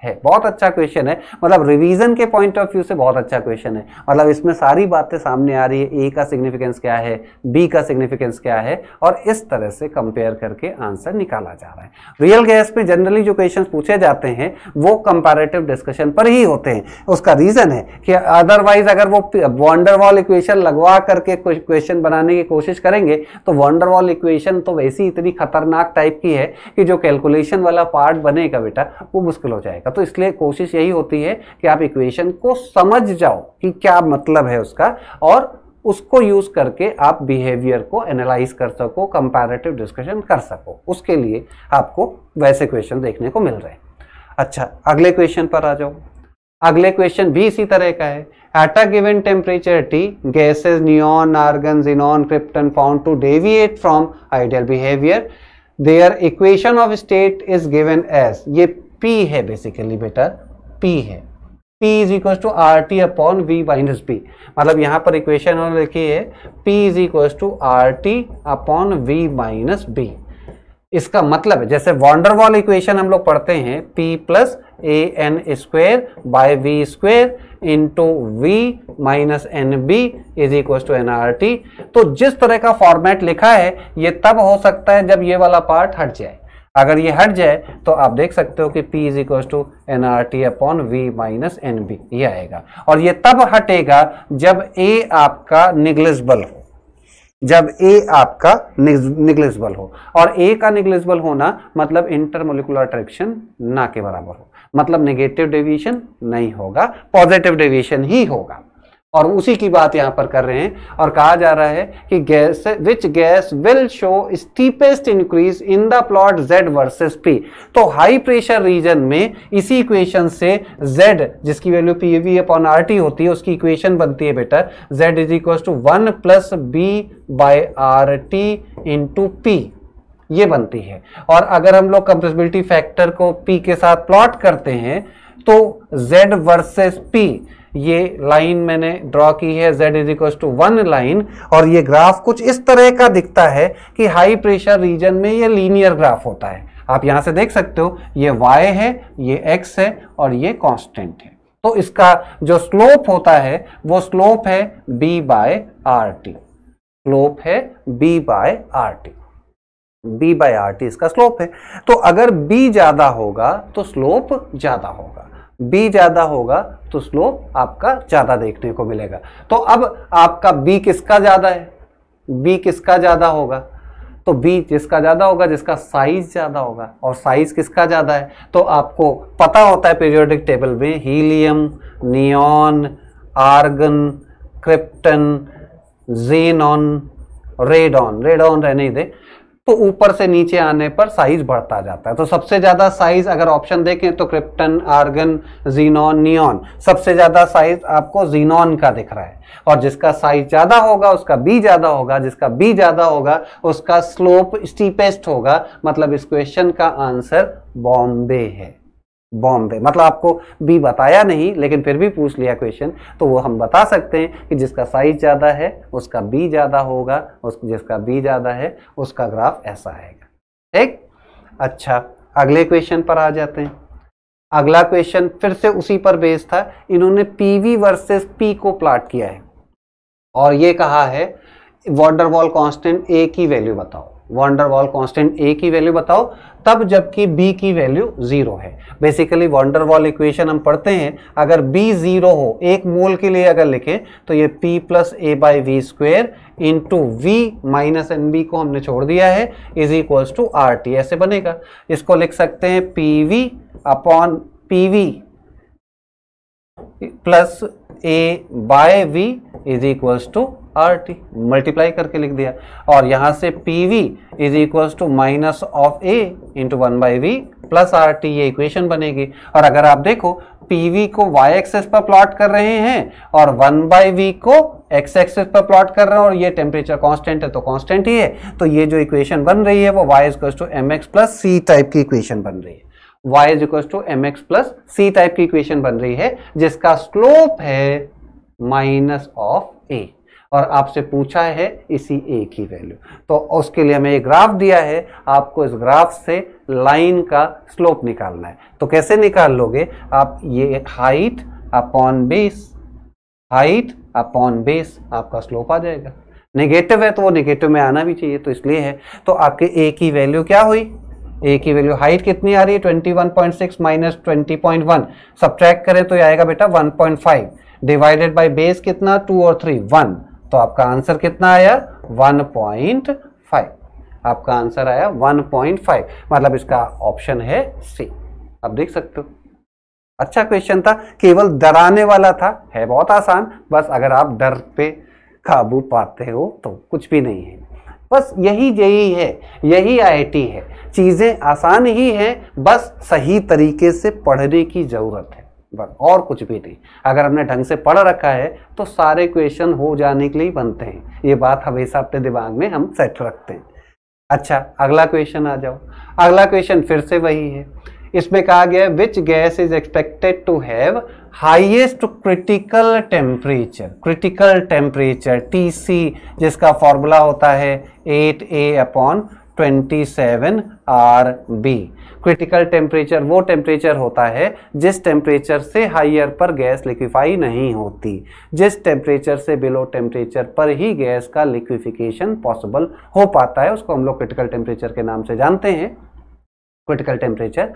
है बहुत अच्छा क्वेश्चन है मतलब रिवीजन के पॉइंट ऑफ व्यू से बहुत अच्छा क्वेश्चन है मतलब इसमें सारी बातें सामने आ रही है ए का सिग्निफिकेंस क्या है बी का सिग्निफिकेंस क्या है और इस तरह से कंपेयर करके आंसर निकाला जा रहा है रियल गैस पे जनरली जो क्वेश्चन पूछे जाते हैं वो कंपेरेटिव डिस्कशन पर ही होते हैं उसका रीजन है कि अदरवाइज अगर वो वॉन्डरवॉल इक्वेशन लगवा करके क्वेश्चन बनाने की कोशिश करेंगे तो वॉन्डरवॉल इक्वेशन तो वैसी इतनी खतरनाक टाइप की है कि जो कैलकुलेशन वाला पार्ट बनेगा बेटा वो मुश्किल हो जाएगा तो इसलिए कोशिश यही होती है कि आप इक्वेशन को समझ जाओ कि क्या मतलब है उसका और उसको यूज़ करके आप बिहेवियर को एनालाइज कर सको कंपैरेटिव डिस्कशन कर सको उसके लिए आपको वैसे क्वेश्चन देखने को मिल रहे हैं अच्छा अगले क्वेश्चन पर आ जाओ अगले क्वेश्चन भी इसी तरह का है at a given temperature T gases neon argon xenon krypton found to deviate from ideal behaviour their equation of state is given as ये पी है बेसिकली बेटा पी है P is equal to R T upon V minus B मतलब यहाँ पर equation उन्होंने लिखी है P is equal to R T upon V minus B इसका मतलब है जैसे वॉन्डरवॉल इक्वेशन हम लोग पढ़ते हैं P plus A N square by V square into V minus N B is equal to N R T तो जिस तरह का फॉर्मेट लिखा है ये तब हो सकता है जब ये वाला पार्ट हट जाए अगर ये हट जाए तो आप देख सकते हो कि P is equal to N R T upon V minus N B ये आएगा और ये तब हटेगा जब A आपका निग्लिजबल हो जब A आपका निग्लिजबल हो और A का निग्लिजबल होना मतलब इंटरमोलिकुलर अट्रैक्शन ना के बराबर हो मतलब नेगेटिव डेविएशन नहीं होगा पॉजिटिव डेविएशन ही होगा और उसी की बात यहां पर कर रहे हैं और कहा जा रहा है कि gas which gas will show steepest increase in the plot Z versus P तो हाई प्रेशर रीजन में इसी इक्वेशन से Z जिसकी value P V upon R T होती है उसकी इक्वेशन बनती है बेटा Z is equal to one plus B by R T into P ये बनती है और अगर हम लोग कंप्रेसिबिलिटी फैक्टर को पी के साथ प्लॉट करते हैं तो जेड वर्सेस पी ये लाइन मैंने ड्रॉ की है z is equal to one line और ये ग्राफ कुछ इस तरह का दिखता है कि हाई प्रेशर रीजन में ये लीनियर ग्राफ होता है आप यहां से देख सकते हो ये y है ये x है और ये कांस्टेंट है तो इसका जो स्लोप होता है वो स्लोप है b by R T slope है b by R T B by R T इसका स्लोप है तो अगर b ज़्यादा होगा तो स्लोप ज़्यादा होगा बी ज़्यादा होगा तो स्लोप आपका ज़्यादा देखने को मिलेगा तो अब आपका बी किसका ज़्यादा है बी किसका ज़्यादा होगा तो बी जिसका ज़्यादा होगा जिसका साइज ज़्यादा होगा और साइज किसका ज़्यादा है तो आपको पता होता है पीरियोडिक टेबल में helium neon argon krypton xenon radon radon रहने ही दे तो ऊपर से नीचे आने पर साइज बढ़ता जाता है तो सबसे ज़्यादा साइज अगर ऑप्शन देखें तो क्रिप्टन आर्गन जीनॉन नियॉन सबसे ज़्यादा साइज आपको जीनॉन का दिख रहा है और जिसका साइज ज़्यादा होगा उसका बी ज़्यादा होगा जिसका बी ज़्यादा होगा उसका स्लोप स्टीपेस्ट होगा मतलब इस क्वेश्चन का आंसर बॉम्बे है बॉम्बे मतलब आपको बी बताया नहीं लेकिन फिर भी पूछ लिया क्वेश्चन तो वो हम बता सकते हैं कि जिसका साइज ज़्यादा है उसका बी ज़्यादा होगा उस जिसका बी ज़्यादा है उसका ग्राफ ऐसा आएगा ठीक अच्छा अगले क्वेश्चन पर आ जाते हैं अगला क्वेश्चन फिर से उसी पर बेस था इन्होंने पी वी वर्सेस पी को प्लाट किया है और ये कहा है वॉटर वॉल कॉन्स्टेंट ए की वैल्यू बताओ वॉन्डरवॉल कॉन्स्टेंट ए की वैल्यू बताओ तब जबकि बी की वैल्यू जीरो है बेसिकली वॉन्डरवॉल इक्वेशन हम पढ़ते हैं अगर बी जीरो हो एक मोल के लिए अगर लिखें तो ये P plus A by V square into V minus N B को हमने छोड़ दिया है is equals to R T ऐसे बनेगा इसको लिख सकते हैं P V upon P V plus A by V is equals to R T multiply करके लिख दिया और यहाँ से P V is equal to minus of A into one by V plus R T ये इक्वेशन बनेगी और अगर आप देखो पी वी को वाई एक्सेस पर प्लॉट कर रहे हैं और वन बाई वी को एक्स एक्सेस पर प्लॉट कर रहे हैं और ये टेम्परेचर कॉन्स्टेंट है तो कॉन्स्टेंट ही है तो ये जो इक्वेशन बन रही है वो वाई इजक्स to M X plus C type की इक्वेशन बन रही है y is equal to M X plus C type की इक्वेशन बन रही है जिसका स्लोप है माइनस ऑफ ए और आपसे पूछा है इसी ए की वैल्यू तो उसके लिए हमें ये ग्राफ दिया है आपको इस ग्राफ से लाइन का स्लोप निकालना है तो कैसे निकाल लोगे आप ये height upon base height upon base आपका स्लोप आ जाएगा नेगेटिव है तो वो नेगेटिव में आना भी चाहिए तो इसलिए है तो आपके ए की वैल्यू क्या हुई ए की वैल्यू हाइट कितनी आ रही है 21.6 माइनस सब ट्रैक करें तो ये आएगा बेटा 1.5 डिवाइडेड बाय बेस कितना टू और थ्री वन तो आपका आंसर कितना आया 1.5 आपका आंसर आया 1.5 मतलब इसका ऑप्शन है सी आप देख सकते हो अच्छा क्वेश्चन था केवल डराने वाला था है बहुत आसान बस अगर आप डर पे काबू पाते हो तो कुछ भी नहीं है बस यही यही है यही आईआईटी है चीज़ें आसान ही हैं बस सही तरीके से पढ़ने की ज़रूरत है बस और कुछ भी नहीं अगर हमने ढंग से पढ़ रखा है तो सारे क्वेश्चन हो जाने के लिए बनते हैं ये बात हमेशा अपने दिमाग में हम सेट रखते हैं अच्छा अगला क्वेश्चन आ जाओ अगला क्वेश्चन फिर से वही है इसमें कहा गया है which gas is expected to have highest critical temperature critical temperature TC जिसका फॉर्मूला होता है eight A upon 27 R B critical temperature वो टेम्परेचर होता है जिस टेम्परेचर से हाइयर पर गैस लिक्विफाई नहीं होती जिस टेम्परेचर से बिलो टेम्परेचर पर ही गैस का लिक्विफिकेशन पॉसिबल हो पाता है उसको हम लोग क्रिटिकल टेम्परेचर के नाम से जानते हैं क्रिटिकल टेम्परेचर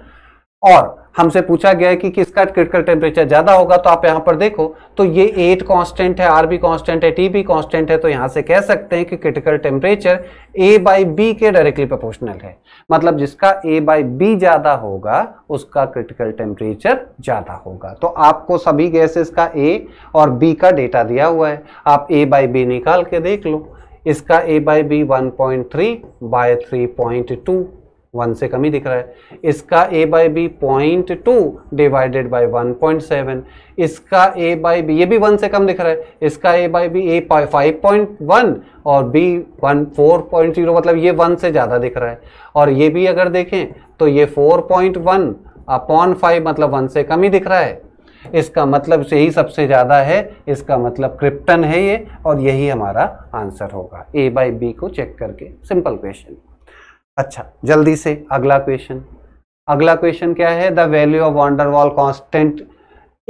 और हमसे पूछा गया है कि किसका क्रिटिकल टेम्परेचर ज्यादा होगा तो आप यहां पर देखो तो ये एट कांस्टेंट है आर बी कांस्टेंट है टी बी कांस्टेंट है तो यहां से कह सकते हैं कि critical temperature A by B के डायरेक्टली प्रोपोर्शनल है मतलब जिसका ए बाई बी ज्यादा होगा उसका क्रिटिकल टेम्परेचर ज्यादा होगा तो आपको सभी गैसेस का ए और बी का डेटा दिया हुआ है आप ए बाई बी निकाल के देख लो इसका A by B one point three by three point two one से कम ही दिख रहा है इसका A by B point two divided by one point seven इसका ए बाई बी ये भी वन से कम दिख रहा है इसका A by B A five point one और B one four point zero मतलब ये वन से ज़्यादा दिख रहा है और ये भी अगर देखें तो ये four point one upon five मतलब वन से कम ही दिख रहा है इसका मतलब यही सबसे ज़्यादा है इसका मतलब क्रिप्टन है ये और यही हमारा आंसर होगा ए बाई बी को चेक करके सिंपल क्वेश्चन अच्छा जल्दी से अगला क्वेश्चन अगला क्वेश्चन क्या है the value of van der Waals constant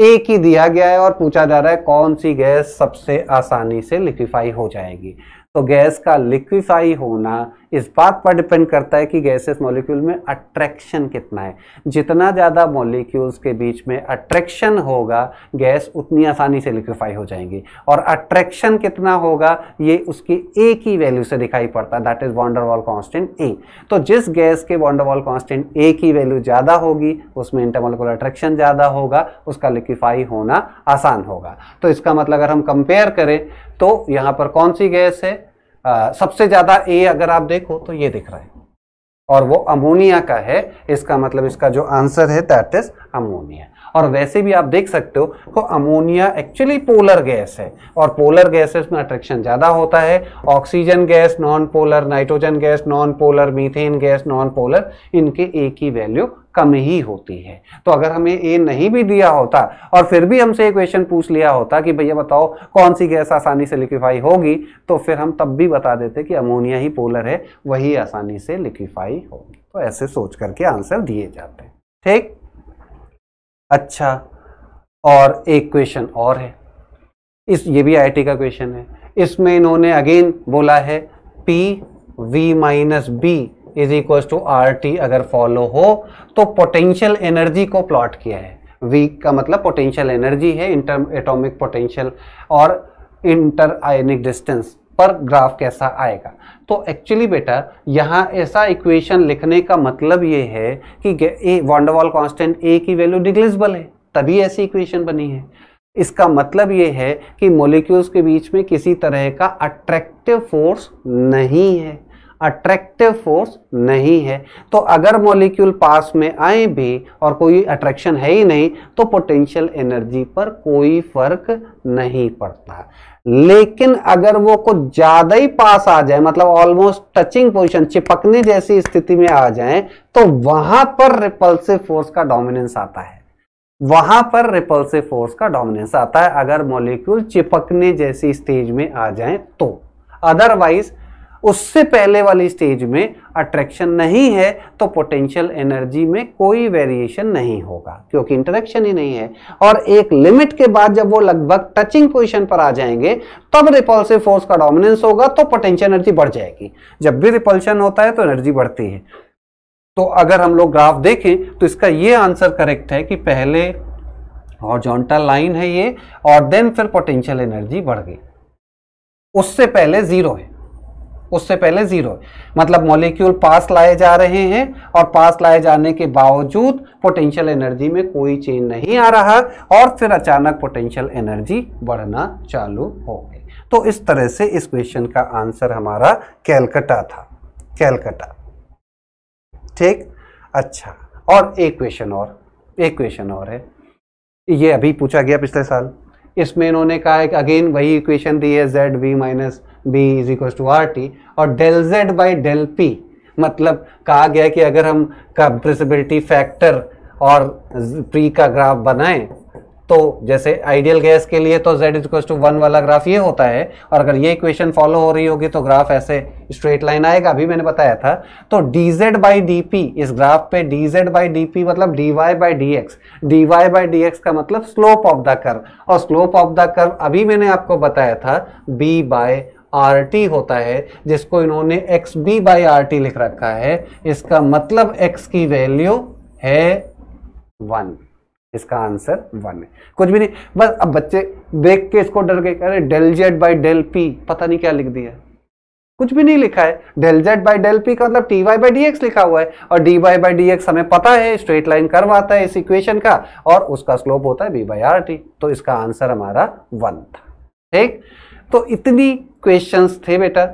एक ही दिया गया है और पूछा जा रहा है कौन सी गैस सबसे आसानी से लिक्विफाई हो जाएगी तो गैस का लिक्विफाई होना इस बात पर डिपेंड करता है कि गैसेस मॉलिक्यूल में अट्रैक्शन कितना है जितना ज़्यादा मॉलिक्यूल्स के बीच में अट्रैक्शन होगा गैस उतनी आसानी से लिक्विफाई हो जाएंगी और अट्रैक्शन कितना होगा ये उसकी ए की वैल्यू से दिखाई पड़ता है that is van der Waals constant A तो जिस गैस के वॉन्डरवॉल कॉन्स्टेंट ए की वैल्यू ज़्यादा होगी उसमें इंटरमोलिकुलर अट्रैक्शन ज़्यादा होगा उसका लिक्विफाई होना आसान होगा तो इसका मतलब अगर हम कंपेयर करें तो यहाँ पर कौन सी गैस है आ, सबसे ज़्यादा ए अगर आप देखो तो ये दिख रहा है और वो अमोनिया का है इसका मतलब इसका जो आंसर है दैट इज अमोनिया और वैसे भी आप देख सकते हो तो अमोनिया एक्चुअली पोलर गैस है और पोलर गैसेस में अट्रैक्शन ज़्यादा होता है oxygen gas non polar nitrogen gas non polar methane gas non polar इनके एक ही वैल्यू कम ही होती है तो अगर हमें ए नहीं भी दिया होता और फिर भी हमसे ये क्वेश्चन पूछ लिया होता कि भैया बताओ कौन सी गैस आसानी से लिक्विफाई होगी तो फिर हम तब भी बता देते कि अमोनिया ही पोलर है वही आसानी से लिक्विफाई होगी तो ऐसे सोच करके आंसर दिए जाते हैं ठीक अच्छा और एक क्वेश्चन और है इस ये भी आई का क्वेश्चन है इसमें इन्होंने अगेन बोला है P V minus B is equal to R T अगर फॉलो हो तो पोटेंशियल एनर्जी को प्लॉट किया है वी का मतलब पोटेंशियल एनर्जी है इंटर एटोमिक पोटेंशियल और इंटर आयनिक डिस्टेंस पर ग्राफ कैसा आएगा तो एक्चुअली बेटा यहाँ ऐसा इक्वेशन लिखने का मतलब ये है कि ए वॉन्डवॉल कॉन्स्टेंट ए की वैल्यू डिग्लिजिबल है तभी ऐसी इक्वेशन बनी है इसका मतलब ये है कि मोलिक्यूल्स के बीच में किसी तरह का अट्रैक्टिव फोर्स नहीं है अट्रैक्टिव फोर्स नहीं है तो अगर मॉलिक्यूल पास में आए भी और कोई अट्रैक्शन है ही नहीं तो पोटेंशियल एनर्जी पर कोई फर्क नहीं पड़ता लेकिन अगर वो कुछ ज़्यादा ही पास आ जाए मतलब ऑलमोस्ट टचिंग पोजीशन चिपकने जैसी स्थिति में आ जाए तो वहां पर रिपल्सिव फोर्स का डोमिनेंस आता है वहां पर रिपल्सिव फोर्स का डोमिनेंस आता है अगर मॉलिक्यूल चिपकने जैसी स्टेज में आ जाए तो अदरवाइज उससे पहले वाली स्टेज में अट्रैक्शन नहीं है तो पोटेंशियल एनर्जी में कोई वेरिएशन नहीं होगा क्योंकि इंटरेक्शन ही नहीं है और एक लिमिट के बाद जब वो लगभग टचिंग पोजीशन पर आ जाएंगे तब रिपल्सिव फोर्स का डोमिनेंस होगा तो पोटेंशियल एनर्जी बढ़ जाएगी जब भी रिपल्शन होता है तो एनर्जी बढ़ती है तो अगर हम लोग ग्राफ देखें तो इसका ये आंसर करेक्ट है कि पहले हॉर्जोंटल लाइन है ये और देन फिर पोटेंशियल एनर्जी बढ़ गई उससे पहले जीरो है उससे पहले ज़ीरो मतलब मॉलिक्यूल पास लाए जा रहे हैं और पास लाए जाने के बावजूद पोटेंशियल एनर्जी में कोई चेंज नहीं आ रहा और फिर अचानक पोटेंशियल एनर्जी बढ़ना चालू हो गई तो इस तरह से इस क्वेश्चन का आंसर हमारा कैलकटा था कैलकटा ठीक अच्छा और एक क्वेश्चन और एक क्वेश्चन और है ये अभी पूछा गया पिछले साल इसमें इन्होंने कहा है कि अगेन वही इक्वेशन दी है Z V minus B is equal to R T और del Z by del P मतलब कहा गया कि अगर हम कंप्रेसिबिलिटी फैक्टर और प्री का ग्राफ बनाएं तो जैसे आइडियल गैस के लिए तो जेड इज टू वन वाला ग्राफ ये होता है और अगर ये इक्वेशन फॉलो हो रही होगी तो ग्राफ ऐसे स्ट्रेट लाइन आएगा अभी मैंने बताया था तो D Z by D P इस ग्राफ पे D Z by D P मतलब D Y by D X D Y by D X का मतलब स्लोप ऑफ द कर्व और स्लोप ऑफ द कर्व अभी मैंने आपको बताया था बी बाय आर टी होता है जिसको इन्होंने X B by R T लिख रखा है इसका मतलब एक्स की वैल्यू है वन इसका आंसर वन है कुछ भी नहीं बस अब बच्चे देख के इसको डर गए अरे del Z by del P पता नहीं क्या लिख दिया कुछ भी नहीं लिखा है del Z by del P का मतलब T Y by D X लिखा हुआ है और D Y by D X हमें पता है स्ट्रेट लाइन कर्व आता है इस इक्वेशन का और उसका स्लोप होता है बी बाई आर टी तो इसका आंसर हमारा वन था ठीक तो इतनी क्वेश्चंस थे बेटा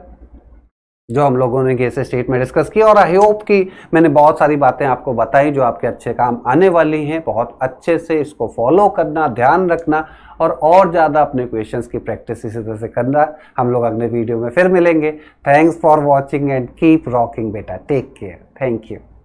जो हम लोगों ने कैसे स्टेट में डिस्कस किया और आई होप कि मैंने बहुत सारी बातें आपको बताई जो आपके अच्छे काम आने वाली हैं बहुत अच्छे से इसको फॉलो करना ध्यान रखना और और ज़्यादा अपने क्वेश्चंस की प्रैक्टिस इसी तरह से करना हम लोग अगले वीडियो में फिर मिलेंगे thanks for watching and keep rocking बेटा टेक केयर थैंक यू